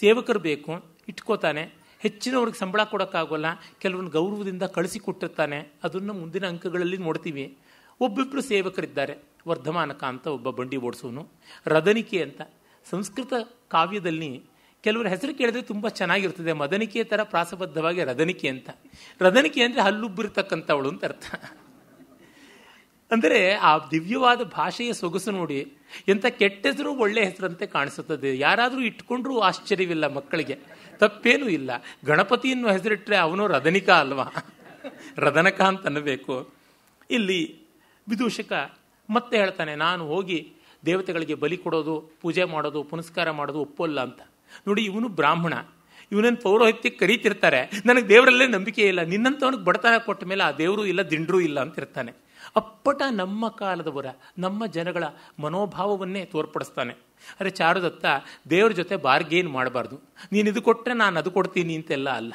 ಸೇವಕರು ಬೇಕು ಇಟ್ಕೋತಾನೆ ಹೆಚ್ಚಿನವ್ರಿಗೆ ಸಂಬಳ ಕೊಡೋಕ್ಕಾಗೋಲ್ಲ ಕೆಲವೊಂದು ಗೌರವದಿಂದ ಕಳಿಸಿ ಕೊಟ್ಟಿರ್ತಾನೆ ಅದನ್ನು ಮುಂದಿನ ಅಂಕಗಳಲ್ಲಿ ನೋಡ್ತೀವಿ ಒಬ್ಬೊಬ್ಬರು ಸೇವಕರಿದ್ದಾರೆ ವರ್ಧಮಾನಕ ಅಂತ ಒಬ್ಬ ಬಂಡಿ ಓಡಿಸೋನು ರದನಿಕೆ ಅಂತ ಸಂಸ್ಕೃತ ಕಾವ್ಯದಲ್ಲಿ ಕೆಲವರು ಹೆಸರು ಕೇಳಿದ್ರೆ ತುಂಬ ಚೆನ್ನಾಗಿರ್ತದೆ ಮದನಿಕೆ ಥರ ಪ್ರಾಸಬದ್ಧವಾಗಿ ರದನಿಕೆ ಅಂತ ರದನಿಕೆ ಅಂದರೆ ಹಲ್ಲುಬ್ಬಿರ್ತಕ್ಕಂಥವಳು ಅಂತ ಅರ್ಥ ಅಂದರೆ ಆ ದಿವ್ಯವಾದ ಭಾಷೆಯ ಸೊಗಸು ನೋಡಿ ಎಂಥ ಕೆಟ್ಟ ಹೆಸರು ಒಳ್ಳೆ ಹೆಸರಂತೆ ಕಾಣಿಸುತ್ತದೆ ಯಾರಾದರೂ ಇಟ್ಕೊಂಡ್ರೂ ಆಶ್ಚರ್ಯವಿಲ್ಲ ಮಕ್ಕಳಿಗೆ ತಪ್ಪೇನೂ ಇಲ್ಲ ಗಣಪತಿಯನ್ನು ಹೆಸರಿಟ್ಟರೆ ಅವನು ರದನಿಕ ಅಲ್ವಾ ರದನಕ ಅಂತ ಅನ್ನಬೇಕು ಇಲ್ಲಿ ವಿದೂಷಕ ಮತ್ತೆ ಹೇಳ್ತಾನೆ ನಾನು ಹೋಗಿ ದೇವತೆಗಳಿಗೆ ಬಲಿ ಕೊಡೋದು ಪೂಜೆ ಮಾಡೋದು ಪುನಸ್ಕಾರ ಮಾಡೋದು ಒಪ್ಪಲ್ಲ ಅಂತ ನೋಡಿ ಇವನು ಬ್ರಾಹ್ಮಣ ಇವನನ್ನು ಪೌರೋಹಿತ್ಯಕ್ಕೆ ಕರೀತಿರ್ತಾರೆ ನನಗೆ ದೇವರಲ್ಲೇ ನಂಬಿಕೆ ಇಲ್ಲ ನಿನ್ನಂಥವನಿಗೆ ಬಡತನ ಕೊಟ್ಟ ಮೇಲೆ ಆ ದೇವರು ಇಲ್ಲ ದಿಂಡ್ರೂ ಇಲ್ಲ ಅಂತ ಇರ್ತಾನೆ ಅಪ್ಪಟ ನಮ್ಮ ಕಾಲದವರ ನಮ್ಮ ಜನಗಳ ಮನೋಭಾವವನ್ನೇ ತೋರ್ಪಡಿಸ್ತಾನೆ ಅರೆ ಚಾರುದತ್ತ ದೇವ್ರ ಜೊತೆ ಬಾರ್ಗೇನ್ ಮಾಡಬಾರ್ದು ನೀನು ಇದು ಕೊಟ್ಟರೆ ನಾನು ಅದು ಕೊಡ್ತೀನಿ ಅಂತೆಲ್ಲ ಅಲ್ಲ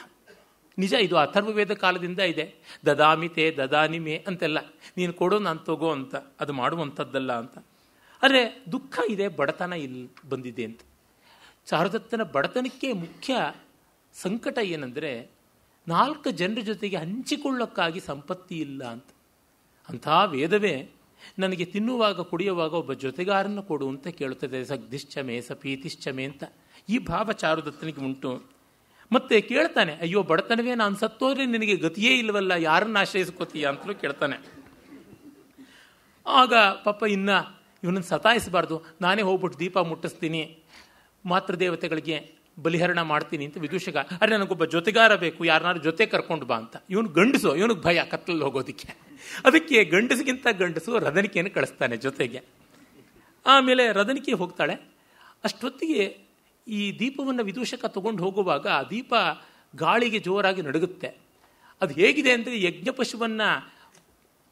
ನಿಜ ಇದು ಅಥರ್ವವೇದ ಕಾಲದಿಂದ ಇದೆ ದದಾಮಿತೆ ದದಾನಿಮೆ ಅಂತೆಲ್ಲ ನೀನು ಕೊಡೋ ನಾನು ತಗೋ ಅಂತ ಅದು ಮಾಡುವಂಥದ್ದಲ್ಲ ಅಂತ ಆದರೆ ದುಃಖ ಇದೆ ಬಡತನ ಇಲ್ಲಿ ಬಂದಿದೆ ಅಂತ ಚಾರುದತ್ತನ ಬಡತನಕ್ಕೆ ಮುಖ್ಯ ಸಂಕಟ ಏನಂದರೆ ನಾಲ್ಕು ಜನರ ಜೊತೆಗೆ ಹಂಚಿಕೊಳ್ಳೋಕ್ಕಾಗಿ ಸಂಪತ್ತಿ ಇಲ್ಲ ಅಂತ ಅಂಥ ವೇದವೇ ನನಗೆ ತಿನ್ನುವಾಗ ಕುಡಿಯುವಾಗ ಒಬ್ಬ ಜೊತೆಗಾರನ್ನು ಕೊಡು ಅಂತ ಕೇಳುತ್ತದೆ ಸಗ್ಧಿಶ್ಚಮೆ ಸಪೀತಿಶ್ಚಮೆ ಅಂತ ಈ ಭಾವ ಚಾರುದತ್ತನಿಗೆ ಉಂಟು ಮತ್ತೆ ಕೇಳ್ತಾನೆ ಅಯ್ಯೋ ಬಡತನವೇ ನಾನು ಸತ್ತೋದ್ರೆ ನಿನಗೆ ಗತಿಯೇ ಇಲ್ಲವಲ್ಲ ಯಾರನ್ನ ಆಶ್ರಯಿಸ್ಕೋತೀಯ ಅಂತಲೂ ಕೇಳ್ತಾನೆ ಆಗ ಪಾಪ ಇನ್ನ ಇವನನ್ನು ಸತಾಯಿಸಬಾರ್ದು ನಾನೇ ಹೋಗ್ಬಿಟ್ಟು ದೀಪ ಮುಟ್ಟಿಸ್ತೀನಿ ಮಾತೃ ದೇವತೆಗಳಿಗೆ ಬಲಿಹರಣ ಮಾಡ್ತೀನಿ ಅಂತ ವಿದೂಷಕ ಅರೆ ನನಗೊಬ್ಬ ಜೊತೆಗಾರ ಬೇಕು ಯಾರನ್ನಾದ್ರೂ ಜೊತೆ ಕರ್ಕೊಂಡು ಬಾ ಅಂತ ಇವನು ಗಂಡಸು ಇವನಿಗೆ ಭಯ ಕತ್ತಲಲ್ಲಿ ಹೋಗೋದಕ್ಕೆ ಅದಕ್ಕೆ ಗಂಡಸಿಗಿಂತ ಗಂಡಸು ರದನಿಕೆಯನ್ನು ಕಳಿಸ್ತಾನೆ ಜೊತೆಗೆ ಆಮೇಲೆ ರದನಿಕೆ ಹೋಗ್ತಾಳೆ ಅಷ್ಟೊತ್ತಿಗೆ ಈ ದೀಪವನ್ನು ವಿದೂಷಕ ತಗೊಂಡು ಹೋಗುವಾಗ ಆ ದೀಪ ಗಾಳಿಗೆ ಜೋರಾಗಿ ನಡುಗುತ್ತೆ ಅದು ಹೇಗಿದೆ ಅಂದರೆ ಯಜ್ಞ ಪಶುವನ್ನು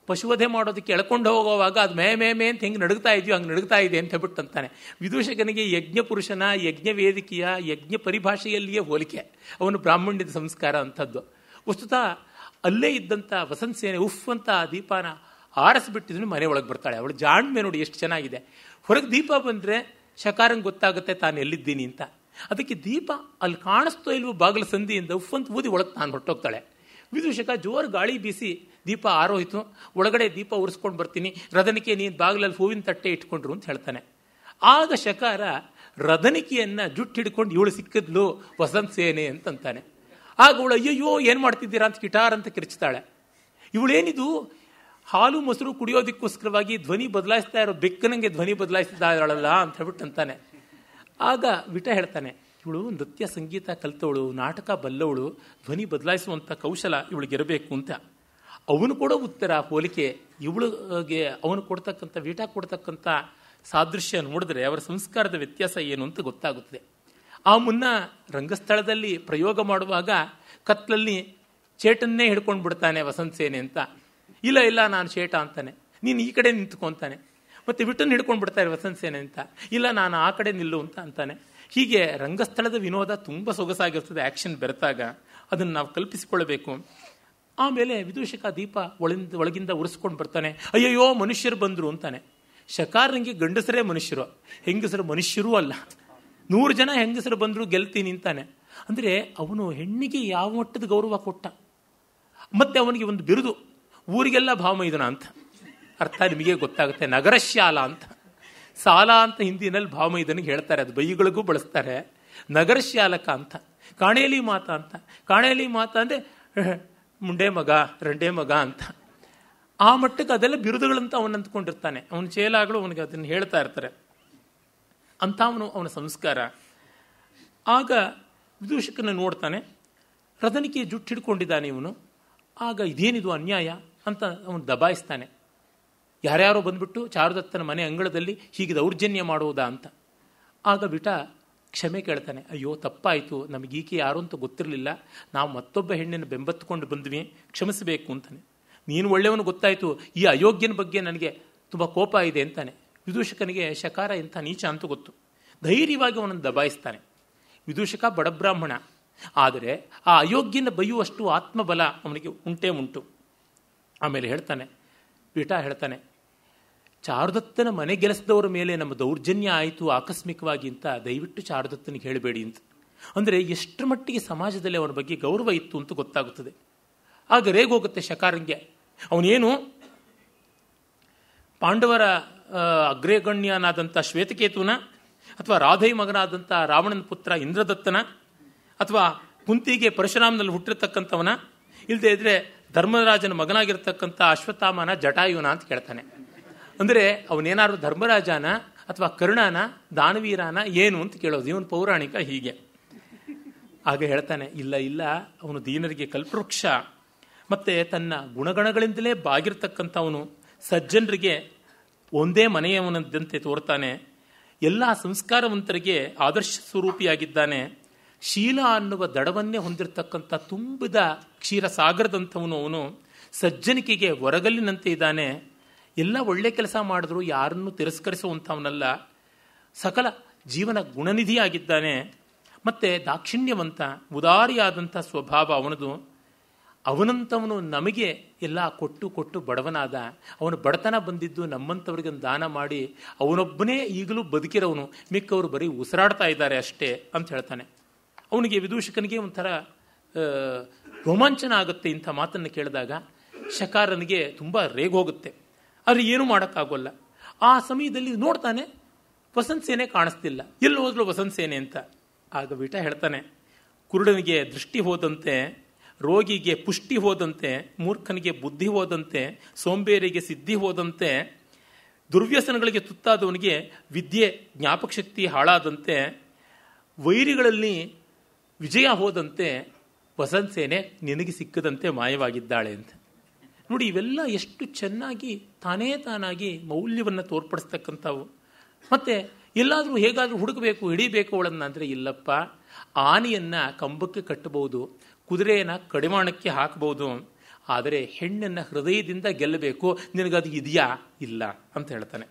ಪಶುವಧೆ ಮಾಡೋದಕ್ಕೆ ಎಳ್ಕೊಂಡು ಹೋಗುವಾಗ ಅದು ಮೇ ಮೇ ಮೇ ಅಂತ ಹೆಂಗೆ ನಡುಗ್ತಾ ಇದೆಯೋ ಹಂಗೆ ನಡುಗ್ತಾ ಇದೆ ಅಂತ ಹೇಳ್ಬಿಟ್ಟಂತಾನೆ ಅಂತಾನೆ ವಿದೂಷಕನಿಗೆ ಯಜ್ಞ ಪುರುಷನ ಯಜ್ಞ ವೇದಿಕೆಯ ಯಜ್ಞ ಪರಿಭಾಷೆಯಲ್ಲಿಯೇ ಹೋಲಿಕೆ ಅವನು ಬ್ರಾಹ್ಮಣ್ಯದ ಸಂಸ್ಕಾರ ಅಂಥದ್ದು ವಸ್ತುತ ಅಲ್ಲೇ ಇದ್ದಂಥ ವಸಂತ ಸೇನೆ ಉಫ್ ಅಂತ ಆ ದೀಪಾನ ಆರಿಸ್ಬಿಟ್ಟಿದ್ರು ಮನೆ ಒಳಗೆ ಬರ್ತಾಳೆ ಅವಳು ಜಾಣ್ಮೆ ನೋಡಿ ಎಷ್ಟು ಚೆನ್ನಾಗಿದೆ ಹೊರಗೆ ದೀಪ ಬಂದರೆ ಶಕಾರಂಗೆ ಗೊತ್ತಾಗುತ್ತೆ ತಾನು ಎಲ್ಲಿದ್ದೀನಿ ಅಂತ ಅದಕ್ಕೆ ದೀಪ ಅಲ್ಲಿ ಕಾಣಿಸ್ತೋ ಇಲ್ವೋ ಬಾಗಿಲ ಸಂಧಿಯಿಂದ ಉಫ್ ಅಂತ ಊದಿ ಒಳಗೆ ತಾನು ಹೊರಟೋಗ್ತಾಳೆ ವಿದೂಷಕ ಜೋರು ಗಾಳಿ ಬೀಸಿ ದೀಪ ಆರೋಹಿತು ಒಳಗಡೆ ದೀಪ ಉರಿಸ್ಕೊಂಡು ಬರ್ತೀನಿ ರದನಿಕೆ ನೀನು ಬಾಗಿಲಲ್ಲಿ ಹೂವಿನ ತಟ್ಟೆ ಇಟ್ಕೊಂಡ್ರು ಅಂತ ಹೇಳ್ತಾನೆ ಆಗ ಶಕಾರ ರದನಿಕೆಯನ್ನು ಜುಟ್ಟು ಹಿಡ್ಕೊಂಡು ಇವಳು ಸಿಕ್ಕಿದ್ಲು ವಸಂತ ಸೇನೆ ಅಂತಂತಾನೆ ಆಗ ಅವಳು ಅಯ್ಯಯ್ಯೋ ಏನು ಮಾಡ್ತಿದ್ದೀರಾ ಅಂತ ಕಿಟಾರ್ ಅಂತ ಕಿರಿಚ್ತಾಳೆ ಇವಳೇನಿದು ಹಾಲು ಮೊಸರು ಕುಡಿಯೋದಕ್ಕೋಸ್ಕರವಾಗಿ ಧ್ವನಿ ಬದಲಾಯಿಸ್ತಾ ಇರೋ ಬೆಕ್ಕನಂಗೆ ಧ್ವನಿ ಬದಲಾಯಿಸ್ತಾ ಇರೋಳಲ್ಲ ಅಂತ ಹೇಳ್ಬಿಟ್ಟು ಅಂತಾನೆ ಆಗ ವಿಟ ಹೇಳ್ತಾನೆ ಇವಳು ನೃತ್ಯ ಸಂಗೀತ ಕಲಿತವಳು ನಾಟಕ ಬಲ್ಲವಳು ಧ್ವನಿ ಬದಲಾಯಿಸುವಂಥ ಕೌಶಲ ಇವಳಿಗಿರಬೇಕು ಅಂತ ಅವನು ಕೂಡ ಉತ್ತರ ಹೋಲಿಕೆ ಇವಳಿಗೆ ಅವನು ಕೊಡ್ತಕ್ಕಂಥ ವಿಟ ಕೊಡ್ತಕ್ಕಂಥ ಸಾದೃಶ್ಯ ನೋಡಿದ್ರೆ ಅವರ ಸಂಸ್ಕಾರದ ವ್ಯತ್ಯಾಸ ಏನು ಅಂತ ಗೊತ್ತಾಗುತ್ತದೆ ಆ ಮುನ್ನ ರಂಗಸ್ಥಳದಲ್ಲಿ ಪ್ರಯೋಗ ಮಾಡುವಾಗ ಕತ್ಲಲ್ಲಿ ಚೇಟನ್ನೇ ಹಿಡ್ಕೊಂಡು ಬಿಡ್ತಾನೆ ವಸಂತ ಸೇನೆ ಅಂತ ಇಲ್ಲ ಇಲ್ಲ ನಾನು ಶೇಟ ಅಂತಾನೆ ನೀನು ಈ ಕಡೆ ನಿಂತ್ಕೊಂತಾನೆ ಮತ್ತೆ ಬಿಟ್ಟು ಹಿಡ್ಕೊಂಡು ಬಿಡ್ತಾರೆ ವಸಂತ ಸೇನೆ ಅಂತ ಇಲ್ಲ ನಾನು ಆ ಕಡೆ ನಿಲ್ಲು ಅಂತ ಅಂತಾನೆ ಹೀಗೆ ರಂಗಸ್ಥಳದ ವಿನೋದ ತುಂಬ ಸೊಗಸಾಗಿರ್ತದೆ ಆ್ಯಕ್ಷನ್ ಬೆರೆತಾಗ ಅದನ್ನು ನಾವು ಕಲ್ಪಿಸಿಕೊಳ್ಳಬೇಕು ಆಮೇಲೆ ವಿದೂಷಕ ದೀಪ ಒಳಗಿಂದ ಒಳಗಿಂದ ಉರಿಸ್ಕೊಂಡು ಬರ್ತಾನೆ ಅಯ್ಯಯ್ಯೋ ಮನುಷ್ಯರು ಬಂದರು ಅಂತಾನೆ ಶಕಾರಂಗೆ ಗಂಡಸರೇ ಮನುಷ್ಯರು ಹೆಂಗಸರು ಮನುಷ್ಯರೂ ಅಲ್ಲ ನೂರು ಜನ ಹೆಂಗಸರು ಬಂದರು ಗೆಲ್ತೀನಿ ಅಂತಾನೆ ಅಂದರೆ ಅವನು ಹೆಣ್ಣಿಗೆ ಯಾವ ಮಟ್ಟದ ಗೌರವ ಕೊಟ್ಟ ಮತ್ತೆ ಅವನಿಗೆ ಒಂದು ಬಿರುದು ಊರಿಗೆಲ್ಲ ಮೈದನ ಅಂತ ಅರ್ಥ ನಿಮಗೆ ಗೊತ್ತಾಗುತ್ತೆ ಶಾಲಾ ಅಂತ ಸಾಲ ಅಂತ ಹಿಂದಿನಲ್ಲಿ ಮೈದನಿಗೆ ಹೇಳ್ತಾರೆ ಅದು ಬೈಗಳಿಗೂ ಬಳಸ್ತಾರೆ ನಗರಶಾಲಕ ಅಂತ ಕಾಣೇಲಿ ಮಾತ ಅಂತ ಕಾಣೇಲಿ ಮಾತ ಅಂದರೆ ಮುಂಡೆ ಮಗ ರಂಡೆ ಮಗ ಅಂತ ಆ ಮಟ್ಟಕ್ಕೆ ಅದೆಲ್ಲ ಬಿರುದುಗಳಂತ ಅವನು ಅಂದ್ಕೊಂಡಿರ್ತಾನೆ ಅವನ ಚೇಲಾಗಳು ಅವನಿಗೆ ಅದನ್ನು ಹೇಳ್ತಾ ಇರ್ತಾರೆ ಅಂತ ಅವನು ಅವನ ಸಂಸ್ಕಾರ ಆಗ ವಿದೂಷಕನ ನೋಡ್ತಾನೆ ರದನಿಕೆ ಜುಟ್ಟಿಡ್ಕೊಂಡಿದ್ದಾನೆ ಹಿಡ್ಕೊಂಡಿದ್ದಾನೆ ಇವನು ಆಗ ಇದೇನಿದು ಅನ್ಯಾಯ ಅಂತ ಅವನು ದಬಾಯಿಸ್ತಾನೆ ಯಾರ್ಯಾರೋ ಬಂದುಬಿಟ್ಟು ಚಾರುದತ್ತನ ಮನೆ ಅಂಗಳದಲ್ಲಿ ಹೀಗೆ ದೌರ್ಜನ್ಯ ಮಾಡುವುದಾ ಅಂತ ಆಗ ಬಿಟ ಕ್ಷಮೆ ಕೇಳ್ತಾನೆ ಅಯ್ಯೋ ತಪ್ಪಾಯಿತು ನಮಗೀಕೆ ಯಾರು ಅಂತ ಗೊತ್ತಿರಲಿಲ್ಲ ನಾವು ಮತ್ತೊಬ್ಬ ಹೆಣ್ಣನ್ನು ಬೆಂಬತ್ತುಕೊಂಡು ಬಂದ್ವಿ ಕ್ಷಮಿಸಬೇಕು ಅಂತಾನೆ ನೀನು ಒಳ್ಳೆಯವನು ಗೊತ್ತಾಯಿತು ಈ ಅಯೋಗ್ಯನ ಬಗ್ಗೆ ನನಗೆ ತುಂಬ ಕೋಪ ಇದೆ ಅಂತಾನೆ ವಿದೂಷಕನಿಗೆ ಶಕಾರ ಎಂಥ ನೀಚ ಅಂತ ಗೊತ್ತು ಧೈರ್ಯವಾಗಿ ಅವನನ್ನು ದಬಾಯಿಸ್ತಾನೆ ವಿದೂಷಕ ಬಡಬ್ರಾಹ್ಮಣ ಆದರೆ ಆ ಅಯೋಗ್ಯನ ಬೈಯುವಷ್ಟು ಆತ್ಮಬಲ ಅವನಿಗೆ ಉಂಟೇ ಉಂಟು ಆಮೇಲೆ ಹೇಳ್ತಾನೆ ಪೀಠ ಹೇಳ್ತಾನೆ ಚಾರುದತ್ತನ ಮನೆ ಗೆಲಸದವರ ಮೇಲೆ ನಮ್ಮ ದೌರ್ಜನ್ಯ ಆಯಿತು ಆಕಸ್ಮಿಕವಾಗಿ ಅಂತ ದಯವಿಟ್ಟು ಚಾರುದತ್ತನಿಗೆ ಹೇಳಬೇಡಿ ಅಂತ ಅಂದರೆ ಎಷ್ಟರ ಮಟ್ಟಿಗೆ ಸಮಾಜದಲ್ಲಿ ಅವನ ಬಗ್ಗೆ ಗೌರವ ಇತ್ತು ಅಂತ ಗೊತ್ತಾಗುತ್ತದೆ ಆಗ ರೇಗೋಗುತ್ತೆ ಶಕಾರಂಗೆ ಅವನೇನು ಪಾಂಡವರ ಅಗ್ರೇಗಣ್ಯನಾದಂಥ ಶ್ವೇತಕೇತುವನ ಅಥವಾ ರಾಧೈ ಮಗನಾದಂಥ ರಾವಣನ ಪುತ್ರ ಇಂದ್ರದತ್ತನ ಅಥವಾ ಕುಂತಿಗೆ ಪರಶುರಾಮನಲ್ಲಿ ಹುಟ್ಟಿರ್ತಕ್ಕಂಥವನ ಇಲ್ಲದೆ ಇದ್ರೆ ಧರ್ಮರಾಜನ ಮಗನಾಗಿರ್ತಕ್ಕಂಥ ಅಶ್ವತ್ಥಾಮನ ಜಟಾಯುನ ಅಂತ ಕೇಳ್ತಾನೆ ಅಂದರೆ ಅವನೇನಾದ್ರು ಧರ್ಮರಾಜನ ಅಥವಾ ಕರುಣಾನ ದಾನವೀರನ ಏನು ಅಂತ ಕೇಳೋದು ಇವನು ಪೌರಾಣಿಕ ಹೀಗೆ ಆಗ ಹೇಳ್ತಾನೆ ಇಲ್ಲ ಇಲ್ಲ ಅವನು ದೀನರಿಗೆ ಕಲ್ಪವೃಕ್ಷ ಮತ್ತೆ ತನ್ನ ಗುಣಗಣಗಳಿಂದಲೇ ಬಾಗಿರ್ತಕ್ಕಂಥವನು ಸಜ್ಜನರಿಗೆ ಒಂದೇ ಮನೆಯವನದಂತೆ ತೋರ್ತಾನೆ ಎಲ್ಲ ಸಂಸ್ಕಾರವಂತರಿಗೆ ಆದರ್ಶ ಸ್ವರೂಪಿಯಾಗಿದ್ದಾನೆ ಶೀಲ ಅನ್ನುವ ದಡವನ್ನೇ ಹೊಂದಿರತಕ್ಕಂಥ ತುಂಬಿದ ಕ್ಷೀರಸಾಗರದಂಥವನು ಅವನು ಸಜ್ಜನಿಕೆಗೆ ಹೊರಗಲ್ಲಿನಂತೆ ಇದ್ದಾನೆ ಎಲ್ಲ ಒಳ್ಳೆ ಕೆಲಸ ಮಾಡಿದ್ರು ಯಾರನ್ನು ತಿರಸ್ಕರಿಸುವಂಥವನಲ್ಲ ಸಕಲ ಜೀವನ ಗುಣನಿಧಿಯಾಗಿದ್ದಾನೆ ಮತ್ತು ದಾಕ್ಷಿಣ್ಯವಂತ ಉದಾರಿಯಾದಂಥ ಸ್ವಭಾವ ಅವನದು ಅವನಂಥವನು ನಮಗೆ ಎಲ್ಲ ಕೊಟ್ಟು ಕೊಟ್ಟು ಬಡವನಾದ ಅವನು ಬಡತನ ಬಂದಿದ್ದು ನಮ್ಮಂಥವ್ರಿಗೆ ದಾನ ಮಾಡಿ ಅವನೊಬ್ಬನೇ ಈಗಲೂ ಬದುಕಿರೋವನು ಮಿಕ್ಕವರು ಬರೀ ಉಸಿರಾಡ್ತಾ ಇದ್ದಾರೆ ಅಷ್ಟೇ ಅಂತ ಹೇಳ್ತಾನೆ ಅವನಿಗೆ ವಿದೂಷಕನಿಗೆ ಒಂಥರ ರೋಮಾಂಚನ ಆಗುತ್ತೆ ಇಂಥ ಮಾತನ್ನು ಕೇಳಿದಾಗ ಶಕಾರನಿಗೆ ತುಂಬ ರೇಗೋಗುತ್ತೆ ಆದರೆ ಏನೂ ಮಾಡೋಕ್ಕಾಗೋಲ್ಲ ಆ ಸಮಯದಲ್ಲಿ ನೋಡ್ತಾನೆ ವಸಂತ ಸೇನೆ ಕಾಣಿಸ್ತಿಲ್ಲ ಎಲ್ಲಿ ಹೋದ್ಲು ವಸಂತ ಸೇನೆ ಅಂತ ಆಗ ಬಿಟ ಹೇಳ್ತಾನೆ ಕುರುಡನಿಗೆ ದೃಷ್ಟಿ ಹೋದಂತೆ ರೋಗಿಗೆ ಪುಷ್ಟಿ ಹೋದಂತೆ ಮೂರ್ಖನಿಗೆ ಬುದ್ಧಿ ಹೋದಂತೆ ಸೋಂಬೇರಿಗೆ ಸಿದ್ಧಿ ಹೋದಂತೆ ದುರ್ವ್ಯಸನಗಳಿಗೆ ತುತ್ತಾದವನಿಗೆ ವಿದ್ಯೆ ಜ್ಞಾಪಕಶಕ್ತಿ ಹಾಳಾದಂತೆ ವೈರಿಗಳಲ್ಲಿ ವಿಜಯ ಹೋದಂತೆ ವಸಂತ ಸೇನೆ ನಿನಗೆ ಸಿಕ್ಕದಂತೆ ಮಾಯವಾಗಿದ್ದಾಳೆ ಅಂತ ನೋಡಿ ಇವೆಲ್ಲ ಎಷ್ಟು ಚೆನ್ನಾಗಿ ತಾನೇ ತಾನಾಗಿ ಮೌಲ್ಯವನ್ನು ತೋರ್ಪಡಿಸ್ತಕ್ಕಂಥವು ಮತ್ತೆ ಎಲ್ಲಾದರೂ ಹೇಗಾದರೂ ಹುಡುಕಬೇಕು ಹಿಡಿಬೇಕು ಅವಳನ್ನು ಅಂದರೆ ಇಲ್ಲಪ್ಪ ಆನೆಯನ್ನು ಕಂಬಕ್ಕೆ ಕಟ್ಟಬಹುದು ಕುದುರೆಯನ್ನು ಕಡಿಮಾಣಕ್ಕೆ ಹಾಕಬಹುದು ಆದರೆ ಹೆಣ್ಣನ್ನು ಹೃದಯದಿಂದ ಗೆಲ್ಲಬೇಕು ನಿನಗದು ಇದೆಯಾ ಇಲ್ಲ ಅಂತ ಹೇಳ್ತಾನೆ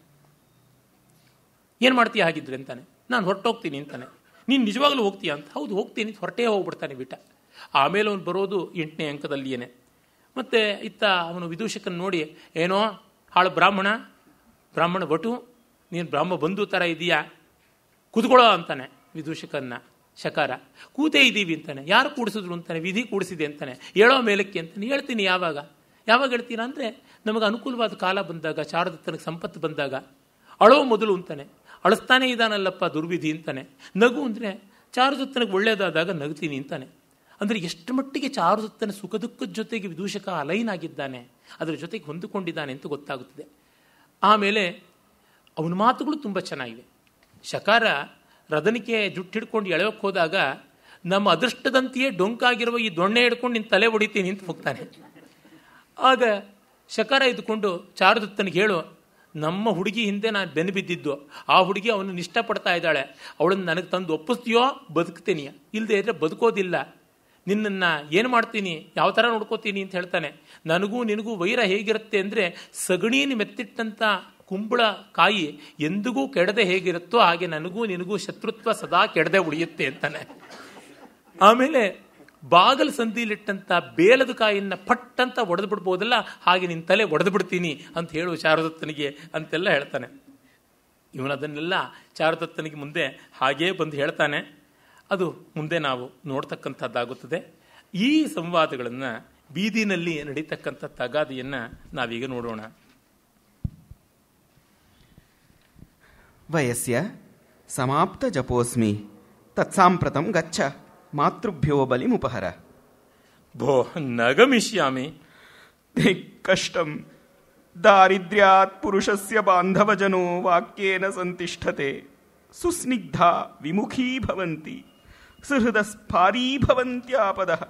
ಏನು ಮಾಡ್ತೀಯ ಹಾಗಿದ್ರೆ ಅಂತಾನೆ ನಾನು ಹೊರಟೋಗ್ತೀನಿ ಅಂತಾನೆ ನೀನು ನಿಜವಾಗ್ಲೂ ಹೋಗ್ತೀಯ ಅಂತ ಹೌದು ಹೋಗ್ತೀನಿ ಹೊರಟೇ ಹೋಗ್ಬಿಡ್ತಾನೆ ಬಿಟ್ಟ ಆಮೇಲೆ ಅವನು ಬರೋದು ಎಂಟನೇ ಅಂಕದಲ್ಲಿಯೇ ಮತ್ತು ಇತ್ತ ಅವನು ವಿದೂಷಕನ ನೋಡಿ ಏನೋ ಹಾಳು ಬ್ರಾಹ್ಮಣ ಬ್ರಾಹ್ಮಣ ಬಟು ನೀನು ಬ್ರಾಹ್ಮ ಬಂಧು ಥರ ಇದೆಯಾ ಕೂತ್ಕೊಳ್ಳೋ ಅಂತಾನೆ ವಿದೂಷಕನ್ನ ಶಕಾರ ಕೂತೇ ಇದ್ದೀವಿ ಅಂತಾನೆ ಯಾರು ಕೂಡಿಸಿದ್ರು ಅಂತಾನೆ ವಿಧಿ ಕೂಡಿಸಿದೆ ಅಂತಾನೆ ಹೇಳೋ ಮೇಲಕ್ಕೆ ಅಂತಾನೆ ಹೇಳ್ತೀನಿ ಯಾವಾಗ ಯಾವಾಗ ಹೇಳ್ತೀನಿ ಅಂದರೆ ನಮಗೆ ಅನುಕೂಲವಾದ ಕಾಲ ಬಂದಾಗ ಶಾರದತ್ತನಿಗೆ ಸಂಪತ್ತು ಬಂದಾಗ ಅಳೋ ಮೊದಲು ಅಂತಾನೆ ಅಳಸ್ತಾನೆ ಇದ್ದಾನಲ್ಲಪ್ಪ ದುರ್ವಿಧಿ ಅಂತಾನೆ ನಗು ಅಂದರೆ ಚಾರುದತ್ತನಿಗೆ ಒಳ್ಳೆಯದಾದಾಗ ನಗ್ತೀನಿ ಅಂತಾನೆ ಅಂದರೆ ಎಷ್ಟು ಮಟ್ಟಿಗೆ ಚಾರುದತ್ತನ ಸುಖ ದುಃಖದ ಜೊತೆಗೆ ವಿದೂಷಕ ಅಲೈನ್ ಆಗಿದ್ದಾನೆ ಅದರ ಜೊತೆಗೆ ಹೊಂದಿಕೊಂಡಿದ್ದಾನೆ ಅಂತ ಗೊತ್ತಾಗುತ್ತದೆ ಆಮೇಲೆ ಅವನ ಮಾತುಗಳು ತುಂಬ ಚೆನ್ನಾಗಿವೆ ಶಕಾರ ರದನಿಕೆ ಜುಟ್ಟಿಡ್ಕೊಂಡು ಹಿಡ್ಕೊಂಡು ಎಳೆಯೋಕ್ಕೆ ಹೋದಾಗ ನಮ್ಮ ಅದೃಷ್ಟದಂತೆಯೇ ಡೊಂಕಾಗಿರುವ ಈ ದೊಣ್ಣೆ ಹಿಡ್ಕೊಂಡು ನಿನ್ನ ತಲೆ ಹೊಡಿತೀನಿ ಅಂತ ಹೋಗ್ತಾನೆ ಆಗ ಶಕಾರ ಇದ್ದುಕೊಂಡು ಚಾರುದತ್ತನಿಗೆ ಹೇಳು ನಮ್ಮ ಹುಡುಗಿ ಹಿಂದೆ ನಾನು ಬೆನ್ನು ಬಿದ್ದಿದ್ದು ಆ ಹುಡುಗಿ ಅವನನ್ನು ಇಷ್ಟಪಡ್ತಾ ಇದ್ದಾಳೆ ಅವಳನ್ನು ನನಗೆ ತಂದು ಒಪ್ಪಿಸ್ತೀಯೋ ಬದುಕ್ತೀನಿ ಇಲ್ಲದೆ ಇದ್ರೆ ಬದುಕೋದಿಲ್ಲ ನಿನ್ನನ್ನು ಏನು ಮಾಡ್ತೀನಿ ಯಾವ ಥರ ನೋಡ್ಕೋತೀನಿ ಅಂತ ಹೇಳ್ತಾನೆ ನನಗೂ ನಿನಗೂ ವೈರ ಹೇಗಿರುತ್ತೆ ಅಂದರೆ ಸಗಣೀನ ಮೆತ್ತಿಟ್ಟಂಥ ಕುಂಬಳ ಕಾಯಿ ಎಂದಿಗೂ ಕೆಡದೆ ಹೇಗಿರುತ್ತೋ ಹಾಗೆ ನನಗೂ ನಿನಗೂ ಶತ್ರುತ್ವ ಸದಾ ಕೆಡದೆ ಉಳಿಯುತ್ತೆ ಅಂತಾನೆ ಆಮೇಲೆ ಬಾಗಲ ಸಂದಿಲಿಟ್ಟಂಥ ಬೇಲದ ಕಾಯಿನ ಪಟ್ಟಂತ ಅಂತ ಒಡೆದು ಬಿಡ್ಬೋದಲ್ಲ ಹಾಗೆ ನಿನ್ನ ತಲೆ ಒಡೆದು ಬಿಡ್ತೀನಿ ಅಂತ ಹೇಳು ಶಾರದತ್ತನಿಗೆ ಅಂತೆಲ್ಲ ಹೇಳ್ತಾನೆ ಇವನದನ್ನೆಲ್ಲ ಶಾರದತ್ತನಿಗೆ ಮುಂದೆ ಹಾಗೇ ಬಂದು ಹೇಳ್ತಾನೆ ಅದು ಮುಂದೆ ನಾವು ನೋಡ್ತಕ್ಕಂಥದ್ದಾಗುತ್ತದೆ ಈ ಸಂವಾದಗಳನ್ನು ಬೀದಿನಲ್ಲಿ ನಡೀತಕ್ಕಂಥ ತಗಾದಿಯನ್ನು ನಾವೀಗ ನೋಡೋಣ ವಯಸ್ಯ ಸಮಾಪ್ತ ಜಪೋಸ್ಮಿ ತತ್ಸಾಂಪ್ರತಂ ಗಚ್ಚ ಮಾತೃಭ್ಯೋ ಮುಪಹರ ಭೋ ನಗಮಿಷ್ಯಾಮಿ ಕಷ್ಟಂ ದಾರಿದ್ರ್ಯಾತ್ ಪುರುಷಸ್ಯ ಬಾಂಧವಜನೋ ವಾಕ್ಯೇನ ಸಂತಿಷ್ಠತೆ ಸುಸ್ನಿಗ್ಧ ವಿಮುಖೀ ಭವಂತಿ सुहृद सुहृदस्फारीभवन्त्यापदः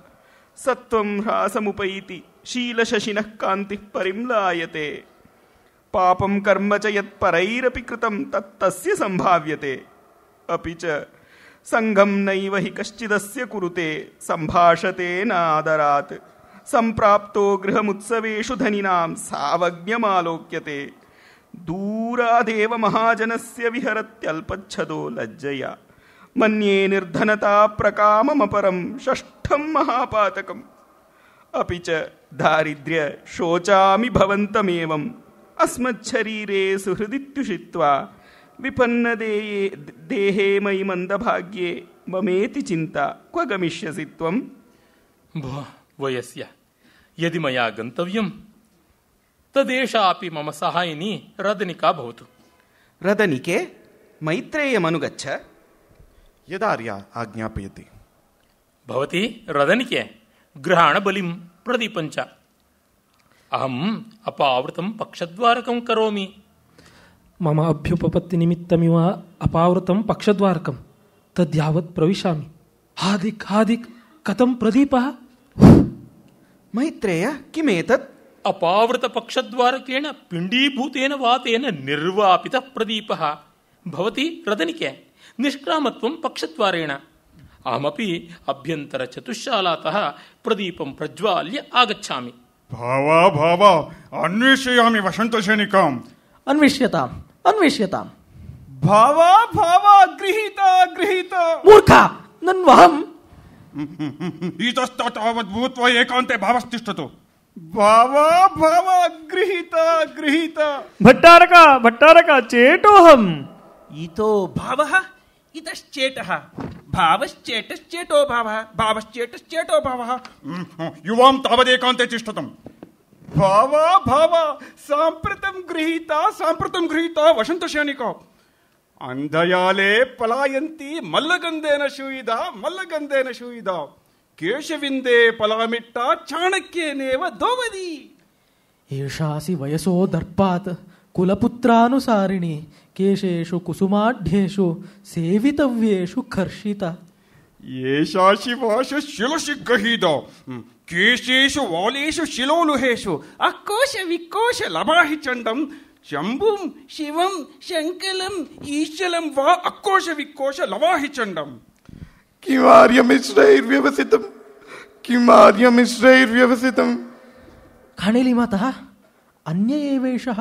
सत्त्वं ह्रासमुपैति शीलशशिनः कान्तिः परिम्लायते पापं कर्म च यत्परैरपि कृतं तत्तस्य सम्भाव्यते अपि च सङ्घं नैव हि कश्चिदस्य कुरुते सम्भाषते नादरात् सम्प्राप्तो गृहमुत्सवेषु धनिनां सावज्ञमालोक्यते दूरादेव महाजनस्य विहरत्यल्पच्छदो लज्जया ಮನ್ಯೇ ನಿರ್ಧನತಾ ಪ್ರಕಾಮಮಪರಂ ಷಷ್ಠಂ ಮಹಾಪಾತಕಂ ಅಪಿ ಚ ದಾರಿದ್ರ್ಯ ಶೋಚಾಮಿ ಭವಂತಮೇವಂ ಅಸ್ಮಚ್ಛರೀರೇ ಸುಹೃದಿತ್ಯುಷಿತ್ವಾ ವಿಪನ್ನ ದೇಯೇ ದೇಹೇ ಮಯಿ ಮಂದಭಾಗ್ಯೇ ಮಮೇತಿ ಚಿಂತ ಕ್ವ ಗಮಿಷ್ಯಸಿ ತ್ವಂ ವಯಸ್ಯ ಯದಿ ಮಯಾ ಗಂತವ್ಯಂ ತದೇಶ ಅಪಿ ಮಮ ಸಹಾಯಿನಿ ರದನಿಕಾ ಭವತು ರದನಿಕೆ ಯದಾರ್ಯ ಆಜ್ಞಾಪಯತಿ ಭವತಿ ರದನಿಕೆ ಗೃಹಾಣ ಬಲಿಂ ಪ್ರದೀಪಂಚ ಅಹಂ ಅಪಾವೃತಂ ಪಕ್ಷದ್ವಾರಕಂ ಕರೋಮಿ ಮಮ ಅಭ್ಯುಪಪತ್ತಿ ನಿಮಿತ್ತಮಿವ ಅಪಾವೃತಂ ಪಕ್ಷದ್ವಾರಕಂ ತದ್ಯಾವತ್ ಪ್ರವಿಶಾಮಿ ಹಾದಿಕ್ ಹಾದಿಕ್ ಕಥಂ ಪ್ರದೀಪ ಮೈತ್ರೇಯ ಕಿಮೇತತ್ ಅಪಾವೃತ ಪಕ್ಷದ್ವಾರಕೇಣ ಪಿಂಡೀಭೂತೇನ ವಾತೇನ ನಿರ್ವಾಪಿತ ಪ್ರದೀಪ ಭವತಿ ರದನಿಕೆ निष्क्रामत्वं पक्षत्वारेण अहमपि अभ्यन्तरचतुःशालातः प्रदीपं प्रज्वाल्य आगच्छामि भावा भावा अन्वेषयामि वसन्तसैनिकाम् अन्विष्यताम् अन्विष्यताम् भावा भावा गृहीता गृहीता मूर्खा नन्वहम् इतस्तः तावद् भूत्वा एकान्ते भावस्तिष्ठतु भावा भावा गृहीता गृहीता भट्टारका भट्टारका चेतोऽहम् इतो भावः ఇతశ్చేట భావశ్చేటశ్చేటో భావ భావశ్చేటశ్చేటో భావ యువాం తావదేకాంతే తిష్టతం భావ భావ సాంప్రతం గృహీత సాంప్రతం గృహీత వసంత వసంతశానిక అంధయాలే పలాయంతి మల్లగందేన శూయిద మల్లగందేన శూయిద కేశవిందే పలామిట్ట చాణక్యేనేవ దోవది ఏషాసి వయసో దర్పాత్ కులపుత్రానుసారిణి केशेषु कुसुमाढ़्येषु सेवितव्येषु कर्षिता येषाशिवाशु शिलुषि गहीदा केशेषु वालेषु शिलोलुहेषु अकोश विकोश लभाहि वा अकोश विकोश लवाहि खणिलिमतः अन्य एवेषः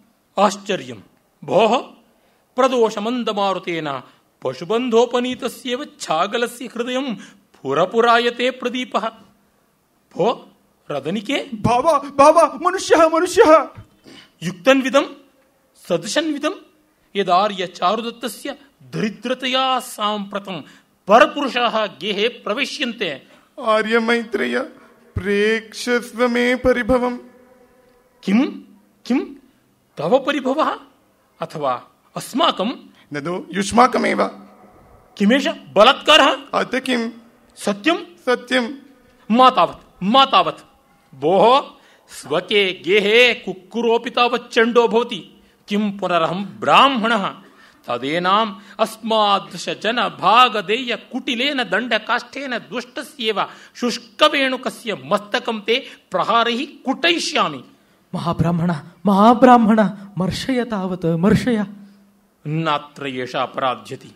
ಆಶ್ಚರ್ಯಂ ಭೋಹ ಪ್ರದೋಷಮಂದಮಾರುತೇನ ಪಶುಬಂಧೋಪನೀತಸ್ಯೇವ ಛಾಗಲಸ್ಯ ಹೃದಯ ಪುರಪುರಾಯತೆ ಪ್ರದೀಪ ಭೋ ರದನಿಕೆ ಭಾವ ಭಾವ ಮನುಷ್ಯ ಮನುಷ್ಯ ಯುಕ್ತನ್ವಿದಂ ಸದೃಶನ್ವಿದಂ ಯದಾರ್ಯ ಚಾರುದತ್ತಸ್ಯ ದರಿದ್ರತೆಯಾ ಸಾಂಪ್ರತಂ ಪರಪುರುಷಾಹ ಗೇಹೆ ಪ್ರವೇಶ್ಯಂತೆ ಆರ್ಯ ಮೈತ್ರೇಯ ಪ್ರೇಕ್ಷಸ್ವ ಪರಿಭವಂ ಕಿಂ ಕಿಂ तव परिभवः अथवा अस्माकं नदो युष्माकमेव किमेष बलात्कारः अत किं सत्यं सत्यं मा तावत् भोः स्वके गेहे कुक्कुरोऽपि तावत् चण्डो भवति किं पुनरहं ब्राह्मणः तदेनाम् अस्मादृशजनभागदेय कुटिलेन दण्डकाष्ठेन दुष्टस्येव शुष्कवेणुकस्य मस्तकं ते प्रहारैः कुटयिष्यामि महाब्राह्मण महाब्राह्मण मर्शय तावत मर्शय नात्र अपराध्यति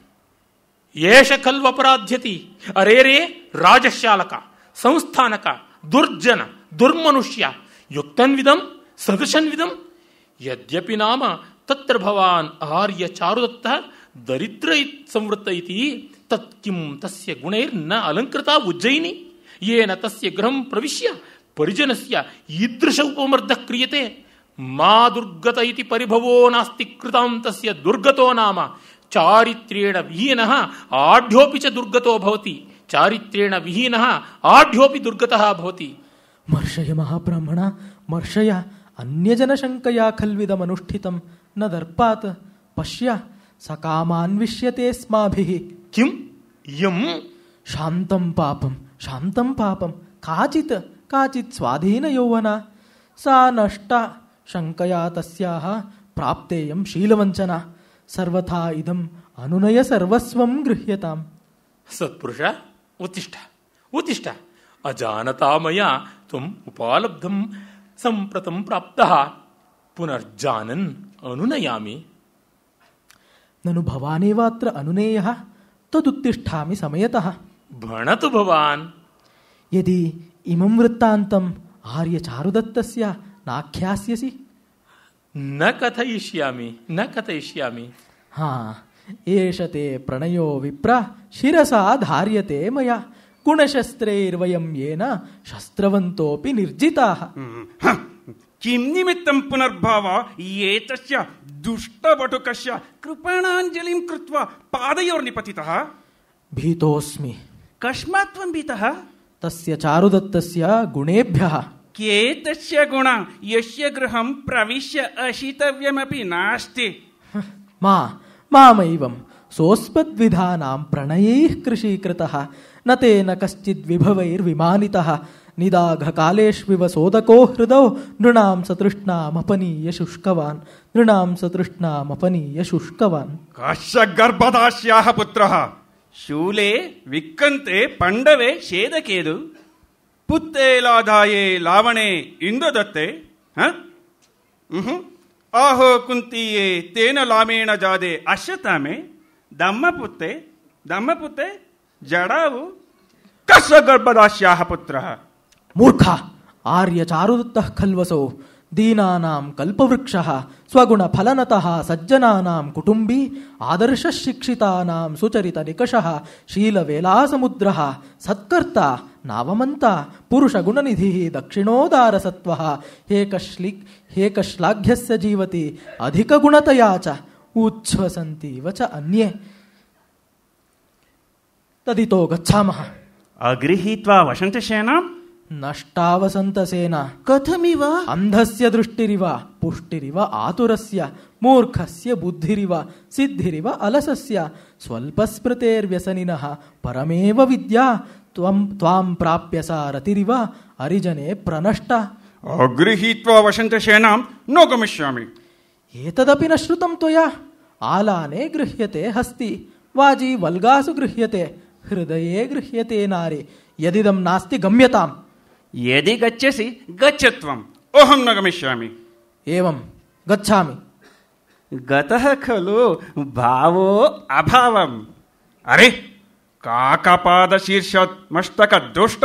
येष खल्व अपराध्यति अरे रे राजशालक संस्थानक दुर्जन दुर्मनुष्य युक्तन्विदम सदृशन्विदम यद्यपि नाम तत्र भवान आर्य चारुदत्त दरिद्र संवृत्त इति तत्किम तस्य गुणैर्न अलंकृता उज्जयिनी येन तस्य गृहं प्रविश्य परिजनस्य ईदृश उपमर्दः क्रियते मा दुर्गत इति परिभवो नास्ति कृतान्तस्य दुर्गतो नाम चारित्रेण विहीन आढ़्योपि च दुर्गतो भवति चारित्र्येण विहीनः आढ्योऽपि दुर्गतः भवति मर्षय महाब्राह्मण मर्षय अन्यजनशङ्कया खल्विदमनुष्ठितं न दर्पात् पश्य सकामान्विष्यतेऽस्माभिः किम् इयं शान्तं पापं शान्तं पापं काचित् ಕಾಚಿತ್ ಸ್ವಾಧೀನ ಯೌವನ ಸಾ ನಷ್ಟ ಶಂಕಯ ತಸ್ಯಾಹ ಪ್ರಾಪ್ತೇಯಂ ಶೀಲವಂಚನ ಸರ್ವಥಾ ಇದಂ ಅನುನಯ ಸರ್ವಸ್ವಂ ಗೃಹ್ಯತಾಂ ಸತ್ಪುರುಷ ಉತ್ತಿಷ್ಟ ಉತ್ತಿಷ್ಟ ಅಜಾನತಾಮಯ ತ್ವಂ ಉಪಾಲಬ್ಧಂ ಸಂಪ್ರತಂ ಪ್ರಾಪ್ತ ಪುನರ್ಜಾನನ್ ಅನುನಯಾಮಿ ನನು ಅನುನೇಯ ತದುತ್ತಿಷ್ಠಾಮಿ ಸಮಯತಃ ಭಣತು ಭವಾನ್ ಯದಿ ಇಮಮೃತ್ತಾಂತಂ ಆರ್ಯ ಚಾರುದತ್ತಸ್ಯ ನಾಖ್ಯಾಸ್ಯಸಿ ನ ಕಥಯಿಷ್ಯಾಮಿ ನ ಕಥಯಿಷ್ಯಾಮಿ ಹಾ ಏಷತೆ ಪ್ರಣಯೋ ವಿಪ್ರ ಶಿರಸಾ ಧಾರ್ಯತೆ ಮಯ ಗುಣಶಸ್ತ್ರೈರ್ವಯಂ ಯೇನ ಶಸ್ತ್ರವಂತೋಪಿ ನಿರ್ಜಿತಾ ಕಿಂ ನಿಮಿತ್ತಂ ಪುನರ್ಭಾವ ಏತಸ್ಯ ದುಷ್ಟಬಟುಕಸ್ಯ ಕೃಪಣಾಂಜಲಿಂ ಕೃತ್ವ ಪಾದಯೋರ್ ನಿಪತಿತಃ ಭೀತೋಸ್ಮಿ ಕಸ್ಮಾತ್ವಂ ಭೀತಃ तस्य चारुदत्तस्य गुणेभ्य केतस्य गुण यस्य गृहं प्रविश्य अशितव्यमपि नास्ति मा मामैवं सोऽस्मद्विधानां प्रणयैः कृषीकृतः न तेन कश्चिद्विभवैर्विमानितः निदाघकालेष्विव सोदको हृदौ नृणां सतृष्णामपनीय शुष्कवान् नृणां सतृष्णामपनीय शुष्कवान् कश्च गर्भदास्याः पुत्रः ಶೂಲೆ ವಿಕ್ಕಂತೆ ಪಂಡವೆ ಶೇದಕೇದು ಪುತ್ತೇಲಾದಾಯೇ ಲಾವಣೆ ಇಂದದತ್ತೆ ಹಾಂ ಆಹೋ ಕುಂತಿಯೇ ತೇನ ಲಾಮೇಣ ಜಾದೆ ಅಶ್ವತಾಮೆ ದಮ್ಮ ಪುತ್ತೆ ಜಡಾವು ಕಸ ಗರ್ಭದಾಶ್ಯಾಹ ಪುತ್ರ ಮೂರ್ಖ ಆರ್ಯ ಚಾರುದತ್ತ ಕಲ್ವಸೋ ದೀನಾನಾಂ ಕಲ್ಪವೃಕ್ಷ ಸ್ವಗುಣ ಫಲನತಃ ಸಜ್ಜನಾನಾಂ ಕುಟುಂಬಿ ಆದರ್ಶ ಶಿಕ್ಷಿತಾನಾಂ ಸುಚರಿತ ನಿಕಷಃ ಶೀಲ ಶೀಲವೇಲಾಸಮುದ್ರ ಸತ್ಕರ್ತ ನಾವಮಂತ ಪುರುಷ ಗುಣನಿಧಿ ದಕ್ಷಿಣೋದಾರ ಸತ್ವ ಹೇಕಶ್ಲಿ ಹೇಕಶ್ಲಾಘ್ಯಸ್ಯ ಜೀವತಿ ಅಧಿಕ ಗುಣತಯಾಚ ಉಚ್ಛ್ವಸಂತೀವ ವಚ ಅನ್ಯೇ ತದಿತೋ ಗಚ್ಚಾಮಃ ಅಗೃಹೀತ್ವಾ ವಸಂತಶೇನ ನಷ್ಟಾವಸಂತಸೇನ ಕಥಮಿವ ಅಂಧಸ್ಯ ದೃಷ್ಟಿರಿವ ಪುಷ್ಟಿರಿವ ಆತುರಸ್ಯ ಮೂರ್ಖಸ್ಯ ಬುದ್ಧಿರಿವ ಸಿದ್ಧಿರಿವ ಅಲಸಸ್ಯ ಸ್ವಲ್ಪ ಸ್ಮೃತೇರ್ವ್ಯಸನಿನಃ ಪರಮೇವ ವಿದ್ಯಾ ತ್ವಂ ತ್ವಾಂ ಪ್ರಾಪ್ಯ ಸಾರತಿರಿವ ಅರಿಜನೆ ಪ್ರನಷ್ಟ ಅಗೃಹೀತ್ವ ಸೇನಾಂ ನೋ ಗಮಿಷ್ಯಾಮಿ ಏತದಪಿ ನ ಶ್ರುತಂ ತ್ವಯ ಆಲಾನೆ ಗೃಹ್ಯತೆ ಹಸ್ತಿ ವಾಜಿ ವಲ್ಗಾಸು ಗೃಹ್ಯತೆ ಹೃದಯೇ ಗೃಹ್ಯತೆ ನಾರಿ ಯದಿದಂ ನಾಸ್ತಿ ಗಮ್ಯತಾಂ ఏది గచ్చేసి గచ్చత్వం ఓహం న గమిష్యామి ఏవం గచ్చామి గత ఖలు భావో అభావం అరే కాకపాద శీర్ష మష్టక దుష్ట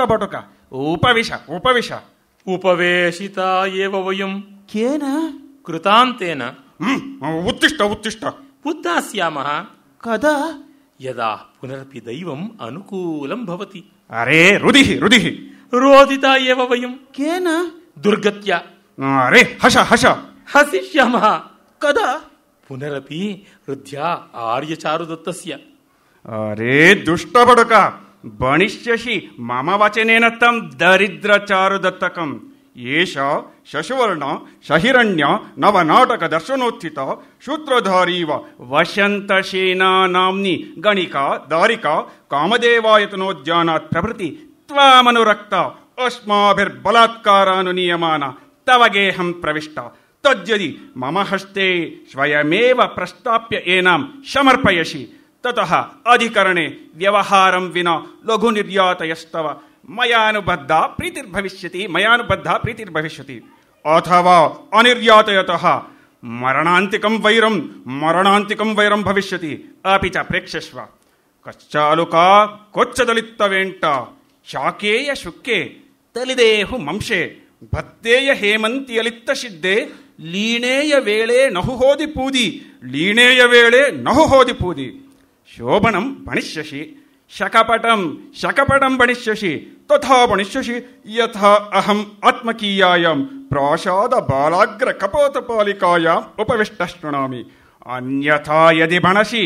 ఉపవిశ ఉపవిశ ఉపవేశిత ఏవ వయం కేన కృతాంతేన ఉత్తిష్ట ఉత్తిష్ట ఉద్దాస్యామః కదా యదా పునరపి దైవం అనుకూలం భవతి అరే రుదిహి రుదిహి రోదిత ఏవ వయం కేన దుర్గత్య అరే హష హష హసిష్యామః కదా పునరపి వృద్ధ్యా ఆర్యచారుదత్తస్య అరే దుష్టపడుక బణిష్యసి మమ వచనేన తం దరిద్రచారుదత్తకం ఏష శశువర్ణ శహిరణ్య నవనాటక దర్శనోత్థిత సూత్రధారీవ వసంతసేనా నామ్ని గణిక దారిక కామదేవాయతనోద్యానాత్ ప్రభృతి ತ್ವಾಮನುರಕ್ತ अस्माभिर्बलात्कारानु तव गेहं प्रविष्ट तद्यदि मम हस्ते स्वयमेव प्रस्ताप्य एनां समर्पयसि ततः अधिकरणे व्यवहारं विना लघुनिर्यातयस्तव मयानुबद्धा प्रीतिर्भविष्यति मयानुबद्धा प्रीतिर्भविष्यति अथवा अनिर्यातयतः मरणान्तिकं वैरं मरणान्तिकं वैरं भविष्यति अपि च प्रेक्षस्व कश्चालुका क्वच्चदलित्तवेण्ट शाकेय शुक्के तलिदेहु मंशे भक्तेय हेमन्ति लित्तसिद्धे लीणेयवेळे नहु होदि पूदि लीणेयवेळे नहु होदिपूदि शोभनम् भणिष्यसि शकपटम् शकपटम् भणिष्यसि तथा भणिष्यसि यथा अहम् आत्मकीयाम् प्रासाद बालाग्रकपोतपालिकायाम् उपविष्टः शृणामि अन्यथा यदि भणसि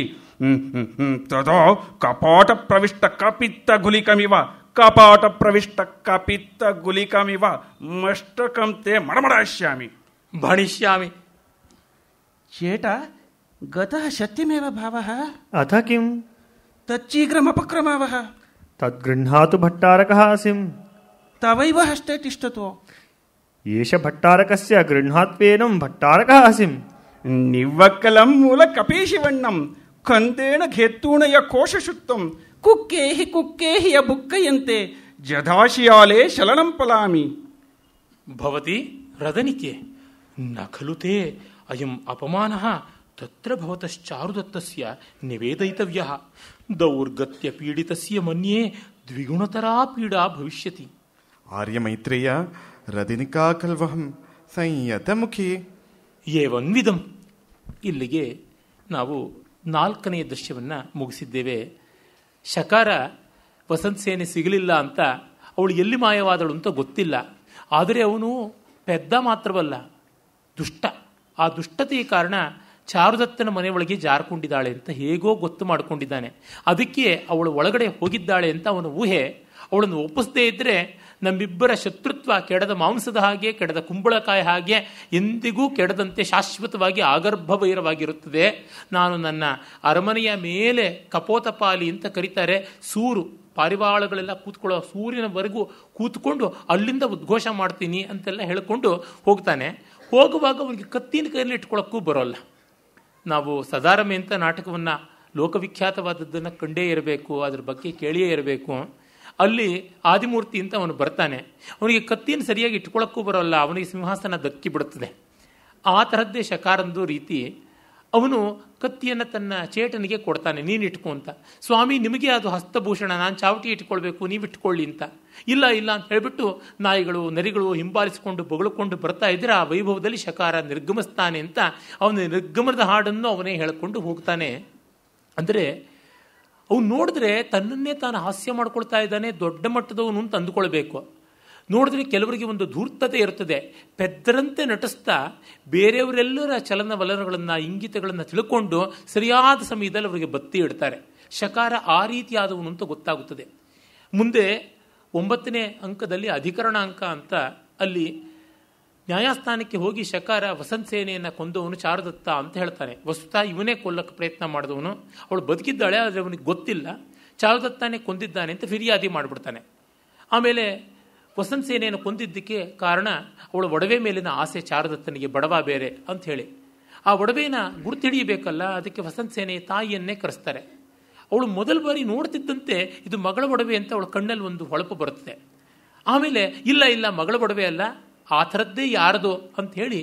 तदा कपाटप्रविष्टकपित्तघुलिकमिव ಕಪಾಟ ಪ್ರವಿಷ್ಟ ಕಪಿತ್ತ ಗುಲಿಕಮಿವ ಮಷ್ಟಕಂತೆ ಮಡಮಡಾಶ್ಯಾಮಿ ಭಣಿಷ್ಯಾಮಿ ಚೇಟ ಗತಃ ಶತ್ಯಮೇವ ಭಾವಃ ಅಥ ಕಿಂ ತಚ್ಚೀಘ್ರಮಪಕ್ರಮಾವಹ ತದ್ಗೃಹ್ಣಾತು ಭಟ್ಟಾರಕಃ ಅಸಿಂ ತವೈವ ಹಷ್ಟೇ ತಿಷ್ಟತು ಏಷ ಭಟ್ಟಾರಕಸ್ಯ ಗೃಹ್ಣಾತ್ವೇನಂ ಭಟ್ಟಾರಕಃ ಅಸಿಂ ನಿವ್ವಕ್ಕಲಂ ಮೂಲ ಕಪೀಶಿವಣ್ಣಂ ಕಂದೇನ ಘೇತ್ತೂಣಯ ಕುಕ್ಕೇಹಿ ಕುಕ್ಕೇಹಿಯ ಬುಕ್ಕೆಯಂತೆ ಜಧಾಶಿಯಾಲೆ ಶಲನಂ ಪಲಾಮಿ ಭವತಿ ರದನಿಕೆ ನ ಖಲು ತೇ ಅಯಂ ಅಪಮಾನ ತತ್ರ ಭವತಶ್ಚಾರುದತ್ತಸ್ಯ ನಿವೇದಯಿತವ್ಯ ದೌರ್ಗತ್ಯ ಪೀಡಿತಸ್ಯ ಮನ್ಯೇ ದ್ವಿಗುಣತರಾ ಪೀಡಾ ಭವಿಷ್ಯತಿ ಆರ್ಯ ಮೈತ್ರೇಯ ರದಿನಿಕಾ ಕಲ್ವಹಂ ಸಂಯತ ಮುಖಿ ಏವನ್ವಿಧಂ ಇಲ್ಲಿಗೆ ನಾವು ನಾಲ್ಕನೆಯ ದೃಶ್ಯವನ್ನು ಮುಗಿಸಿದ್ದೇವೆ ಶಕಾರ ವಸಂತ ಸೇನೆ ಸಿಗಲಿಲ್ಲ ಅಂತ ಅವಳು ಎಲ್ಲಿ ಮಾಯವಾದಳು ಅಂತ ಗೊತ್ತಿಲ್ಲ ಆದರೆ ಅವನು ಪೆದ್ದ ಮಾತ್ರವಲ್ಲ ದುಷ್ಟ ಆ ದುಷ್ಟತೆಯ ಕಾರಣ ಚಾರುದತ್ತನ ಮನೆಯೊಳಗೆ ಜಾರ್ಕೊಂಡಿದ್ದಾಳೆ ಅಂತ ಹೇಗೋ ಗೊತ್ತು ಮಾಡಿಕೊಂಡಿದ್ದಾನೆ ಅದಕ್ಕೆ ಅವಳು ಒಳಗಡೆ ಹೋಗಿದ್ದಾಳೆ ಅಂತ ಅವನ ಊಹೆ ಅವಳನ್ನು ಒಪ್ಪಿಸದೇ ಇದ್ದರೆ ನಮ್ಮಿಬ್ಬರ ಶತ್ರುತ್ವ ಕೆಡದ ಮಾಂಸದ ಹಾಗೆ ಕೆಡದ ಕುಂಬಳಕಾಯಿ ಹಾಗೆ ಎಂದಿಗೂ ಕೆಡದಂತೆ ಶಾಶ್ವತವಾಗಿ ಆಗರ್ಭವೈರವಾಗಿರುತ್ತದೆ ನಾನು ನನ್ನ ಅರಮನೆಯ ಮೇಲೆ ಕಪೋತಪಾಲಿ ಅಂತ ಕರೀತಾರೆ ಸೂರು ಪಾರಿವಾಳಗಳೆಲ್ಲ ಕೂತ್ಕೊಳ್ಳೋ ಸೂರ್ಯನವರೆಗೂ ಕೂತ್ಕೊಂಡು ಅಲ್ಲಿಂದ ಉದ್ಘೋಷ ಮಾಡ್ತೀನಿ ಅಂತೆಲ್ಲ ಹೇಳಿಕೊಂಡು ಹೋಗ್ತಾನೆ ಹೋಗುವಾಗ ಅವನಿಗೆ ಕತ್ತಿನ ಕೈಯಲ್ಲಿ ಇಟ್ಕೊಳ್ಳೋಕ್ಕೂ ಬರೋಲ್ಲ ನಾವು ಸದಾರಮೆ ಅಂತ ನಾಟಕವನ್ನು ಲೋಕವಿಖ್ಯಾತವಾದದ್ದನ್ನು ಕಂಡೇ ಇರಬೇಕು ಅದ್ರ ಬಗ್ಗೆ ಕೇಳಿಯೇ ಇರಬೇಕು ಅಲ್ಲಿ ಆದಿಮೂರ್ತಿ ಅಂತ ಅವನು ಬರ್ತಾನೆ ಅವನಿಗೆ ಕತ್ತಿಯನ್ನು ಸರಿಯಾಗಿ ಇಟ್ಕೊಳ್ಳೋಕ್ಕೂ ಬರೋಲ್ಲ ಅವನಿಗೆ ಸಿಂಹಾಸನ ದಕ್ಕಿ ಬಿಡುತ್ತದೆ ಆ ಥರದ್ದೇ ಶಕಾರಂದು ರೀತಿ ಅವನು ಕತ್ತಿಯನ್ನು ತನ್ನ ಚೇಟನಿಗೆ ಕೊಡ್ತಾನೆ ನೀನು ಅಂತ ಸ್ವಾಮಿ ನಿಮಗೆ ಅದು ಹಸ್ತಭೂಷಣ ನಾನು ಚಾವಟಿ ಇಟ್ಕೊಳ್ಬೇಕು ನೀವು ಇಟ್ಕೊಳ್ಳಿ ಅಂತ ಇಲ್ಲ ಇಲ್ಲ ಅಂತ ಹೇಳಿಬಿಟ್ಟು ನಾಯಿಗಳು ನರಿಗಳು ಹಿಂಬಾಲಿಸಿಕೊಂಡು ಬೊಗಳಿಕೊಂಡು ಬರ್ತಾ ಇದ್ರೆ ಆ ವೈಭವದಲ್ಲಿ ಶಕಾರ ನಿರ್ಗಮಿಸ್ತಾನೆ ಅಂತ ಅವನ ನಿರ್ಗಮನದ ಹಾಡನ್ನು ಅವನೇ ಹೇಳಿಕೊಂಡು ಹೋಗ್ತಾನೆ ಅಂದರೆ ಅವ್ನು ನೋಡಿದ್ರೆ ತನ್ನನ್ನೇ ತಾನು ಹಾಸ್ಯ ಮಾಡ್ಕೊಳ್ತಾ ಇದ್ದಾನೆ ದೊಡ್ಡ ಮಟ್ಟದವನು ಅಂತ ಅಂದುಕೊಳ್ಬೇಕು ನೋಡಿದ್ರೆ ಕೆಲವರಿಗೆ ಒಂದು ಧೂರ್ತತೆ ಇರ್ತದೆ ಪೆದ್ದರಂತೆ ನಟಿಸ್ತಾ ಬೇರೆಯವರೆಲ್ಲರ ಚಲನವಲನಗಳನ್ನು ಇಂಗಿತಗಳನ್ನು ತಿಳ್ಕೊಂಡು ಸರಿಯಾದ ಸಮಯದಲ್ಲಿ ಅವರಿಗೆ ಬತ್ತಿ ಇಡ್ತಾರೆ ಶಕಾರ ಆ ರೀತಿಯಾದವನು ಅಂತ ಗೊತ್ತಾಗುತ್ತದೆ ಮುಂದೆ ಒಂಬತ್ತನೇ ಅಂಕದಲ್ಲಿ ಅಧಿಕರಣ ಅಂಕ ಅಂತ ಅಲ್ಲಿ ನ್ಯಾಯಸ್ಥಾನಕ್ಕೆ ಹೋಗಿ ಶಕಾರ ವಸಂತ ಸೇನೆಯನ್ನು ಕೊಂದವನು ಚಾರುದತ್ತ ಅಂತ ಹೇಳ್ತಾನೆ ವಸ್ತುತ ಇವನೇ ಕೊಲ್ಲಕ್ಕೆ ಪ್ರಯತ್ನ ಮಾಡಿದವನು ಅವಳು ಬದುಕಿದ್ದಾಳೆ ಆದರೆ ಅವನಿಗೆ ಗೊತ್ತಿಲ್ಲ ಚಾರದತ್ತಾನೆ ಕೊಂದಿದ್ದಾನೆ ಅಂತ ಫಿರ್ಯಾದಿ ಮಾಡಿಬಿಡ್ತಾನೆ ಆಮೇಲೆ ವಸಂತ ಸೇನೆಯನ್ನು ಕೊಂದಿದ್ದಕ್ಕೆ ಕಾರಣ ಅವಳ ಒಡವೆ ಮೇಲಿನ ಆಸೆ ಚಾರುದತ್ತನಿಗೆ ಬಡವ ಬೇರೆ ಅಂತ ಹೇಳಿ ಆ ಒಡವೆನ ಗುರುತಿಡಿಯಬೇಕಲ್ಲ ಅದಕ್ಕೆ ವಸಂತ ಸೇನೆಯ ತಾಯಿಯನ್ನೇ ಕರೆಸ್ತಾರೆ ಅವಳು ಮೊದಲ ಬಾರಿ ನೋಡ್ತಿದ್ದಂತೆ ಇದು ಮಗಳ ಒಡವೆ ಅಂತ ಅವಳ ಕಣ್ಣಲ್ಲಿ ಒಂದು ಹೊಳಪು ಬರುತ್ತದೆ ಆಮೇಲೆ ಇಲ್ಲ ಇಲ್ಲ ಮಗಳ ಒಡವೆ ಅಲ್ಲ ಆ ಥರದ್ದೇ ಯಾರದು ಹೇಳಿ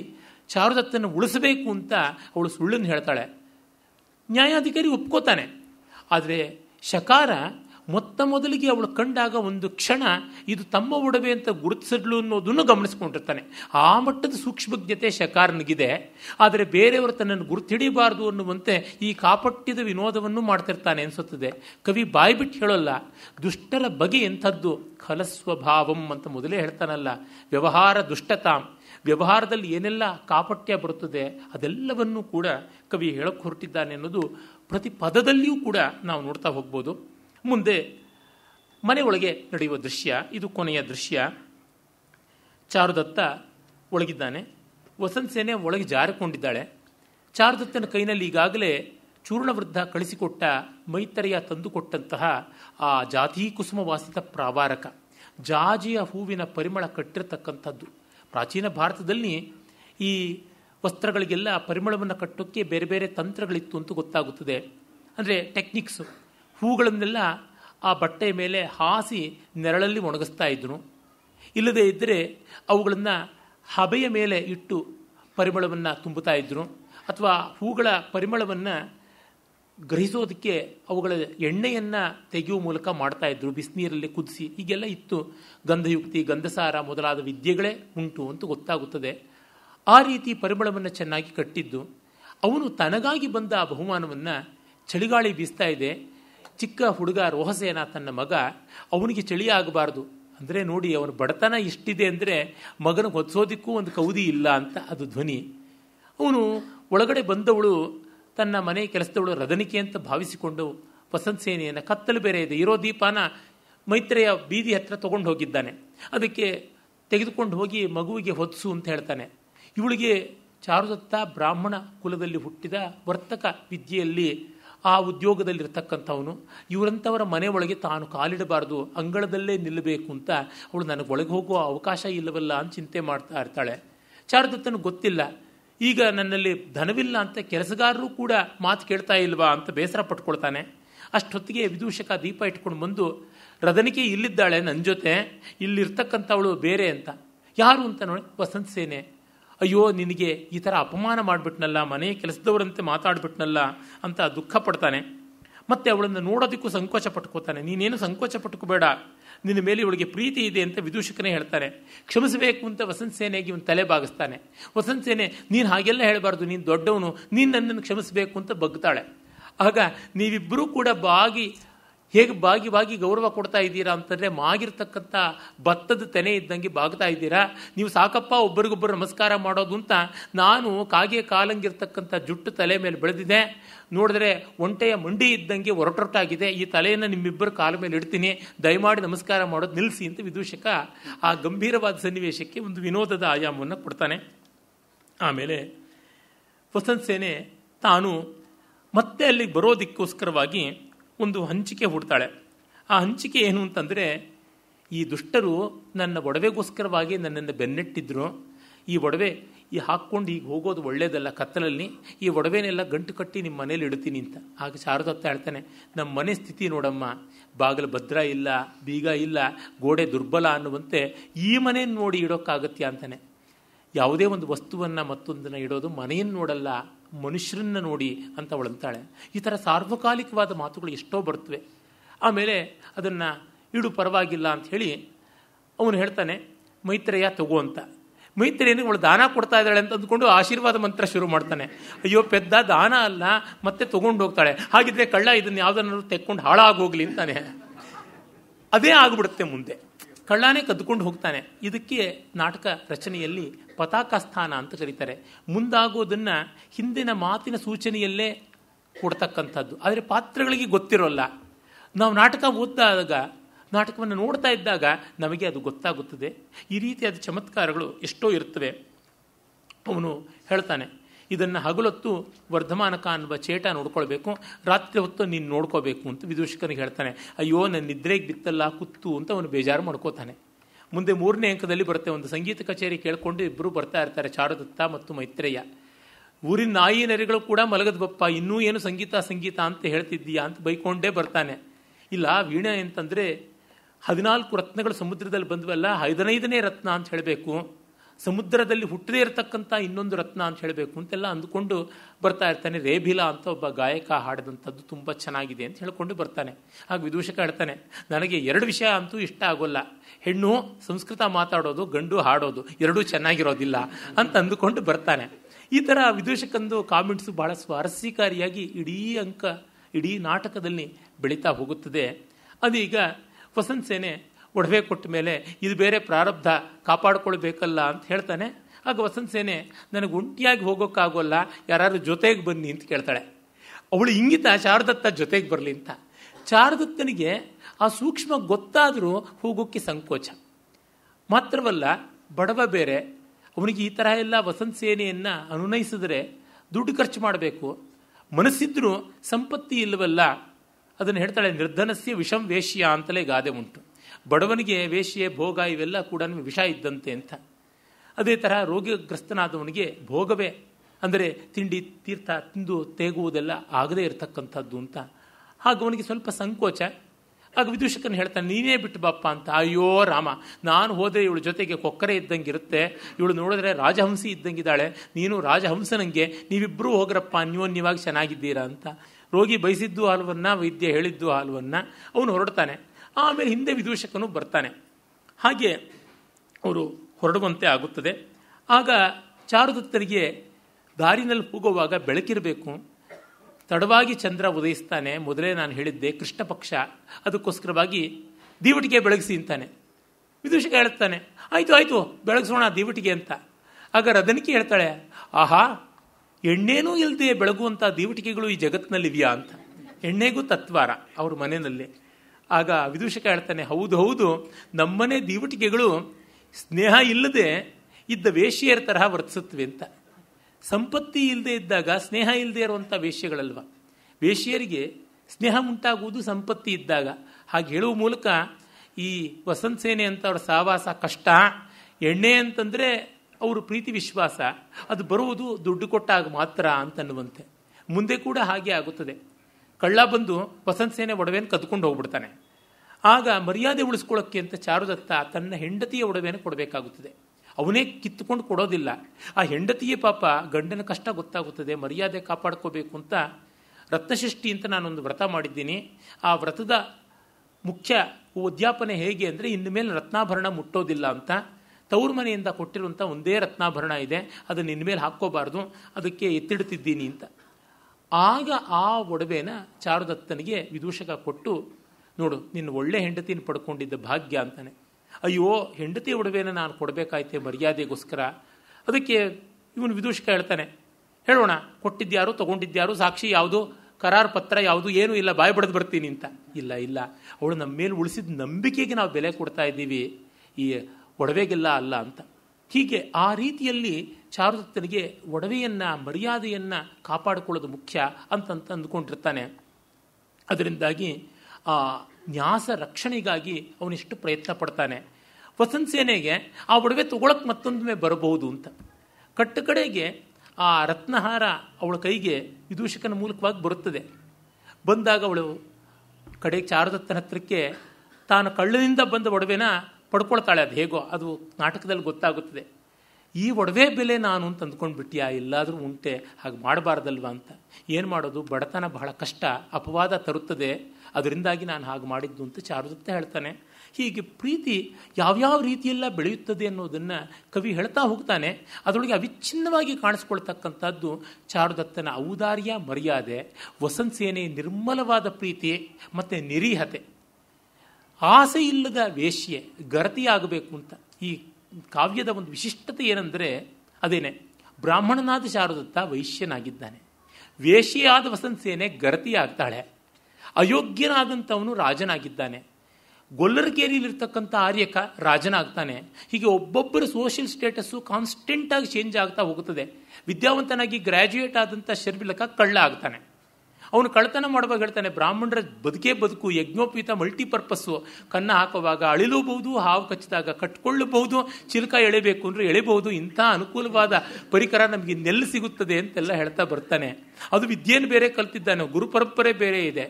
ಚಾರುದತ್ತನ್ನು ಉಳಿಸಬೇಕು ಅಂತ ಅವಳು ಸುಳ್ಳನ್ನು ಹೇಳ್ತಾಳೆ ನ್ಯಾಯಾಧಿಕಾರಿ ಒಪ್ಕೋತಾನೆ ಆದರೆ ಶಕಾರ ಮೊತ್ತ ಮೊದಲಿಗೆ ಅವಳು ಕಂಡಾಗ ಒಂದು ಕ್ಷಣ ಇದು ತಮ್ಮ ಒಡವೆ ಅಂತ ಗುರುತಿಸಿಡ್ಲು ಅನ್ನೋದನ್ನು ಗಮನಿಸ್ಕೊಂಡಿರ್ತಾನೆ ಆ ಮಟ್ಟದ ಸೂಕ್ಷ್ಮಜ್ಞತೆ ಶಕಾರನಿಗಿದೆ ಆದರೆ ಬೇರೆಯವರು ತನ್ನನ್ನು ಗುರುತಿಡಿಬಾರದು ಅನ್ನುವಂತೆ ಈ ಕಾಪಟ್ಯದ ವಿನೋದವನ್ನು ಮಾಡ್ತಿರ್ತಾನೆ ಅನಿಸುತ್ತದೆ ಕವಿ ಬಾಯ್ಬಿಟ್ಟು ಹೇಳೋಲ್ಲ ದುಷ್ಟರ ಬಗೆ ಎಂಥದ್ದು ಖಲಸ್ವಭಾವಂ ಅಂತ ಮೊದಲೇ ಹೇಳ್ತಾನಲ್ಲ ವ್ಯವಹಾರ ದುಷ್ಟತಾಂ ವ್ಯವಹಾರದಲ್ಲಿ ಏನೆಲ್ಲ ಕಾಪಟ್ಯ ಬರುತ್ತದೆ ಅದೆಲ್ಲವನ್ನೂ ಕೂಡ ಕವಿ ಹೇಳಕ್ಕೆ ಹೊರಟಿದ್ದಾನೆ ಅನ್ನೋದು ಪ್ರತಿ ಪದದಲ್ಲಿಯೂ ಕೂಡ ನಾವು ನೋಡ್ತಾ ಹೋಗ್ಬೋದು ಮುಂದೆ ಮನೆಯೊಳಗೆ ನಡೆಯುವ ದೃಶ್ಯ ಇದು ಕೊನೆಯ ದೃಶ್ಯ ಚಾರುದತ್ತ ಒಳಗಿದ್ದಾನೆ ವಸಂತ ಸೇನೆ ಒಳಗೆ ಜಾರಿಕೊಂಡಿದ್ದಾಳೆ ಚಾರುದತ್ತನ ಕೈನಲ್ಲಿ ಈಗಾಗಲೇ ಚೂರ್ಣವೃದ್ಧ ಕಳಿಸಿಕೊಟ್ಟ ಮೈತರೆಯ ತಂದುಕೊಟ್ಟಂತಹ ಆ ಜಾತಿ ಕುಸುಮವಾಸಿತ ಪ್ರಾವಾರಕ ಜಾಜಿಯ ಹೂವಿನ ಪರಿಮಳ ಕಟ್ಟಿರತಕ್ಕಂಥದ್ದು ಪ್ರಾಚೀನ ಭಾರತದಲ್ಲಿ ಈ ವಸ್ತ್ರಗಳಿಗೆಲ್ಲ ಪರಿಮಳವನ್ನು ಕಟ್ಟೋಕ್ಕೆ ಬೇರೆ ಬೇರೆ ತಂತ್ರಗಳಿತ್ತು ಅಂತ ಗೊತ್ತಾಗುತ್ತದೆ ಅಂದರೆ ಟೆಕ್ನಿಕ್ಸು ಹೂಗಳನ್ನೆಲ್ಲ ಆ ಬಟ್ಟೆ ಮೇಲೆ ಹಾಸಿ ನೆರಳಲ್ಲಿ ಒಣಗಿಸ್ತಾ ಇದ್ರು ಇಲ್ಲದೇ ಇದ್ದರೆ ಅವುಗಳನ್ನು ಹಬೆಯ ಮೇಲೆ ಇಟ್ಟು ಪರಿಮಳವನ್ನು ತುಂಬುತ್ತಾ ಇದ್ದರು ಅಥವಾ ಹೂಗಳ ಪರಿಮಳವನ್ನು ಗ್ರಹಿಸೋದಕ್ಕೆ ಅವುಗಳ ಎಣ್ಣೆಯನ್ನು ತೆಗೆಯುವ ಮೂಲಕ ಮಾಡ್ತಾ ಇದ್ರು ಬಿಸಿನೀರಲ್ಲಿ ಕುದಿಸಿ ಹೀಗೆಲ್ಲ ಇತ್ತು ಗಂಧಯುಕ್ತಿ ಗಂಧಸಾರ ಮೊದಲಾದ ವಿದ್ಯೆಗಳೇ ಉಂಟು ಅಂತ ಗೊತ್ತಾಗುತ್ತದೆ ಆ ರೀತಿ ಪರಿಮಳವನ್ನು ಚೆನ್ನಾಗಿ ಕಟ್ಟಿದ್ದು ಅವನು ತನಗಾಗಿ ಬಂದ ಬಹುಮಾನವನ್ನು ಚಳಿಗಾಳಿ ಬೀಸ್ತಾ ಇದೆ ಚಿಕ್ಕ ಹುಡುಗ ರೋಹಸೇನ ತನ್ನ ಮಗ ಅವನಿಗೆ ಚಳಿ ಆಗಬಾರ್ದು ಅಂದರೆ ನೋಡಿ ಅವನ ಬಡತನ ಇಷ್ಟಿದೆ ಅಂದರೆ ಮಗನ ಹೊತ್ಸೋದಿಕ್ಕೂ ಒಂದು ಕೌದಿ ಇಲ್ಲ ಅಂತ ಅದು ಧ್ವನಿ ಅವನು ಒಳಗಡೆ ಬಂದವಳು ತನ್ನ ಮನೆ ಕೆಲಸದವಳು ರದನಿಕೆ ಅಂತ ಭಾವಿಸಿಕೊಂಡು ವಸಂತ ಸೇನೆಯನ್ನು ಕತ್ತಲು ಬೇರೆ ಇದೆ ಇರೋ ದೀಪಾನ ಮೈತ್ರೆಯ ಬೀದಿ ಹತ್ರ ತೊಗೊಂಡು ಹೋಗಿದ್ದಾನೆ ಅದಕ್ಕೆ ತೆಗೆದುಕೊಂಡು ಹೋಗಿ ಮಗುವಿಗೆ ಹೊತ್ಸು ಅಂತ ಹೇಳ್ತಾನೆ ಇವಳಿಗೆ ಚಾರುದತ್ತ ಬ್ರಾಹ್ಮಣ ಕುಲದಲ್ಲಿ ಹುಟ್ಟಿದ ವರ್ತಕ ವಿದ್ಯೆಯಲ್ಲಿ ಆ ಉದ್ಯೋಗದಲ್ಲಿರ್ತಕ್ಕಂಥವನು ಇವರಂಥವರ ಮನೆ ಒಳಗೆ ತಾನು ಕಾಲಿಡಬಾರ್ದು ಅಂಗಳದಲ್ಲೇ ನಿಲ್ಲಬೇಕು ಅಂತ ಅವಳು ಒಳಗೆ ಹೋಗುವ ಅವಕಾಶ ಇಲ್ಲವಲ್ಲ ಅಂತ ಚಿಂತೆ ಮಾಡ್ತಾ ಇರ್ತಾಳೆ ಚಾರುದತ್ತನು ಗೊತ್ತಿಲ್ಲ ಈಗ ನನ್ನಲ್ಲಿ ಧನವಿಲ್ಲ ಅಂತ ಕೆಲಸಗಾರರು ಕೂಡ ಮಾತು ಕೇಳ್ತಾ ಇಲ್ವಾ ಅಂತ ಬೇಸರ ಪಟ್ಕೊಳ್ತಾನೆ ಅಷ್ಟೊತ್ತಿಗೆ ವಿದೂಷಕ ದೀಪ ಇಟ್ಕೊಂಡು ಬಂದು ರದನಿಕೆ ಇಲ್ಲಿದ್ದಾಳೆ ನನ್ನ ಜೊತೆ ಇಲ್ಲಿರ್ತಕ್ಕಂಥವಳು ಬೇರೆ ಅಂತ ಯಾರು ಅಂತ ನೋಡಿ ವಸಂತ ಸೇನೆ ಅಯ್ಯೋ ನಿನಗೆ ಈ ಥರ ಅಪಮಾನ ಮಾಡಿಬಿಟ್ನಲ್ಲ ಮನೆ ಕೆಲಸದವರಂತೆ ಮಾತಾಡ್ಬಿಟ್ನಲ್ಲ ಅಂತ ದುಃಖ ಪಡ್ತಾನೆ ಮತ್ತು ಅವಳನ್ನು ನೋಡೋದಕ್ಕೂ ಸಂಕೋಚ ಪಟ್ಕೋತಾನೆ ನೀನೇನು ಸಂಕೋಚ ಪಟ್ಕೋಬೇಡ ನಿನ್ನ ಮೇಲೆ ಇವಳಿಗೆ ಪ್ರೀತಿ ಇದೆ ಅಂತ ವಿದೂಷಕನೇ ಹೇಳ್ತಾನೆ ಕ್ಷಮಿಸಬೇಕು ಅಂತ ವಸಂತ ಸೇನೆಗೆ ಇವನು ತಲೆ ಬಾಗಿಸ್ತಾನೆ ವಸಂತ ಸೇನೆ ನೀನು ಹಾಗೆಲ್ಲ ಹೇಳಬಾರ್ದು ನೀನು ದೊಡ್ಡವನು ನೀನು ನನ್ನನ್ನು ಕ್ಷಮಿಸಬೇಕು ಅಂತ ಬಗ್ತಾಳೆ ಆಗ ನೀವಿಬ್ಬರೂ ಕೂಡ ಬಾಗಿ ಹೇಗೆ ಬಾಗಿ ಬಾಗಿ ಗೌರವ ಕೊಡ್ತಾ ಇದ್ದೀರಾ ಅಂತಂದರೆ ಮಾಗಿರ್ತಕ್ಕಂಥ ಭತ್ತದ ತೆನೆ ಇದ್ದಂಗೆ ಬಾಗ್ತಾ ಇದ್ದೀರಾ ನೀವು ಸಾಕಪ್ಪ ಒಬ್ಬರಿಗೊಬ್ಬರು ನಮಸ್ಕಾರ ಮಾಡೋದು ಅಂತ ನಾನು ಕಾಗೆ ಕಾಲಂಗಿರ್ತಕ್ಕಂಥ ಜುಟ್ಟು ತಲೆ ಮೇಲೆ ಬೆಳೆದಿದೆ ನೋಡಿದ್ರೆ ಒಂಟೆಯ ಮಂಡಿ ಇದ್ದಂಗೆ ಹೊರಟೊರಟಾಗಿದೆ ಈ ತಲೆಯನ್ನು ನಿಮ್ಮಿಬ್ಬರ ಕಾಲ ಮೇಲೆ ಇಡ್ತೀನಿ ದಯಮಾಡಿ ನಮಸ್ಕಾರ ಮಾಡೋದು ನಿಲ್ಲಿಸಿ ಅಂತ ವಿದೂಷಕ ಆ ಗಂಭೀರವಾದ ಸನ್ನಿವೇಶಕ್ಕೆ ಒಂದು ವಿನೋದದ ಆಯಾಮವನ್ನು ಕೊಡ್ತಾನೆ ಆಮೇಲೆ ವಸಂತ ಸೇನೆ ತಾನು ಮತ್ತೆ ಅಲ್ಲಿಗೆ ಬರೋದಕ್ಕೋಸ್ಕರವಾಗಿ ಒಂದು ಹಂಚಿಕೆ ಹುಡ್ತಾಳೆ ಆ ಹಂಚಿಕೆ ಏನು ಅಂತಂದರೆ ಈ ದುಷ್ಟರು ನನ್ನ ಒಡವೆಗೋಸ್ಕರವಾಗಿ ನನ್ನನ್ನು ಬೆನ್ನೆಟ್ಟಿದ್ರು ಈ ಒಡವೆ ಈ ಹಾಕ್ಕೊಂಡು ಈಗ ಹೋಗೋದು ಒಳ್ಳೇದಲ್ಲ ಕತ್ತಲಲ್ಲಿ ಈ ಒಡವೆನೆಲ್ಲ ಗಂಟು ಕಟ್ಟಿ ನಿಮ್ಮ ಮನೇಲಿ ಇಡ್ತೀನಿ ಅಂತ ಆಗ ಶಾರದತ್ತ ಹೇಳ್ತಾನೆ ನಮ್ಮ ಮನೆ ಸ್ಥಿತಿ ನೋಡಮ್ಮ ಬಾಗಿಲು ಭದ್ರ ಇಲ್ಲ ಬೀಗ ಇಲ್ಲ ಗೋಡೆ ದುರ್ಬಲ ಅನ್ನುವಂತೆ ಈ ಮನೆಯನ್ನು ನೋಡಿ ಇಡೋಕ್ಕಾಗತ್ಯ ಅಂತಾನೆ ಯಾವುದೇ ಒಂದು ವಸ್ತುವನ್ನು ಮತ್ತೊಂದನ್ನು ಇಡೋದು ಮನೆಯನ್ನು ನೋಡಲ್ಲ ಮನುಷ್ಯರನ್ನ ನೋಡಿ ಅಂತ ಅವಳಂತಾಳೆ ಈ ಥರ ಸಾರ್ವಕಾಲಿಕವಾದ ಮಾತುಗಳು ಎಷ್ಟೋ ಬರ್ತವೆ ಆಮೇಲೆ ಅದನ್ನು ಇಡು ಪರವಾಗಿಲ್ಲ ಅಂತ ಹೇಳಿ ಅವನು ಹೇಳ್ತಾನೆ ಮೈತ್ರೇಯ ತಗೋ ಅಂತ ಮೈತ್ರೇಯನಿಗೆ ಅವಳು ದಾನ ಕೊಡ್ತಾ ಇದ್ದಾಳೆ ಅಂತ ಅಂದ್ಕೊಂಡು ಆಶೀರ್ವಾದ ಮಂತ್ರ ಶುರು ಮಾಡ್ತಾನೆ ಅಯ್ಯೋ ಪೆದ್ದ ದಾನ ಅಲ್ಲ ಮತ್ತೆ ತೊಗೊಂಡು ಹೋಗ್ತಾಳೆ ಹಾಗಿದ್ರೆ ಕಳ್ಳ ಇದನ್ನು ಯಾವುದನ್ನು ತೆಕ್ಕೊಂಡು ಹಾಳಾಗೋಗ್ಲಿ ಅಂತಾನೆ ಅದೇ ಆಗಿಬಿಡುತ್ತೆ ಮುಂದೆ ಕಳ್ಳಾನೇ ಕದ್ದುಕೊಂಡು ಹೋಗ್ತಾನೆ ಇದಕ್ಕೆ ನಾಟಕ ರಚನೆಯಲ್ಲಿ ಪತಾಕಸ್ಥಾನ ಅಂತ ಕರೀತಾರೆ ಮುಂದಾಗೋದನ್ನು ಹಿಂದಿನ ಮಾತಿನ ಸೂಚನೆಯಲ್ಲೇ ಕೊಡ್ತಕ್ಕಂಥದ್ದು ಆದರೆ ಪಾತ್ರಗಳಿಗೆ ಗೊತ್ತಿರೋಲ್ಲ ನಾವು ನಾಟಕ ಓದಿದಾಗ ನಾಟಕವನ್ನು ನೋಡ್ತಾ ಇದ್ದಾಗ ನಮಗೆ ಅದು ಗೊತ್ತಾಗುತ್ತದೆ ಈ ರೀತಿಯಾದ ಚಮತ್ಕಾರಗಳು ಎಷ್ಟೋ ಇರ್ತವೆ ಅವನು ಹೇಳ್ತಾನೆ ಇದನ್ನು ಹಗಲೊತ್ತು ವರ್ಧಮಾನಕ ಅನ್ನುವ ಚೇಟ ನೋಡ್ಕೊಳ್ಬೇಕು ರಾತ್ರಿ ಹೊತ್ತು ನೀನು ನೋಡ್ಕೋಬೇಕು ಅಂತ ವಿದೂಷಕನಿಗೆ ಹೇಳ್ತಾನೆ ಅಯ್ಯೋ ನನ್ನ ನಿದ್ರೆಗೆ ಬಿತ್ತಲ್ಲ ಕುತ್ತು ಅಂತ ಅವನು ಬೇಜಾರು ಮಾಡ್ಕೋತಾನೆ ಮುಂದೆ ಮೂರನೇ ಅಂಕದಲ್ಲಿ ಬರುತ್ತೆ ಒಂದು ಸಂಗೀತ ಕಚೇರಿ ಕೇಳಿಕೊಂಡು ಇಬ್ಬರು ಬರ್ತಾ ಇರ್ತಾರೆ ಚಾರುದತ್ತ ಮತ್ತು ಮೈತ್ರೇಯ ಊರಿನ ನಾಯಿ ನರಿಗಳು ಕೂಡ ಬಪ್ಪ ಇನ್ನೂ ಏನು ಸಂಗೀತ ಸಂಗೀತ ಅಂತ ಹೇಳ್ತಿದ್ದೀಯಾ ಅಂತ ಬೈಕೊಂಡೇ ಬರ್ತಾನೆ ಇಲ್ಲ ವೀಣೆ ಅಂತಂದರೆ ಹದಿನಾಲ್ಕು ರತ್ನಗಳು ಸಮುದ್ರದಲ್ಲಿ ಬಂದವಲ್ಲ ಹದಿನೈದನೇ ರತ್ನ ಅಂತ ಹೇಳಬೇಕು ಸಮುದ್ರದಲ್ಲಿ ಹುಟ್ಟದೇ ಇರತಕ್ಕಂಥ ಇನ್ನೊಂದು ರತ್ನ ಅಂತ ಹೇಳಬೇಕು ಅಂತೆಲ್ಲ ಅಂದುಕೊಂಡು ಬರ್ತಾ ಇರ್ತಾನೆ ರೇಭಿಲಾ ಅಂತ ಒಬ್ಬ ಗಾಯಕ ಹಾಡಿದಂಥದ್ದು ತುಂಬ ಚೆನ್ನಾಗಿದೆ ಅಂತ ಹೇಳಿಕೊಂಡು ಬರ್ತಾನೆ ಹಾಗೆ ವಿದೂಷಕ ಹೇಳ್ತಾನೆ ನನಗೆ ಎರಡು ವಿಷಯ ಅಂತೂ ಇಷ್ಟ ಆಗೋಲ್ಲ ಹೆಣ್ಣು ಸಂಸ್ಕೃತ ಮಾತಾಡೋದು ಗಂಡು ಹಾಡೋದು ಎರಡೂ ಚೆನ್ನಾಗಿರೋದಿಲ್ಲ ಅಂತ ಅಂದುಕೊಂಡು ಬರ್ತಾನೆ ಈ ಥರ ವಿದೂಷಕಂದು ಕಾಮೆಂಟ್ಸು ಭಾಳ ಸ್ವಾರಸ್ಯಕಾರಿಯಾಗಿ ಇಡೀ ಅಂಕ ಇಡೀ ನಾಟಕದಲ್ಲಿ ಬೆಳೀತಾ ಹೋಗುತ್ತದೆ ಅದೀಗ ವಸಂತ ಸೇನೆ ಒಡವೆ ಕೊಟ್ಟ ಮೇಲೆ ಇದು ಬೇರೆ ಪ್ರಾರಬ್ಧ ಕಾಪಾಡ್ಕೊಳ್ಬೇಕಲ್ಲ ಅಂತ ಹೇಳ್ತಾನೆ ಆಗ ವಸಂತ ಸೇನೆ ನನಗೆ ಒಂಟಿಯಾಗಿ ಹೋಗೋಕ್ಕಾಗೋಲ್ಲ ಯಾರು ಜೊತೆಗೆ ಬನ್ನಿ ಅಂತ ಕೇಳ್ತಾಳೆ ಅವಳು ಇಂಗಿತ ಶಾರದತ್ತ ಜೊತೆಗೆ ಬರಲಿ ಅಂತ ಶಾರದತ್ತನಿಗೆ ಆ ಸೂಕ್ಷ್ಮ ಗೊತ್ತಾದರೂ ಹೋಗೋಕ್ಕೆ ಸಂಕೋಚ ಮಾತ್ರವಲ್ಲ ಬಡವ ಬೇರೆ ಅವನಿಗೆ ಈ ಥರ ಎಲ್ಲ ವಸಂತ ಸೇನೆಯನ್ನು ಅನುನಯಿಸಿದ್ರೆ ದುಡ್ಡು ಖರ್ಚು ಮಾಡಬೇಕು ಮನಸ್ಸಿದ್ರೂ ಸಂಪತ್ತಿ ಇಲ್ಲವಲ್ಲ ಅದನ್ನು ಹೇಳ್ತಾಳೆ ನಿರ್ಧನಸ್ಯ ವಿಷಂ ವೇಷ್ಯ ಅಂತಲೇ ಗಾದೆ ಉಂಟು ಬಡವನಿಗೆ ವೇಶ್ಯೆ ಭೋಗ ಇವೆಲ್ಲ ಕೂಡ ವಿಷ ಇದ್ದಂತೆ ಅಂತ ಅದೇ ತರಹ ರೋಗಗ್ರಸ್ತನಾದವನಿಗೆ ಭೋಗವೇ ಅಂದರೆ ತಿಂಡಿ ತೀರ್ಥ ತಿಂದು ತೇಗುವುದೆಲ್ಲ ಆಗದೇ ಇರತಕ್ಕಂಥದ್ದು ಅಂತ ಹಾಗ ಅವನಿಗೆ ಸ್ವಲ್ಪ ಸಂಕೋಚ ಆಗ ವಿದೂಷಕನ ಹೇಳ್ತಾನೆ ನೀನೇ ಬಿಟ್ಟು ಬಾಪ್ಪ ಅಂತ ಅಯ್ಯೋ ರಾಮ ನಾನು ಹೋದರೆ ಇವಳ ಜೊತೆಗೆ ಕೊಕ್ಕರೆ ಇದ್ದಂಗೆ ಇರುತ್ತೆ ಇವಳು ನೋಡಿದ್ರೆ ರಾಜಹಂಸಿ ಇದ್ದಂಗಿದ್ದಾಳೆ ನೀನು ರಾಜಹಂಸನಂಗೆ ನೀವಿಬ್ಬರೂ ಹೋಗ್ರಪ್ಪ ಅನ್ಯೋನ್ಯವಾಗಿ ಚೆನ್ನಾಗಿದ್ದೀರಾ ಅಂತ ರೋಗಿ ಬಯಸಿದ್ದು ಹಾಲುವನ್ನು ವೈದ್ಯ ಹೇಳಿದ್ದು ಹಾಲುವನ್ನು ಅವನು ಹೊರಡ್ತಾನೆ ಆಮೇಲೆ ಹಿಂದೆ ವಿದೂಷಕನು ಬರ್ತಾನೆ ಹಾಗೆ ಅವರು ಹೊರಡುವಂತೆ ಆಗುತ್ತದೆ ಆಗ ಚಾರುದತ್ತರಿಗೆ ದಾರಿನಲ್ಲಿ ಹೋಗುವಾಗ ಬೆಳಕಿರಬೇಕು ತಡವಾಗಿ ಚಂದ್ರ ಉದಯಿಸ್ತಾನೆ ಮೊದಲೇ ನಾನು ಹೇಳಿದ್ದೆ ಕೃಷ್ಣ ಪಕ್ಷ ಅದಕ್ಕೋಸ್ಕರವಾಗಿ ದೀವಟಿಗೆ ಬೆಳಗಿಸಿ ಅಂತಾನೆ ವಿದೂಷಕ ಹೇಳ್ತಾನೆ ಆಯಿತು ಆಯಿತು ಬೆಳಗಿಸೋಣ ದೀವಟಿಗೆ ಅಂತ ಆಗ ರದನಿಕೆ ಹೇಳ್ತಾಳೆ ಆಹಾ ಎಣ್ಣೇನೂ ಇಲ್ಲದೆ ಬೆಳಗುವಂಥ ದೀವಟಿಕೆಗಳು ಈ ಜಗತ್ತಿನಲ್ಲಿವೆಯಾ ಅಂತ ಎಣ್ಣೆಗೂ ತತ್ವಾರ ಅವ್ರ ಮನೆಯಲ್ಲಿ ಆಗ ವಿದೂಷಕ ಹೇಳ್ತಾನೆ ಹೌದು ಹೌದು ನಮ್ಮನೆ ದೀವಟಿಕೆಗಳು ಸ್ನೇಹ ಇಲ್ಲದೆ ಇದ್ದ ವೇಷ್ಯರ ತರಹ ವರ್ತಿಸುತ್ತವೆ ಅಂತ ಸಂಪತ್ತಿ ಇಲ್ಲದೆ ಇದ್ದಾಗ ಸ್ನೇಹ ಇಲ್ಲದೆ ಇರುವಂಥ ವೇಷ್ಯಗಳಲ್ವ ವೇಷ್ಯರಿಗೆ ಸ್ನೇಹ ಉಂಟಾಗುವುದು ಸಂಪತ್ತಿ ಇದ್ದಾಗ ಹಾಗೆ ಹೇಳುವ ಮೂಲಕ ಈ ವಸಂತ ಸೇನೆ ಅಂತವರ ಸಹವಾಸ ಕಷ್ಟ ಎಣ್ಣೆ ಅಂತಂದರೆ ಅವರು ಪ್ರೀತಿ ವಿಶ್ವಾಸ ಅದು ಬರುವುದು ದುಡ್ಡು ಕೊಟ್ಟಾಗ ಮಾತ್ರ ಅಂತನ್ನುವಂತೆ ಮುಂದೆ ಕೂಡ ಹಾಗೆ ಆಗುತ್ತದೆ ಕಳ್ಳ ಬಂದು ವಸಂತ ಸೇನೆ ಒಡವೆಯನ್ನು ಕದ್ಕೊಂಡು ಹೋಗ್ಬಿಡ್ತಾನೆ ಆಗ ಮರ್ಯಾದೆ ಉಳಿಸ್ಕೊಳ್ಳೋಕ್ಕೆ ಅಂತ ಚಾರುದತ್ತ ತನ್ನ ಹೆಂಡತಿಯ ಒಡವೆಯನ್ನು ಕೊಡಬೇಕಾಗುತ್ತದೆ ಅವನೇ ಕಿತ್ತುಕೊಂಡು ಕೊಡೋದಿಲ್ಲ ಆ ಹೆಂಡತಿಯ ಪಾಪ ಗಂಡನ ಕಷ್ಟ ಗೊತ್ತಾಗುತ್ತದೆ ಮರ್ಯಾದೆ ಕಾಪಾಡ್ಕೋಬೇಕು ಅಂತ ರತ್ನಷಷ್ಠಿ ಅಂತ ನಾನೊಂದು ವ್ರತ ಮಾಡಿದ್ದೀನಿ ಆ ವ್ರತದ ಮುಖ್ಯ ಉದ್ಯಾಪನೆ ಹೇಗೆ ಅಂದರೆ ಇನ್ನು ಮೇಲೆ ರತ್ನಾಭರಣ ಮುಟ್ಟೋದಿಲ್ಲ ಅಂತ ತವ್ರ ಮನೆಯಿಂದ ಕೊಟ್ಟಿರುವಂಥ ಒಂದೇ ರತ್ನಾಭರಣ ಇದೆ ಅದನ್ನು ಇನ್ಮೇಲೆ ಹಾಕ್ಕೋಬಾರ್ದು ಅದಕ್ಕೆ ಎತ್ತಿಡ್ತಿದ್ದೀನಿ ಅಂತ ಆಗ ಆ ಒಡವೆನ ಚಾರುದತ್ತನಿಗೆ ವಿದೂಷಕ ಕೊಟ್ಟು ನೋಡು ನಿನ್ನ ಒಳ್ಳೆ ಹೆಂಡತಿನ ಪಡ್ಕೊಂಡಿದ್ದ ಭಾಗ್ಯ ಅಂತಾನೆ ಅಯ್ಯೋ ಹೆಂಡತಿ ಒಡವೆನ ನಾನು ಕೊಡಬೇಕಾಯ್ತೆ ಮರ್ಯಾದೆಗೋಸ್ಕರ ಅದಕ್ಕೆ ಇವನು ವಿದೂಷಕ ಹೇಳ್ತಾನೆ ಹೇಳೋಣ ಕೊಟ್ಟಿದ್ದ್ಯಾರು ತಗೊಂಡಿದ್ದ್ಯಾರು ಸಾಕ್ಷಿ ಯಾವುದು ಕರಾರ್ ಪತ್ರ ಯಾವುದು ಏನೂ ಇಲ್ಲ ಬಾಯಿ ಬಡ್ದು ಬರ್ತೀನಿ ಅಂತ ಇಲ್ಲ ಇಲ್ಲ ಅವಳು ನಮ್ಮ ಮೇಲೆ ಉಳಿಸಿದ ನಂಬಿಕೆಗೆ ನಾವು ಬೆಲೆ ಕೊಡ್ತಾ ಇದ್ದೀವಿ ಈ ಒಡವೆಗೆಲ್ಲ ಅಲ್ಲ ಅಂತ ಹೀಗೆ ಆ ರೀತಿಯಲ್ಲಿ ಚಾರುದತ್ತನಿಗೆ ಒಡವೆಯನ್ನ ಮರ್ಯಾದೆಯನ್ನು ಕಾಪಾಡಿಕೊಳ್ಳೋದು ಮುಖ್ಯ ಅಂತಂತ ಅಂದುಕೊಂಡಿರ್ತಾನೆ ಅದರಿಂದಾಗಿ ಆ ನ್ಯಾಸ ರಕ್ಷಣೆಗಾಗಿ ಅವನಿಷ್ಟು ಪ್ರಯತ್ನ ಪಡ್ತಾನೆ ವಸಂತ ಸೇನೆಗೆ ಆ ಒಡವೆ ತಗೊಳಕ್ಕೆ ಮತ್ತೊಂದು ಬರಬಹುದು ಅಂತ ಕಟ್ಟು ಕಡೆಗೆ ಆ ರತ್ನಹಾರ ಅವಳ ಕೈಗೆ ವಿದೂಷಕನ ಮೂಲಕವಾಗಿ ಬರುತ್ತದೆ ಬಂದಾಗ ಅವಳು ಕಡೆಗೆ ಚಾರುದತ್ತನ ಹತ್ರಕ್ಕೆ ತಾನು ಕಳ್ಳನಿಂದ ಬಂದ ಒಡವೆನ ಪಡ್ಕೊಳ್ತಾಳೆ ಅದು ಹೇಗೋ ಅದು ನಾಟಕದಲ್ಲಿ ಗೊತ್ತಾಗುತ್ತದೆ ಈ ಒಡವೆ ಬೆಲೆ ನಾನು ಅಂತ ಅಂದ್ಕೊಂಡು ಬಿಟ್ಟಿಯಾ ಎಲ್ಲಾದರೂ ಉಂಟೆ ಹಾಗೆ ಮಾಡಬಾರ್ದಲ್ವ ಅಂತ ಏನು ಮಾಡೋದು ಬಡತನ ಬಹಳ ಕಷ್ಟ ಅಪವಾದ ತರುತ್ತದೆ ಅದರಿಂದಾಗಿ ನಾನು ಹಾಗೆ ಮಾಡಿದ್ದು ಅಂತ ಚಾರುದತ್ತ ಹೇಳ್ತಾನೆ ಹೀಗೆ ಪ್ರೀತಿ ಯಾವ್ಯಾವ ರೀತಿಯೆಲ್ಲ ಬೆಳೆಯುತ್ತದೆ ಅನ್ನೋದನ್ನು ಕವಿ ಹೇಳ್ತಾ ಹೋಗ್ತಾನೆ ಅದರೊಳಗೆ ಅವಿಚ್ಛಿನ್ನವಾಗಿ ಕಾಣಿಸ್ಕೊಳ್ತಕ್ಕಂಥದ್ದು ಚಾರುದತ್ತನ ಔದಾರ್ಯ ಮರ್ಯಾದೆ ವಸಂತ ಸೇನೆ ನಿರ್ಮಲವಾದ ಪ್ರೀತಿ ಮತ್ತು ನಿರೀಹತೆ ಆಸೆ ಇಲ್ಲದ ವೇಶ್ಯೆ ಗರತಿಯಾಗಬೇಕು ಅಂತ ಈ ಕಾವ್ಯದ ಒಂದು ವಿಶಿಷ್ಟತೆ ಏನಂದರೆ ಅದೇನೆ ಬ್ರಾಹ್ಮಣನಾದ ಶಾರದತ್ತ ವೈಶ್ಯನಾಗಿದ್ದಾನೆ ವೇಶಿಯಾದ ವಸಂತ ಸೇನೆ ಗರತಿಯಾಗ್ತಾಳೆ ಅಯೋಗ್ಯನಾದಂಥವನು ರಾಜನಾಗಿದ್ದಾನೆ ಗೊಲ್ಲರಗೇರಿಲಿರ್ತಕ್ಕಂಥ ಆರ್ಯಕ ರಾಜನಾಗ್ತಾನೆ ಹೀಗೆ ಒಬ್ಬೊಬ್ಬರ ಸೋಷಿಯಲ್ ಸ್ಟೇಟಸ್ಸು ಕಾನ್ಸ್ಟೆಂಟಾಗಿ ಚೇಂಜ್ ಆಗ್ತಾ ಹೋಗುತ್ತದೆ ವಿದ್ಯಾವಂತನಾಗಿ ಗ್ರ್ಯಾಜುಯೇಟ್ ಆದಂಥ ಶರ್ಮಿಲಕ ಕಳ್ಳ ಆಗ್ತಾನೆ ಅವನು ಕಳ್ತನ ಮಾಡುವಾಗ ಹೇಳ್ತಾನೆ ಬ್ರಾಹ್ಮಣರ ಬದುಕೇ ಬದುಕು ಯಜ್ಞೋಪೀತ ಮಲ್ಟಿಪರ್ಪಸ್ಸು ಕನ್ನ ಹಾಕುವಾಗ ಅಳಿಲೂಬಹುದು ಹಾವು ಕಚ್ಚಿದಾಗ ಕಟ್ಕೊಳ್ಳಬಹುದು ಚಿಲ್ಕ ಎಳೆಬೇಕು ಅಂದ್ರೆ ಎಳೆಬಹುದು ಇಂಥ ಅನುಕೂಲವಾದ ಪರಿಕರ ನಮಗೆ ನೆಲ್ಲು ಸಿಗುತ್ತದೆ ಅಂತೆಲ್ಲ ಹೇಳ್ತಾ ಬರ್ತಾನೆ ಅದು ವಿದ್ಯೆಯನ್ನು ಬೇರೆ ಕಲ್ತಿದ್ದಾನೆ ಗುರು ಪರಂಪರೆ ಬೇರೆ ಇದೆ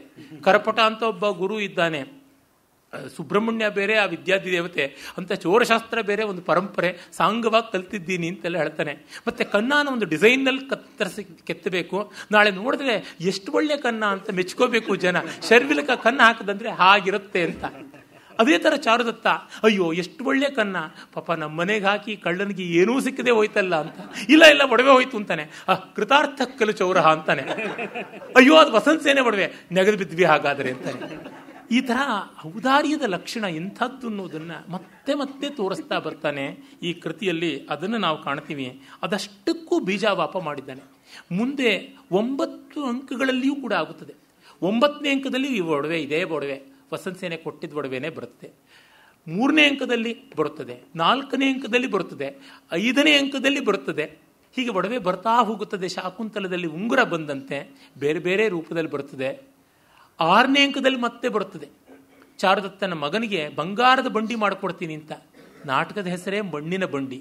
ಕರಪಟ ಅಂತ ಒಬ್ಬ ಗುರು ಇದ್ದಾನೆ ಸುಬ್ರಹ್ಮಣ್ಯ ಬೇರೆ ಆ ವಿದ್ಯಾದಿ ದೇವತೆ ಅಂತ ಚೋರಶಾಸ್ತ್ರ ಬೇರೆ ಒಂದು ಪರಂಪರೆ ಸಾಂಗವಾಗಿ ಕಲ್ತಿದ್ದೀನಿ ಅಂತೆಲ್ಲ ಹೇಳ್ತಾನೆ ಮತ್ತೆ ಕನ್ನಾನ ಒಂದು ಡಿಸೈನಲ್ಲಿ ಕತ್ತರಿಸಿ ಕೆತ್ತಬೇಕು ನಾಳೆ ನೋಡಿದ್ರೆ ಎಷ್ಟು ಒಳ್ಳೆ ಕನ್ನ ಅಂತ ಮೆಚ್ಕೋಬೇಕು ಜನ ಶರ್ವಿಲಕ ಕನ್ನ ಹಾಕದಂದ್ರೆ ಹಾಗಿರುತ್ತೆ ಅಂತ ಅದೇ ಥರ ಚಾರುದತ್ತ ಅಯ್ಯೋ ಎಷ್ಟು ಒಳ್ಳೆ ಕನ್ನ ಪಾಪ ನಮ್ಮ ಮನೆಗೆ ಹಾಕಿ ಕಳ್ಳನಿಗೆ ಏನೂ ಸಿಕ್ಕದೆ ಹೋಯ್ತಲ್ಲ ಅಂತ ಇಲ್ಲ ಇಲ್ಲ ಒಡವೆ ಹೋಯ್ತು ಅಂತಾನೆ ಆ ಕೃತಾರ್ಥ ಕಲು ಚೌರಹ ಅಂತಾನೆ ಅಯ್ಯೋ ಅದು ವಸಂತ ಸೇನೆ ಒಡವೆ ನೆಗೆದು ಬಿದ್ವಿ ಹಾಗಾದರೆ ಅಂತಾನೆ ಈ ಥರ ಔದಾರ್ಯದ ಲಕ್ಷಣ ಇಂಥದ್ದು ಅನ್ನೋದನ್ನು ಮತ್ತೆ ಮತ್ತೆ ತೋರಿಸ್ತಾ ಬರ್ತಾನೆ ಈ ಕೃತಿಯಲ್ಲಿ ಅದನ್ನು ನಾವು ಕಾಣ್ತೀವಿ ಅದಷ್ಟಕ್ಕೂ ಬೀಜಾವಾಪ ಮಾಡಿದ್ದಾನೆ ಮುಂದೆ ಒಂಬತ್ತು ಅಂಕಗಳಲ್ಲಿಯೂ ಕೂಡ ಆಗುತ್ತದೆ ಒಂಬತ್ತನೇ ಅಂಕದಲ್ಲಿ ಈ ಒಡವೆ ಇದೇ ಒಡವೆ ವಸಂತ ಸೇನೆ ಕೊಟ್ಟಿದ್ದ ಒಡವೆನೇ ಬರುತ್ತೆ ಮೂರನೇ ಅಂಕದಲ್ಲಿ ಬರುತ್ತದೆ ನಾಲ್ಕನೇ ಅಂಕದಲ್ಲಿ ಬರುತ್ತದೆ ಐದನೇ ಅಂಕದಲ್ಲಿ ಬರುತ್ತದೆ ಹೀಗೆ ಒಡವೆ ಬರ್ತಾ ಹೋಗುತ್ತದೆ ಶಾಕುಂತಲದಲ್ಲಿ ಉಂಗುರ ಬಂದಂತೆ ಬೇರೆ ಬೇರೆ ರೂಪದಲ್ಲಿ ಬರುತ್ತದೆ ಆರನೇ ಅಂಕದಲ್ಲಿ ಮತ್ತೆ ಬರುತ್ತದೆ ಚಾರುದತ್ತನ ಮಗನಿಗೆ ಬಂಗಾರದ ಬಂಡಿ ಮಾಡಿಕೊಡ್ತೀನಿ ಅಂತ ನಾಟಕದ ಹೆಸರೇ ಮಣ್ಣಿನ ಬಂಡಿ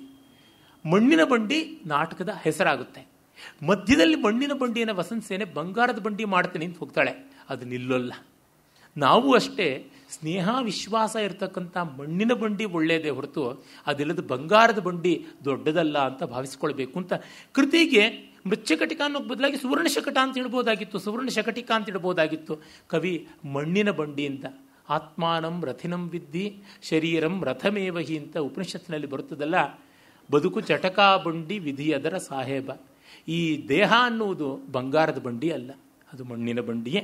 ಮಣ್ಣಿನ ಬಂಡಿ ನಾಟಕದ ಹೆಸರಾಗುತ್ತೆ ಮಧ್ಯದಲ್ಲಿ ಮಣ್ಣಿನ ಬಂಡಿಯನ್ನು ವಸಂತ ಸೇನೆ ಬಂಗಾರದ ಬಂಡಿ ಮಾಡ್ತೀನಿ ಅಂತ ಹೋಗ್ತಾಳೆ ಅದು ನಿಲ್ಲೋಲ್ಲ ನಾವು ಅಷ್ಟೇ ಸ್ನೇಹ ವಿಶ್ವಾಸ ಇರತಕ್ಕಂಥ ಮಣ್ಣಿನ ಬಂಡಿ ಒಳ್ಳೆಯದೇ ಹೊರತು ಅದಿಲ್ಲದ ಬಂಗಾರದ ಬಂಡಿ ದೊಡ್ಡದಲ್ಲ ಅಂತ ಭಾವಿಸ್ಕೊಳ್ಬೇಕು ಅಂತ ಕೃತಿಗೆ ಮೃಚ್ಛಕಟಿಕ ಅನ್ನೋ ಬದಲಾಗಿ ಸುವರ್ಣ ಶಕಟ ಅಂತ ಇಡ್ಬೋದಾಗಿತ್ತು ಸುವರ್ಣ ಶಕಟಿಕ ಅಂತ ಇಡ್ಬೋದಾಗಿತ್ತು ಕವಿ ಮಣ್ಣಿನ ಬಂಡಿ ಅಂತ ಆತ್ಮಾನಂ ರಥಿನಂ ವಿದ್ಧಿ ಶರೀರಂ ರಥಮೇವಹಿ ಅಂತ ಉಪನಿಷತ್ತಿನಲ್ಲಿ ಬರುತ್ತದಲ್ಲ ಬದುಕು ಚಟಕಾ ಬಂಡಿ ವಿಧಿ ಅದರ ಸಾಹೇಬ ಈ ದೇಹ ಅನ್ನುವುದು ಬಂಗಾರದ ಬಂಡಿ ಅಲ್ಲ ಅದು ಮಣ್ಣಿನ ಬಂಡಿಯೇ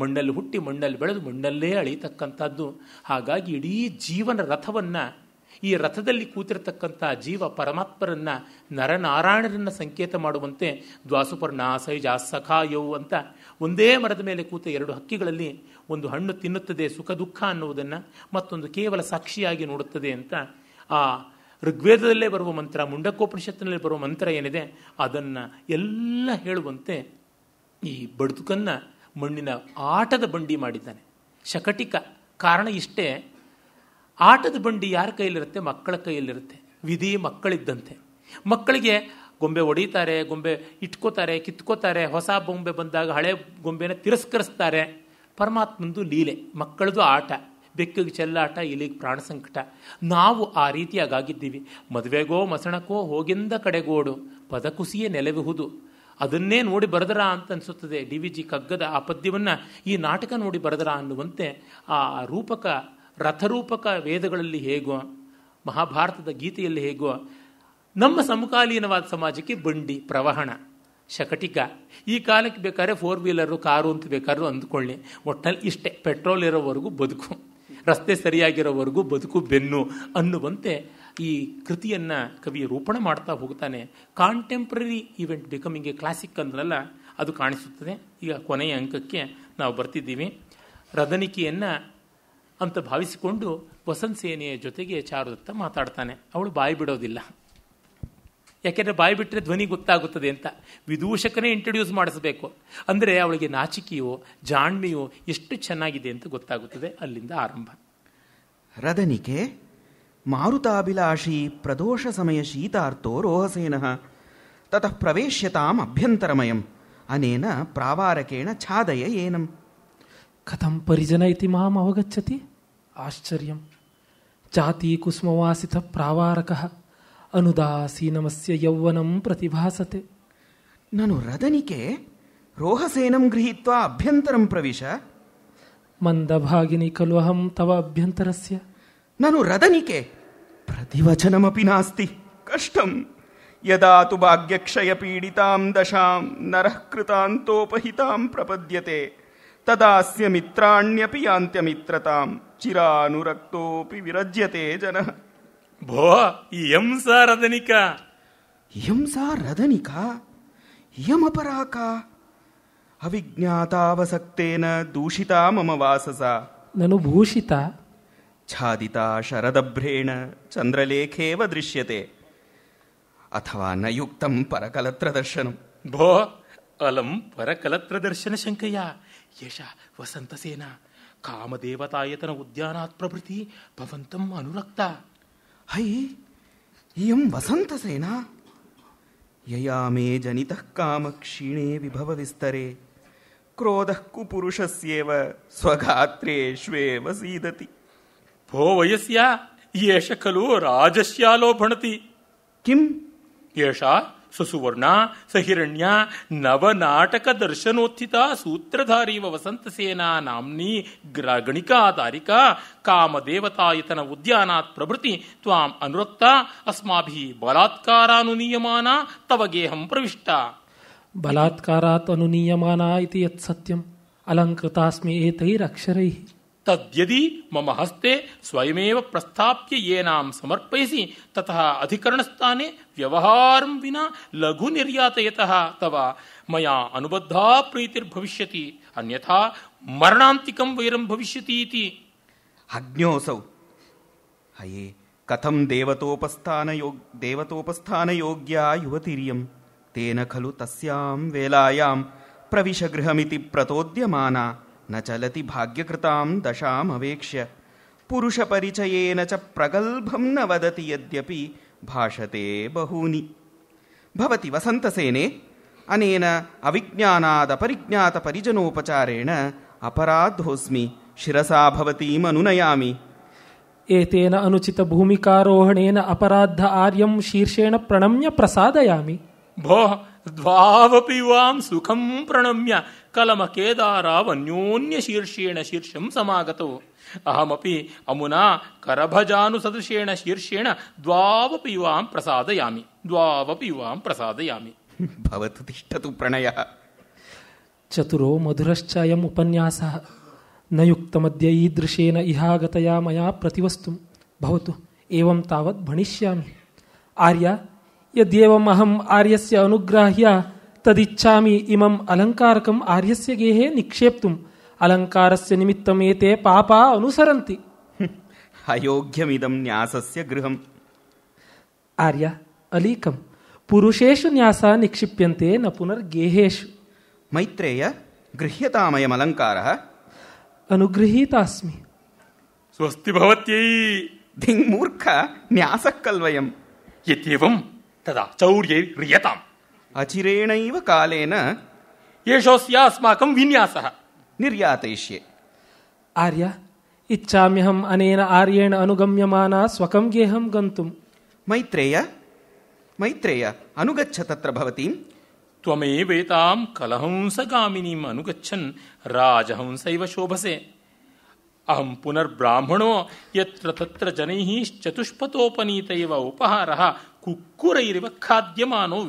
ಮಣ್ಣಲ್ಲಿ ಹುಟ್ಟಿ ಮಣ್ಣಲ್ಲಿ ಬೆಳೆದು ಮಣ್ಣಲ್ಲೇ ಅಳಿತಕ್ಕಂಥದ್ದು ಹಾಗಾಗಿ ಇಡೀ ಜೀವನ ರಥವನ್ನು ಈ ರಥದಲ್ಲಿ ಕೂತಿರತಕ್ಕಂಥ ಜೀವ ಪರಮಾತ್ಮರನ್ನ ನರನಾರಾಯಣರನ್ನ ಸಂಕೇತ ಮಾಡುವಂತೆ ದ್ವಾಸುಪರ್ಣ ಸೈಜಾಸಖಾಯೌ ಅಂತ ಒಂದೇ ಮರದ ಮೇಲೆ ಕೂತ ಎರಡು ಹಕ್ಕಿಗಳಲ್ಲಿ ಒಂದು ಹಣ್ಣು ತಿನ್ನುತ್ತದೆ ಸುಖ ದುಃಖ ಅನ್ನುವುದನ್ನು ಮತ್ತೊಂದು ಕೇವಲ ಸಾಕ್ಷಿಯಾಗಿ ನೋಡುತ್ತದೆ ಅಂತ ಆ ಋಗ್ವೇದದಲ್ಲೇ ಬರುವ ಮಂತ್ರ ಮುಂಡಕೋಪನಿಷತ್ತಿನಲ್ಲಿ ಬರುವ ಮಂತ್ರ ಏನಿದೆ ಅದನ್ನು ಎಲ್ಲ ಹೇಳುವಂತೆ ಈ ಬದುಕನ್ನು ಮಣ್ಣಿನ ಆಟದ ಬಂಡಿ ಮಾಡಿದ್ದಾನೆ ಶಕಟಿಕ ಕಾರಣ ಇಷ್ಟೇ ಆಟದ ಬಂಡಿ ಯಾರ ಕೈಯಲ್ಲಿರುತ್ತೆ ಮಕ್ಕಳ ಕೈಯಲ್ಲಿರುತ್ತೆ ವಿಧಿ ಮಕ್ಕಳಿದ್ದಂತೆ ಮಕ್ಕಳಿಗೆ ಗೊಂಬೆ ಒಡೀತಾರೆ ಗೊಂಬೆ ಇಟ್ಕೋತಾರೆ ಕಿತ್ಕೋತಾರೆ ಹೊಸ ಬೊಂಬೆ ಬಂದಾಗ ಹಳೆ ಗೊಂಬೆನ ತಿರಸ್ಕರಿಸ್ತಾರೆ ಪರಮಾತ್ಮಂದು ಲೀಲೆ ಮಕ್ಕಳದು ಆಟ ಬೆಕ್ಕಿಗೆ ಚೆಲ್ಲಾಟ ಇಲ್ಲಿಗೆ ಪ್ರಾಣ ಸಂಕಟ ನಾವು ಆ ರೀತಿಯಾಗಿದ್ದೀವಿ ಮದುವೆಗೋ ಮಸಣಕ್ಕೋ ಹೋಗಿಂದ ಕಡೆಗೋಡು ಪದಕುಸಿಯೇ ನೆಲೆಬಹುದು ಅದನ್ನೇ ನೋಡಿ ಬರೆದರ ಅಂತ ಅನಿಸುತ್ತದೆ ಡಿ ವಿ ಜಿ ಕಗ್ಗದ ಆ ಪದ್ಯವನ್ನು ಈ ನಾಟಕ ನೋಡಿ ಬರೆದರ ಅನ್ನುವಂತೆ ಆ ರೂಪಕ ರಥರೂಪಕ ವೇದಗಳಲ್ಲಿ ಹೇಗೋ ಮಹಾಭಾರತದ ಗೀತೆಯಲ್ಲಿ ಹೇಗೋ ನಮ್ಮ ಸಮಕಾಲೀನವಾದ ಸಮಾಜಕ್ಕೆ ಬಂಡಿ ಪ್ರವಹಣ ಶಕಟಿಕ ಈ ಕಾಲಕ್ಕೆ ಬೇಕಾದ್ರೆ ಫೋರ್ ವೀಲರು ಕಾರು ಅಂತ ಬೇಕಾದ್ರೂ ಅಂದ್ಕೊಳ್ಳಿ ಒಟ್ಟಲ್ಲಿ ಇಷ್ಟೇ ಪೆಟ್ರೋಲ್ ಇರೋವರೆಗೂ ಬದುಕು ರಸ್ತೆ ಸರಿಯಾಗಿರೋವರೆಗೂ ಬದುಕು ಬೆನ್ನು ಅನ್ನುವಂತೆ ಈ ಕೃತಿಯನ್ನು ಕವಿ ರೂಪಣ ಮಾಡ್ತಾ ಹೋಗ್ತಾನೆ contemporary event becoming a classic ಅಂದ್ರಲ್ಲ ಅದು ಕಾಣಿಸುತ್ತದೆ ಈಗ ಕೊನೆಯ ಅಂಕಕ್ಕೆ ನಾವು ಬರ್ತಿದ್ದೀವಿ ರದನಿಕೆಯನ್ನು ಅಂತ ಭಾವಿಸಿಕೊಂಡು ವಸಂತ ಸೇನೆಯ ಜೊತೆಗೆ ಚಾರುದತ್ತ ಮಾತಾಡ್ತಾನೆ ಅವಳು ಬಾಯಿ ಬಿಡೋದಿಲ್ಲ ಯಾಕೆಂದರೆ ಬಾಯಿ ಬಿಟ್ಟರೆ ಧ್ವನಿ ಗೊತ್ತಾಗುತ್ತದೆ ಅಂತ ವಿದೂಷಕನೇ ಇಂಟ್ರೊಡ್ಯೂಸ್ ಮಾಡಿಸಬೇಕು ಅಂದರೆ ಅವಳಿಗೆ ನಾಚಿಕೆಯೋ ಜಾಣ್ಮೆಯೋ ಎಷ್ಟು ಚೆನ್ನಾಗಿದೆ ಅಂತ ಗೊತ್ತಾಗುತ್ತದೆ ಅಲ್ಲಿಂದ ಆರಂಭ ರದನಿಕೆ ಮಾರುತಾಭಿಲಾಷಿ ಪ್ರದೋಷ ಸಮಯ ಶೀತಾರ್ಥೋ ರೋಹಸೇನ ತತಃ ಪ್ರವೇಶ್ಯತಾಂ ಅಭ್ಯಂತರಮಯಂ ಅನೇನ ಪ್ರಾವಾರಕೇಣ ಛಾದಯ ಏನಂ ಕಥಂ ಪರಿಜನ ಇತಿ ಮಾಂ ಅವಗಚ್ಚತಿ ಕುಸುಮವಾಸಿತ ಪ್ರಾವಾರಕ ಅನುದಾಸೀನಮಸ್ಯ ಯೌವನಂ ಪ್ರತಿಭಾಸತೆ ನಾನು ರದನಿಕೆ ರೋಹಸೇನಂ ಗೃಹೀತ್ ಅಭ್ಯಂತರಂ ಪ್ರವೇಶ ಮಂದಭಾಗಿನಿ ಖಲು ಅಹಂ ತವ ಅಭ್ಯಂತರ ಪ್ರತಿವಚನಪ್ಪಸ್ತಿ ಕಷ್ಟ ಯಾವುಕ್ಷಯ ನರಃಕೃತಾಂತೋಪಹಿತಾಂ ಪ್ರಪದ್ಯತೆ ತದಾಸ್ಯ ಮಿತ್ರಾಣ್ಯಪಿ ಯಾಂತ್ಯಮಿತ್ರತಾಂ ಚಿರಾನುರಕ್ತೋಪಿ ವಿರಜ್ಯತೆ ಜನ ಭೋ ಎಂಸ ರದನಿಕ ಎಂಸ ರದನಿಕ ಯಮಪರಾಕ ಅವಿಜ್ಞಾತಾವಸಕ್ತೇನ ದೂಷಿತ ಮಮ ವಾಸಸ ನನು ಭೂಷಿತ ಛಾದಿತ ಶರದಭ್ರೇಣ ಚಂದ್ರಲೇಖೇವ ದೃಶ್ಯತೆ ಅಥವಾ ನ ಪರಕಲತ್ರ ದರ್ಶನಂ ಭೋ ಅಲಂ ಪರಕಲತ್ರ ದರ್ಶನ ಶಂಕಯ್ಯ ಯಶ ವಸಂತಸೇನ ಕಾಮದೇವತಾಯತನ ಉದ್ಯಾನಾತ್ ಪ್ರಭೃತಿ ಭವಂತಂ ಅನುರಕ್ತ ಹೈ ಇಯಂ ವಸಂತಸೇನಾ ಯಯಾಮೇ ಜನಿತಃ ಕಾಮಕ್ಷೀಣೇ ವಿಭವ ವಿಸ್ತರೆ ಕ್ರೋಧಃ ಕುಪುರುಷಸ್ಯೇವ ಸ್ವಗಾತ್ರೇಷ್ವೇವ ಸೀದತಿ ಭೋ ವಯಸ್ಯ ಏಷ ಖಲು ರಾಜಸ್ಯಾಲೋ ಕಿಂ ಏಷಾ ಸುಸುವರ್ಣ ಸಹಿರಣ್ಯ ನವನಾಟಕ ದರ್ಶನೋತ್ಥಿತ ಸೂತ್ರಧಾರೀವ ಸೇನಾ ನಾಂನಿ ಗ್ರಗಣಿಕಾ ತಾರಿಕಾ ದೇವತಾಯತನ ಉದ್ಯಾನಾತ್ ಪ್ರಭೃತಿ ತ್ವಾಂ ಅನುರಕ್ತ ಅಸ್ಮಾಭಿ ಬಲಾತ್ಕಾರಾನುನೀಯಮಾನ ತವ ಗೇಹಂ ಪ್ರವಿಷ್ಟ ಬಲಾತ್ಕಾರಾತ್ ಅನುನೀಯಮಾನ ಇತಿ ಯತ್ ಸತ್ಯಂ ಅಲಂಕೃತಾಸ್ಮಿ ಏತೈರಕ್ಷರೈ ತದ್ಯದಿ ಮಮ ಹಸ್ತೆ ಸ್ವಯಮೇವ ಪ್ರಸ್ಥಾಪ್ಯ ಏನಾಂ ಸಮರ್ಪಯಿಸಿ ತತಃ ಅಧಿಕರಣಸ್ಥಾನೆ ವ್ಯವಹಾರಂ ಲಘು ನಿರ್ಯಾತಯತಃ ತವ ಮಯಾ ಅನುಬದ್ಧಾ ಪ್ರೀತಿರ್ಭವಿಷ್ಯತಿ ಅನ್ಯಥಾ ಮರಣಾಂತಿಕಂ ವೈರಂ ಭವಿಷ್ಯತಿ ಇತಿ ಅಗ್ನ್ಯೋಸೌ ಕಥಂ ಯುವತಿರಿಯಂ ತೇನ ಖಲು ತಸ್ಯಾಂ ವೇಲಾಯಾಂ ಪ್ರತೋದ್ಯಮಾನ न चलति भाग्यकृतां दशामवेक्ष्य पुरुषपरिचयेन च प्रगल्भं न वदति यद्यपि भाषते बहूनि भवति वसन्तसेने अनेन अविज्ञानादपरिज्ञातपरिजनोपचारेण अपराद्धोऽस्मि शिरसा भवतीम् अनुनयामि एतेन अनुचितभूमिकारोहणेन अपराद्ध आर्यं शीर्षेण प्रणम्य प्रसादयामि भोः द्वावपि वां सुखं प्रणम्य ಕಲಮ ಕೇದಾರಾವನ್ಯೋನ್ಯ ಶೀರ್ಷೇಣ ಶೀರ್ಷಂ ಸಮಾಗತವು ಅಹಮಪಿ ಅಮುನಾ ಕರಭಜಾನುಸದೃಶೇಣ ಶೀರ್ಷೇಣ ದ್ವಾವಪಿ ಯುವಾಂ ಪ್ರಸಾದಯಾಮಿ ದ್ವಾವಪಿ ಯುವಾಂ ಪ್ರಸಾದಯಾಮಿ ಭವತು ಪ್ರಣಯ ಚತುರೋ ಮಧುರಶ್ಚಯಂ ಉಪನ್ಯಾಸ ನ ಯುಕ್ತಮಧ್ಯ ಈದೃಶೇನ ಪ್ರತಿವಸ್ತು ಭವತು ಏವಂ ತಾವತ್ ಭಣಿಷ್ಯಾಮಿ ಆರ್ಯ ಯದ್ಯೇವಂ ಅಹಂ ಆರ್ಯಸ್ಯ ಅನುಗ್ರಾಹ್ಯ ತದಿಚ್ಛಾಮಿ ಇಮಂ ಅಲಂಕಾರಕಂ ಆರ್ಯಸ್ಯ ಗೇಹೇ ನಿಕ್ಷೇಪ್ತು ಅಲಂಕಾರಸ್ಯ ನಿಮಿತ್ತಮೇತೆ ಪಾಪ ಅನುಸರಂತಿ ಅಯೋಗ್ಯಮಿದಂ ನ್ಯಾಸಸ್ಯ ಗೃಹಂ ಆರ್ಯ ಅಲೀಕಂ ಪುರುಷೇಶು ನ್ಯಾಸ ನಿಕ್ಷಿಪ್ಯಂತೆ ನ ಪುನರ್ಗೇಹೇಶು ಮೈತ್ರೇಯ ಗೃಹ್ಯತಾಮಯಮಲಂಕಾರ ಅನುಗೃಹೀತಾಸ್ಮಿ ಸ್ವಸ್ತಿ ಭವತ್ಯೈ ಧಿಂಗ್ ಮೂರ್ಖ ನ್ಯಾಸಕ್ಕಲ್ವಯಂ ಯತ್ಯೇವಂ ತದಾ ಚೌರ್ಯೈ ರಿಯತಾಂ ಅಚಿರೇಣೈವ ಕಾಲೇನ ಯಶೋಸ್ಯ ಅಸ್ಮಾಕಂ ವಿನ್ಯಾಸ ನಿರ್ಯಾತಯಿಷ್ಯೆ ಆರ್ಯ ಇಚ್ಛಾಮ್ಯಹಂ ಅನೇನ ಆರ್ಯೇಣ ಅನುಗಮ್ಯಮಾನ ಸ್ವಕಂ ಗೇಹಂ ಗಂತುಂ ಮೈತ್ರೇಯ ಮೈತ್ರೇಯ ಅನುಗಚ್ಚ ತತ್ರ ತ್ವಮೇವೇತಾಂ ಕಲಹಂಸಗಾಮಿನೀಂ ರಾಜಹಂಸೈವ ಶೋಭಸೆ ಅಹಂ ಪುನರ್ಬ್ರಾಹ್ಮಣೋ ಯತ್ರ ತತ್ರ ಚತುಷ್ಪಥೋಪನೀತ ಇವ ಉಪಹಾರ ಕುಕ್ಕುರೈರಿವ ಖಾದ್ಯಮಾನೋ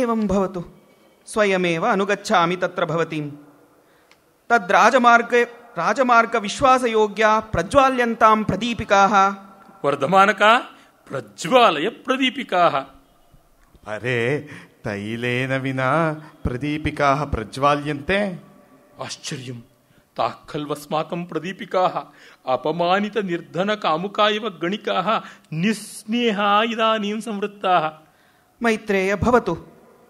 ಏವಂ ಭವತು ಸ್ವಯಮೇವ ಅನುಗಚ್ಚಾಮಿ ತತ್ರ ಭವತೀಂ ತದ್ರಾಜಮಾರ್ಗ ರಾಜಮಾರ್ಗ ವಿಶ್ವಾಸಯೋಗ್ಯ ಪ್ರಜ್ವಾಲ್ಯಂತಾಂ ಪ್ರದೀಪಿಕಾ ವರ್ಧಮಾನಕ ಪ್ರಜ್ವಾಲಯ ಪ್ರದೀಪಿಕಾ ಅರೆ ತೈಲೇನ ವಿನ ಪ್ರದೀಪಿಕಾ ಪ್ರಜ್ವಾಲ್ಯಂತೆ ಆಶ್ಚರ್ಯಂ ತಾಖಲ್ವಸ್ಮಾಕಂ ಪ್ರದೀಪಿಕಾ ಅಪಮಾನಿತ ನಿರ್ಧನ ಕಾಮುಕಾ ಇವ ಗಣಿಕಾ ನಿಸ್ನೇಹ ಇದಾನೀಂ ಸಂವೃತ್ತಾ ಮೈತ್ರೇಯ ಭವತು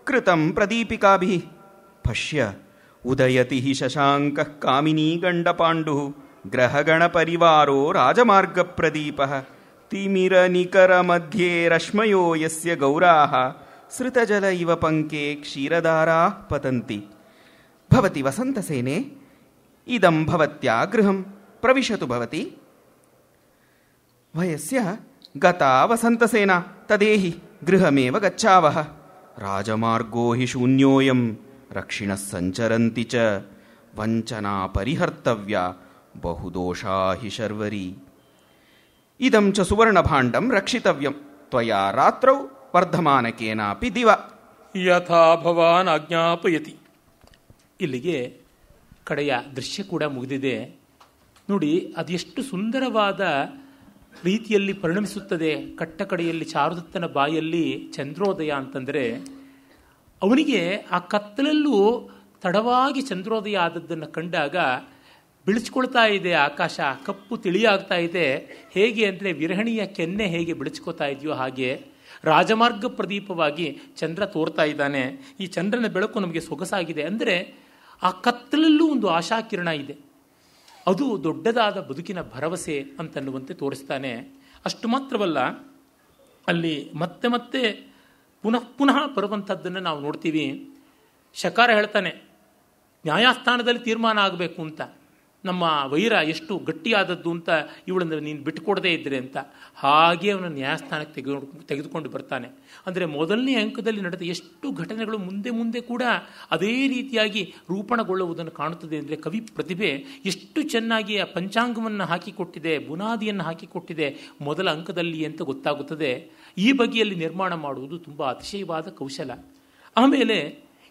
कृतं प्रदीपिकाभिः पश्य हि शशाङ्कः कामिनीगण्डपाण्डुः ग्रहगणपरिवारो राजमार्गप्रदीपः तिमिरनिकरमध्ये रश्मयो यस्य गौराः श्रुतजल इव पङ्के क्षीरदाराः पतन्ति भवति वसन्तसेने इदं भवत्या गृहं प्रविशतु भवति वयस्य गता वसन्तसेना तदेहि गृहमेव गच्छावः ರಾಜಮಾರ್ಗೋ ಹಿ ಶೂನ್ಯೋಯಂ ರಕ್ಷಿಣ ಸಂಚರಂತಿ ಚ ವಂಚನಾ ಪರಿಹರ್ತವ್ಯ ಬಹುದೋಷಾ ಹಿ ಶರ್ವರಿ ಇದಂ ಚ ಸುವರ್ಣಭಾಂಡಂ ರಕ್ಷಿತವ್ಯಂ ತ್ವಯಾ ರಾತ್ರೌ ವರ್ಧಮಾನಕೇನಾಪಿ ದಿವ ಯಥಾ ಭವಾನ್ ಆಜ್ಞಾಪಯತಿ ಇಲ್ಲಿಗೆ ಕಡೆಯ ದೃಶ್ಯ ಕೂಡ ಮುಗಿದಿದೆ ನೋಡಿ ಅದೆಷ್ಟು ಸುಂದರವಾದ ರೀತಿಯಲ್ಲಿ ಪರಿಣಮಿಸುತ್ತದೆ ಕಟ್ಟ ಕಡೆಯಲ್ಲಿ ಬಾಯಲ್ಲಿ ಚಂದ್ರೋದಯ ಅಂತಂದರೆ ಅವನಿಗೆ ಆ ಕತ್ತಲಲ್ಲೂ ತಡವಾಗಿ ಚಂದ್ರೋದಯ ಆದದ್ದನ್ನು ಕಂಡಾಗ ಬಿಳಿಸ್ಕೊಳ್ತಾ ಇದೆ ಆಕಾಶ ಕಪ್ಪು ತಿಳಿಯಾಗ್ತಾ ಇದೆ ಹೇಗೆ ಅಂದರೆ ವಿರಹಣಿಯ ಕೆನ್ನೆ ಹೇಗೆ ಬಿಳಿಸ್ಕೋತಾ ಇದೆಯೋ ಹಾಗೆ ರಾಜಮಾರ್ಗ ಪ್ರದೀಪವಾಗಿ ಚಂದ್ರ ತೋರ್ತಾ ಇದ್ದಾನೆ ಈ ಚಂದ್ರನ ಬೆಳಕು ನಮಗೆ ಸೊಗಸಾಗಿದೆ ಅಂದರೆ ಆ ಕತ್ತಲಲ್ಲೂ ಒಂದು ಆಶಾಕಿರಣ ಇದೆ ಅದು ದೊಡ್ಡದಾದ ಬದುಕಿನ ಭರವಸೆ ಅಂತನ್ನುವಂತೆ ತೋರಿಸ್ತಾನೆ ಅಷ್ಟು ಮಾತ್ರವಲ್ಲ ಅಲ್ಲಿ ಮತ್ತೆ ಮತ್ತೆ ಪುನಃ ಪುನಃ ಬರುವಂಥದ್ದನ್ನು ನಾವು ನೋಡ್ತೀವಿ ಶಕಾರ ಹೇಳ್ತಾನೆ ನ್ಯಾಯಸ್ಥಾನದಲ್ಲಿ ತೀರ್ಮಾನ ಆಗಬೇಕು ಅಂತ ನಮ್ಮ ವೈರ ಎಷ್ಟು ಗಟ್ಟಿಯಾದದ್ದು ಅಂತ ಇವಳನ್ನು ನೀನು ಬಿಟ್ಟುಕೊಡದೇ ಇದ್ದರೆ ಅಂತ ಹಾಗೆ ಅವನ ನ್ಯಾಯಸ್ಥಾನಕ್ಕೆ ತೆಗೆದು ತೆಗೆದುಕೊಂಡು ಬರ್ತಾನೆ ಅಂದರೆ ಮೊದಲನೇ ಅಂಕದಲ್ಲಿ ನಡೆದ ಎಷ್ಟು ಘಟನೆಗಳು ಮುಂದೆ ಮುಂದೆ ಕೂಡ ಅದೇ ರೀತಿಯಾಗಿ ರೂಪಣಗೊಳ್ಳುವುದನ್ನು ಕಾಣುತ್ತದೆ ಅಂದರೆ ಕವಿ ಪ್ರತಿಭೆ ಎಷ್ಟು ಚೆನ್ನಾಗಿ ಆ ಪಂಚಾಂಗವನ್ನು ಹಾಕಿಕೊಟ್ಟಿದೆ ಬುನಾದಿಯನ್ನು ಹಾಕಿಕೊಟ್ಟಿದೆ ಮೊದಲ ಅಂಕದಲ್ಲಿ ಅಂತ ಗೊತ್ತಾಗುತ್ತದೆ ಈ ಬಗೆಯಲ್ಲಿ ನಿರ್ಮಾಣ ಮಾಡುವುದು ತುಂಬ ಅತಿಶಯವಾದ ಕೌಶಲ ಆಮೇಲೆ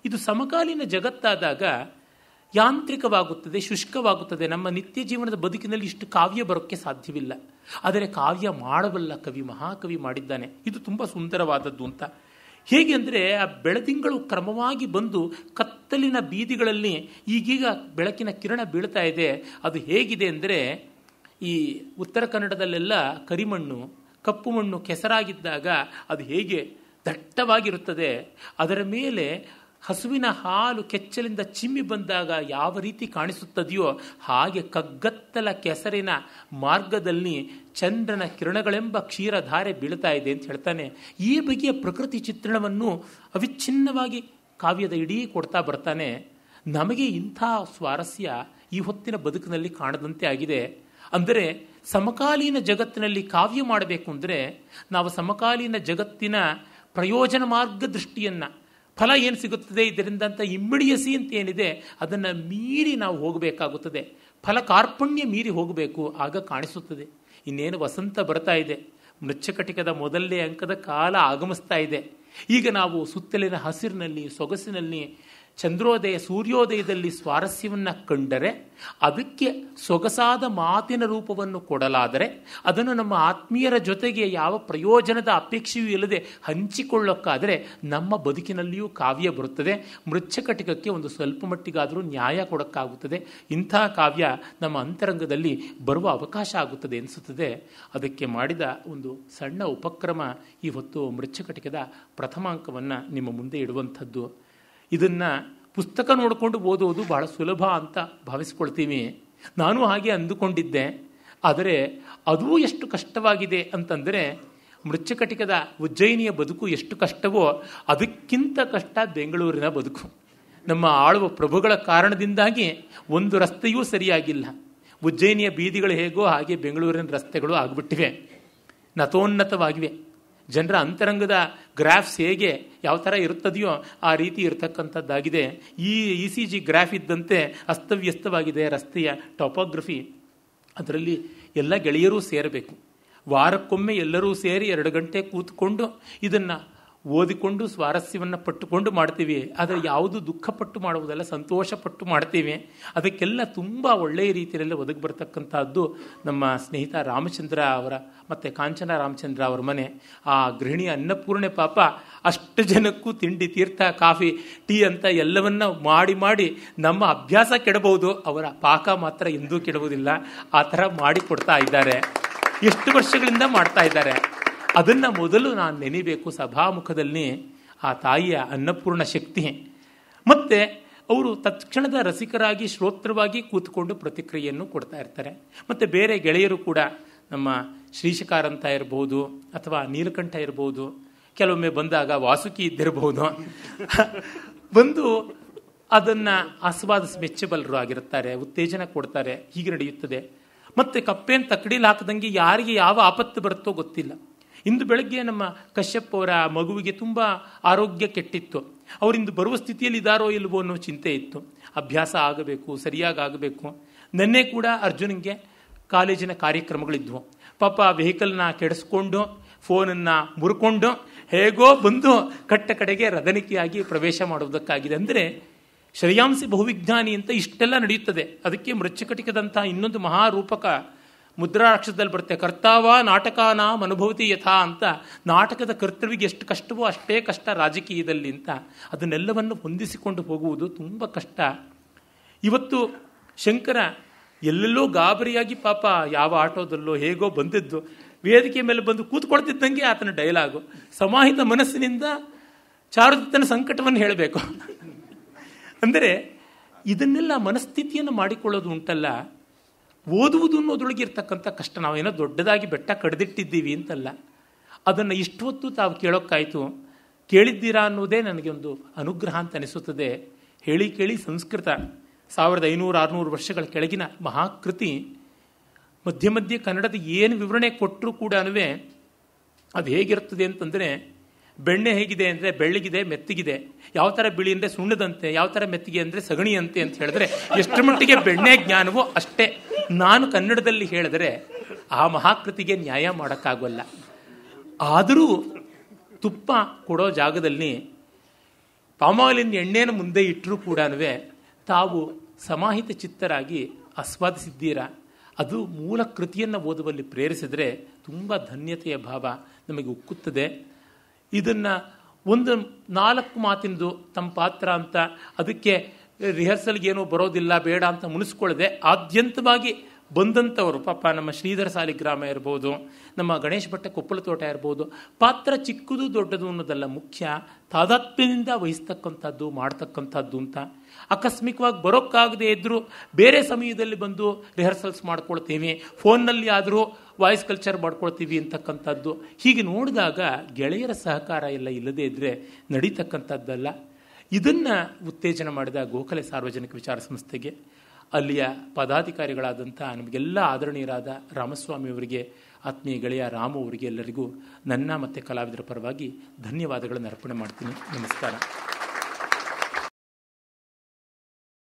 ಇದು ಸಮಕಾಲೀನ ಜಗತ್ತಾದಾಗ ಯಾಂತ್ರಿಕವಾಗುತ್ತದೆ ಶುಷ್ಕವಾಗುತ್ತದೆ ನಮ್ಮ ನಿತ್ಯ ಜೀವನದ ಬದುಕಿನಲ್ಲಿ ಇಷ್ಟು ಕಾವ್ಯ ಬರೋಕ್ಕೆ ಸಾಧ್ಯವಿಲ್ಲ ಆದರೆ ಕಾವ್ಯ ಮಾಡಬಲ್ಲ ಕವಿ ಮಹಾಕವಿ ಮಾಡಿದ್ದಾನೆ ಇದು ತುಂಬ ಸುಂದರವಾದದ್ದು ಅಂತ ಹೇಗೆ ಅಂದರೆ ಆ ಬೆಳದಿಂಗಳು ಕ್ರಮವಾಗಿ ಬಂದು ಕತ್ತಲಿನ ಬೀದಿಗಳಲ್ಲಿ ಈಗೀಗ ಬೆಳಕಿನ ಕಿರಣ ಬೀಳ್ತಾ ಇದೆ ಅದು ಹೇಗಿದೆ ಅಂದರೆ ಈ ಉತ್ತರ ಕನ್ನಡದಲ್ಲೆಲ್ಲ ಕರಿಮಣ್ಣು ಕಪ್ಪು ಮಣ್ಣು ಕೆಸರಾಗಿದ್ದಾಗ ಅದು ಹೇಗೆ ದಟ್ಟವಾಗಿರುತ್ತದೆ ಅದರ ಮೇಲೆ ಹಸುವಿನ ಹಾಲು ಕೆಚ್ಚಲಿಂದ ಚಿಮ್ಮಿ ಬಂದಾಗ ಯಾವ ರೀತಿ ಕಾಣಿಸುತ್ತದೆಯೋ ಹಾಗೆ ಕಗ್ಗತ್ತಲ ಕೆಸರಿನ ಮಾರ್ಗದಲ್ಲಿ ಚಂದ್ರನ ಕಿರಣಗಳೆಂಬ ಕ್ಷೀರಧಾರೆ ಬೀಳ್ತಾ ಇದೆ ಅಂತ ಹೇಳ್ತಾನೆ ಈ ಬಗೆಯ ಪ್ರಕೃತಿ ಚಿತ್ರಣವನ್ನು ಅವಿಚ್ಛಿನ್ನವಾಗಿ ಕಾವ್ಯದ ಇಡೀ ಕೊಡ್ತಾ ಬರ್ತಾನೆ ನಮಗೆ ಇಂಥ ಸ್ವಾರಸ್ಯ ಈ ಹೊತ್ತಿನ ಬದುಕಿನಲ್ಲಿ ಕಾಣದಂತೆ ಆಗಿದೆ ಅಂದರೆ ಸಮಕಾಲೀನ ಜಗತ್ತಿನಲ್ಲಿ ಕಾವ್ಯ ಮಾಡಬೇಕು ಅಂದರೆ ನಾವು ಸಮಕಾಲೀನ ಜಗತ್ತಿನ ಪ್ರಯೋಜನ ಮಾರ್ಗದೃಷ್ಟಿಯನ್ನು ಫಲ ಏನು ಸಿಗುತ್ತದೆ ಇದರಿಂದ ಅಂತ ಇಮ್ಮಿಡಿಯಸಿ ಅಂತ ಏನಿದೆ ಅದನ್ನು ಮೀರಿ ನಾವು ಹೋಗಬೇಕಾಗುತ್ತದೆ ಫಲ ಕಾರ್ಪಣ್ಯ ಮೀರಿ ಹೋಗಬೇಕು ಆಗ ಕಾಣಿಸುತ್ತದೆ ಇನ್ನೇನು ವಸಂತ ಬರ್ತಾ ಇದೆ ಮೃಚ್ಛಕಟಿಕದ ಮೊದಲನೇ ಅಂಕದ ಕಾಲ ಆಗಮಿಸ್ತಾ ಇದೆ ಈಗ ನಾವು ಸುತ್ತಲಿನ ಹಸಿರಿನಲ್ಲಿ ಸೊಗಸಿನಲ್ಲಿ ಚಂದ್ರೋದಯ ಸೂರ್ಯೋದಯದಲ್ಲಿ ಸ್ವಾರಸ್ಯವನ್ನು ಕಂಡರೆ ಅದಕ್ಕೆ ಸೊಗಸಾದ ಮಾತಿನ ರೂಪವನ್ನು ಕೊಡಲಾದರೆ ಅದನ್ನು ನಮ್ಮ ಆತ್ಮೀಯರ ಜೊತೆಗೆ ಯಾವ ಪ್ರಯೋಜನದ ಅಪೇಕ್ಷೆಯೂ ಇಲ್ಲದೆ ಹಂಚಿಕೊಳ್ಳೋಕ್ಕಾದರೆ ನಮ್ಮ ಬದುಕಿನಲ್ಲಿಯೂ ಕಾವ್ಯ ಬರುತ್ತದೆ ಮೃಚ್ಛಕಟಿಕಕ್ಕೆ ಒಂದು ಸ್ವಲ್ಪ ಮಟ್ಟಿಗಾದರೂ ನ್ಯಾಯ ಕೊಡೋಕ್ಕಾಗುತ್ತದೆ ಇಂಥ ಕಾವ್ಯ ನಮ್ಮ ಅಂತರಂಗದಲ್ಲಿ ಬರುವ ಅವಕಾಶ ಆಗುತ್ತದೆ ಎನಿಸುತ್ತದೆ ಅದಕ್ಕೆ ಮಾಡಿದ ಒಂದು ಸಣ್ಣ ಉಪಕ್ರಮ ಇವತ್ತು ಹೊತ್ತು ಮೃಚ್ಛಕಟಿಕದ ಪ್ರಥಮಾಂಕವನ್ನು ನಿಮ್ಮ ಮುಂದೆ ಇಡುವಂಥದ್ದು ಇದನ್ನು ಪುಸ್ತಕ ನೋಡಿಕೊಂಡು ಓದೋದು ಬಹಳ ಸುಲಭ ಅಂತ ಭಾವಿಸ್ಕೊಳ್ತೀವಿ ನಾನು ಹಾಗೆ ಅಂದುಕೊಂಡಿದ್ದೆ ಆದರೆ ಅದೂ ಎಷ್ಟು ಕಷ್ಟವಾಗಿದೆ ಅಂತಂದರೆ ಮೃಚ್ಚಕಟಿಕದ ಉಜ್ಜಯಿನಿಯ ಬದುಕು ಎಷ್ಟು ಕಷ್ಟವೋ ಅದಕ್ಕಿಂತ ಕಷ್ಟ ಬೆಂಗಳೂರಿನ ಬದುಕು ನಮ್ಮ ಆಳುವ ಪ್ರಭುಗಳ ಕಾರಣದಿಂದಾಗಿ ಒಂದು ರಸ್ತೆಯೂ ಸರಿಯಾಗಿಲ್ಲ ಉಜ್ಜಯಿನಿಯ ಬೀದಿಗಳು ಹೇಗೋ ಹಾಗೆ ಬೆಂಗಳೂರಿನ ರಸ್ತೆಗಳು ಆಗಿಬಿಟ್ಟಿವೆ ನತೋನ್ನತವಾಗಿವೆ ಜನರ ಅಂತರಂಗದ ಗ್ರಾಫ್ಸ್ ಹೇಗೆ ಯಾವ ಥರ ಇರ್ತದೆಯೋ ಆ ರೀತಿ ಇರತಕ್ಕಂಥದ್ದಾಗಿದೆ ಈ ಇ ಸಿ ಜಿ ಗ್ರಾಫ್ ಇದ್ದಂತೆ ಅಸ್ತವ್ಯಸ್ತವಾಗಿದೆ ರಸ್ತೆಯ ಟಾಪೋಗ್ರಫಿ ಅದರಲ್ಲಿ ಎಲ್ಲ ಗೆಳೆಯರೂ ಸೇರಬೇಕು ವಾರಕ್ಕೊಮ್ಮೆ ಎಲ್ಲರೂ ಸೇರಿ ಎರಡು ಗಂಟೆ ಕೂತ್ಕೊಂಡು ಇದನ್ನು ಓದಿಕೊಂಡು ಸ್ವಾರಸ್ಯವನ್ನು ಪಟ್ಟುಕೊಂಡು ಮಾಡ್ತೀವಿ ಆದರೆ ಯಾವುದು ದುಃಖಪಟ್ಟು ಮಾಡುವುದಲ್ಲ ಸಂತೋಷಪಟ್ಟು ಮಾಡ್ತೀವಿ ಅದಕ್ಕೆಲ್ಲ ತುಂಬ ಒಳ್ಳೆಯ ರೀತಿಯಲ್ಲಿ ಒದಗಿ ಬರ್ತಕ್ಕಂಥದ್ದು ನಮ್ಮ ಸ್ನೇಹಿತ ರಾಮಚಂದ್ರ ಅವರ ಮತ್ತು ಕಾಂಚನ ರಾಮಚಂದ್ರ ಅವರ ಮನೆ ಆ ಗೃಹಿಣಿ ಅನ್ನಪೂರ್ಣೆ ಪಾಪ ಅಷ್ಟು ಜನಕ್ಕೂ ತಿಂಡಿ ತೀರ್ಥ ಕಾಫಿ ಟೀ ಅಂತ ಎಲ್ಲವನ್ನ ಮಾಡಿ ಮಾಡಿ ನಮ್ಮ ಅಭ್ಯಾಸ ಕೆಡಬಹುದು ಅವರ ಪಾಕ ಮಾತ್ರ ಎಂದೂ ಕೆಡುವುದಿಲ್ಲ ಆ ಥರ ಮಾಡಿಕೊಡ್ತಾ ಇದ್ದಾರೆ ಎಷ್ಟು ವರ್ಷಗಳಿಂದ ಮಾಡ್ತಾ ಇದ್ದಾರೆ ಅದನ್ನು ಮೊದಲು ನಾನು ನೆನೀಬೇಕು ಸಭಾಮುಖದಲ್ಲಿ ಆ ತಾಯಿಯ ಅನ್ನಪೂರ್ಣ ಶಕ್ತಿ ಮತ್ತು ಅವರು ತತ್ಕ್ಷಣದ ರಸಿಕರಾಗಿ ಶ್ರೋತ್ರವಾಗಿ ಕೂತ್ಕೊಂಡು ಪ್ರತಿಕ್ರಿಯೆಯನ್ನು ಕೊಡ್ತಾ ಇರ್ತಾರೆ ಮತ್ತು ಬೇರೆ ಗೆಳೆಯರು ಕೂಡ ನಮ್ಮ ಅಂತ ಇರ್ಬೋದು ಅಥವಾ ನೀಲಕಂಠ ಇರ್ಬೋದು ಕೆಲವೊಮ್ಮೆ ಬಂದಾಗ ವಾಸುಕಿ ಇದ್ದಿರಬಹುದು ಬಂದು ಅದನ್ನು ಆಸ್ವಾದ ಮೆಚ್ಚಬಲ್ಲರು ಆಗಿರ್ತಾರೆ ಉತ್ತೇಜನ ಕೊಡ್ತಾರೆ ಹೀಗೆ ನಡೆಯುತ್ತದೆ ಮತ್ತು ಕಪ್ಪೆಯನ್ನು ತಕ್ಕಡಿಲಿ ಹಾಕದಂಗೆ ಯಾರಿಗೆ ಯಾವ ಆಪತ್ತು ಬರುತ್ತೋ ಗೊತ್ತಿಲ್ಲ ಇಂದು ಬೆಳಗ್ಗೆ ನಮ್ಮ ಕಶ್ಯಪ್ ಅವರ ಮಗುವಿಗೆ ತುಂಬ ಆರೋಗ್ಯ ಕೆಟ್ಟಿತ್ತು ಅವರಿಂದು ಬರುವ ಸ್ಥಿತಿಯಲ್ಲಿ ಇದ್ದಾರೋ ಇಲ್ವೋ ಅನ್ನೋ ಚಿಂತೆ ಇತ್ತು ಅಭ್ಯಾಸ ಆಗಬೇಕು ಸರಿಯಾಗಿ ಆಗಬೇಕು ನೆನ್ನೆ ಕೂಡ ಅರ್ಜುನಿಗೆ ಕಾಲೇಜಿನ ಕಾರ್ಯಕ್ರಮಗಳಿದ್ವು ಪಾಪ ವೆಹಿಕಲ್ನ ಕೆಡಿಸ್ಕೊಂಡು ಫೋನನ್ನು ಮುರ್ಕೊಂಡು ಹೇಗೋ ಬಂದು ಕಟ್ಟ ಕಡೆಗೆ ರದನಿಕೆಯಾಗಿ ಪ್ರವೇಶ ಮಾಡೋದಕ್ಕಾಗಿದೆ ಅಂದರೆ ಶ್ರೇಯಾಂಸಿ ಬಹುವಿಜ್ಞಾನಿ ಅಂತ ಇಷ್ಟೆಲ್ಲ ನಡೆಯುತ್ತದೆ ಅದಕ್ಕೆ ಮೃಚ್ಛಕಟಿಕದಂತಹ ಇನ್ನೊಂದು ಮಹಾರೂಪಕ ಮುದ್ರಾಕ್ಷರದಲ್ಲಿ ಬರುತ್ತೆ ಕರ್ತಾವ ನಾಟಕ ನಾಮ ಅನುಭವತಿ ಯಥಾ ಅಂತ ನಾಟಕದ ಕರ್ತೃವಿಗೆ ಎಷ್ಟು ಕಷ್ಟವೋ ಅಷ್ಟೇ ಕಷ್ಟ ರಾಜಕೀಯದಲ್ಲಿ ಅಂತ ಅದನ್ನೆಲ್ಲವನ್ನು ಹೊಂದಿಸಿಕೊಂಡು ಹೋಗುವುದು ತುಂಬ ಕಷ್ಟ ಇವತ್ತು ಶಂಕರ ಎಲ್ಲೆಲ್ಲೋ ಗಾಬರಿಯಾಗಿ ಪಾಪ ಯಾವ ಆಟೋದಲ್ಲೋ ಹೇಗೋ ಬಂದಿದ್ದು ವೇದಿಕೆ ಮೇಲೆ ಬಂದು ಕೂತ್ಕೊಳ್ತಿದ್ದಂಗೆ ಆತನ ಡೈಲಾಗು ಸಮಾಹಿತ ಮನಸ್ಸಿನಿಂದ ಚಾರುದತ್ತನ ಸಂಕಟವನ್ನು ಹೇಳಬೇಕು (laughs) ಅಂದರೆ ಇದನ್ನೆಲ್ಲ ಮನಸ್ಥಿತಿಯನ್ನು ಮಾಡಿಕೊಳ್ಳೋದು ಉಂಟಲ್ಲ ಓದುವುದು ಅನ್ನೋದೊಳಗಿರ್ತಕ್ಕಂಥ ಕಷ್ಟ ನಾವೇನೋ ದೊಡ್ಡದಾಗಿ ಬೆಟ್ಟ ಕಡ್ದಿಟ್ಟಿದ್ದೀವಿ ಅಂತಲ್ಲ ಅದನ್ನು ಇಷ್ಟೊತ್ತು ತಾವು ಕೇಳೋಕ್ಕಾಯಿತು ಕೇಳಿದ್ದೀರಾ ಅನ್ನೋದೇ ನನಗೆ ಒಂದು ಅನುಗ್ರಹ ಅಂತ ಅನಿಸುತ್ತದೆ ಹೇಳಿ ಕೇಳಿ ಸಂಸ್ಕೃತ ಸಾವಿರದ ಐನೂರು ಆರುನೂರು ವರ್ಷಗಳ ಕೆಳಗಿನ ಮಹಾಕೃತಿ ಮಧ್ಯ ಮಧ್ಯೆ ಕನ್ನಡದ ಏನು ವಿವರಣೆ ಕೊಟ್ಟರೂ ಕೂಡ ಅದು ಹೇಗಿರುತ್ತದೆ ಅಂತಂದರೆ ಬೆಣ್ಣೆ ಹೇಗಿದೆ ಅಂದರೆ ಬೆಳ್ಳಗಿದೆ ಮೆತ್ತಗಿದೆ ಯಾವ ಥರ ಬಿಳಿ ಅಂದರೆ ಸುಣ್ಣದಂತೆ ಯಾವ ಥರ ಮೆತ್ತಿಗೆ ಅಂದರೆ ಸಗಣಿಯಂತೆ ಅಂತ ಹೇಳಿದ್ರೆ ಎಷ್ಟು ಮಟ್ಟಿಗೆ ಬೆಣ್ಣೆ ಜ್ಞಾನವೋ ಅಷ್ಟೇ ನಾನು ಕನ್ನಡದಲ್ಲಿ ಹೇಳಿದರೆ ಆ ಮಹಾಕೃತಿಗೆ ನ್ಯಾಯ ಮಾಡೋಕ್ಕಾಗಲ್ಲ ಆದರೂ ತುಪ್ಪ ಕೊಡೋ ಜಾಗದಲ್ಲಿ ಪಾಮಾಲಿನ ಎಣ್ಣೆನ ಮುಂದೆ ಇಟ್ಟರೂ ಕೂಡ ತಾವು ಸಮಾಹಿತ ಚಿತ್ತರಾಗಿ ಆಸ್ವಾದಿಸಿದ್ದೀರಾ ಅದು ಮೂಲ ಕೃತಿಯನ್ನು ಓದುವಲ್ಲಿ ಪ್ರೇರಿಸಿದ್ರೆ ತುಂಬ ಧನ್ಯತೆಯ ಭಾವ ನಮಗೆ ಉಕ್ಕುತ್ತದೆ ಇದನ್ನು ಒಂದು ನಾಲ್ಕು ಮಾತಿನದು ತಮ್ಮ ಪಾತ್ರ ಅಂತ ಅದಕ್ಕೆ ರಿಹರ್ಸಲ್ಗೆ ಏನು ಬರೋದಿಲ್ಲ ಬೇಡ ಅಂತ ಮುನಿಸ್ಕೊಳ್ಳದೆ ಆದ್ಯಂತವಾಗಿ ಬಂದಂಥವರು ಪಾಪ ನಮ್ಮ ಶ್ರೀಧರ ಸಾಲಿಗ್ರಾಮ ಇರ್ಬೋದು ನಮ್ಮ ಗಣೇಶ ಭಟ್ಟ ಕೊಪ್ಪಳ ತೋಟ ಇರ್ಬೋದು ಪಾತ್ರ ಚಿಕ್ಕದು ದೊಡ್ಡದು ಅನ್ನೋದಲ್ಲ ಮುಖ್ಯ ತಾದಾತ್ಮ್ಯದಿಂದ ವಹಿಸ್ತಕ್ಕಂಥದ್ದು ಮಾಡ್ತಕ್ಕಂಥದ್ದು ಅಂತ ಆಕಸ್ಮಿಕವಾಗಿ ಬರೋಕ್ಕಾಗದೇ ಇದ್ದರೂ ಬೇರೆ ಸಮಯದಲ್ಲಿ ಬಂದು ರಿಹರ್ಸಲ್ಸ್ ಮಾಡ್ಕೊಳ್ತೀವಿ ಫೋನ್ನಲ್ಲಿ ಆದರೂ ವಾಯ್ಸ್ ಕಲ್ಚರ್ ಮಾಡ್ಕೊಳ್ತೀವಿ ಅಂತಕ್ಕಂಥದ್ದು ಹೀಗೆ ನೋಡಿದಾಗ ಗೆಳೆಯರ ಸಹಕಾರ ಎಲ್ಲ ಇಲ್ಲದೇ ಇದ್ದರೆ ನಡೀತಕ್ಕಂಥದ್ದಲ್ಲ ಇದನ್ನು ಉತ್ತೇಜನ ಮಾಡಿದ ಗೋಖಲೆ ಸಾರ್ವಜನಿಕ ವಿಚಾರ ಸಂಸ್ಥೆಗೆ ಅಲ್ಲಿಯ ಪದಾಧಿಕಾರಿಗಳಾದಂಥ ನಮಗೆಲ್ಲ ಆದರಣೀಯರಾದ ರಾಮಸ್ವಾಮಿಯವರಿಗೆ ಆತ್ಮೀಯ ಗೆಳೆಯ ರಾಮು ಅವರಿಗೆ ಎಲ್ಲರಿಗೂ ನನ್ನ ಮತ್ತು ಕಲಾವಿದರ ಪರವಾಗಿ ಧನ್ಯವಾದಗಳನ್ನು ಅರ್ಪಣೆ ಮಾಡ್ತೀನಿ ನಮಸ್ಕಾರ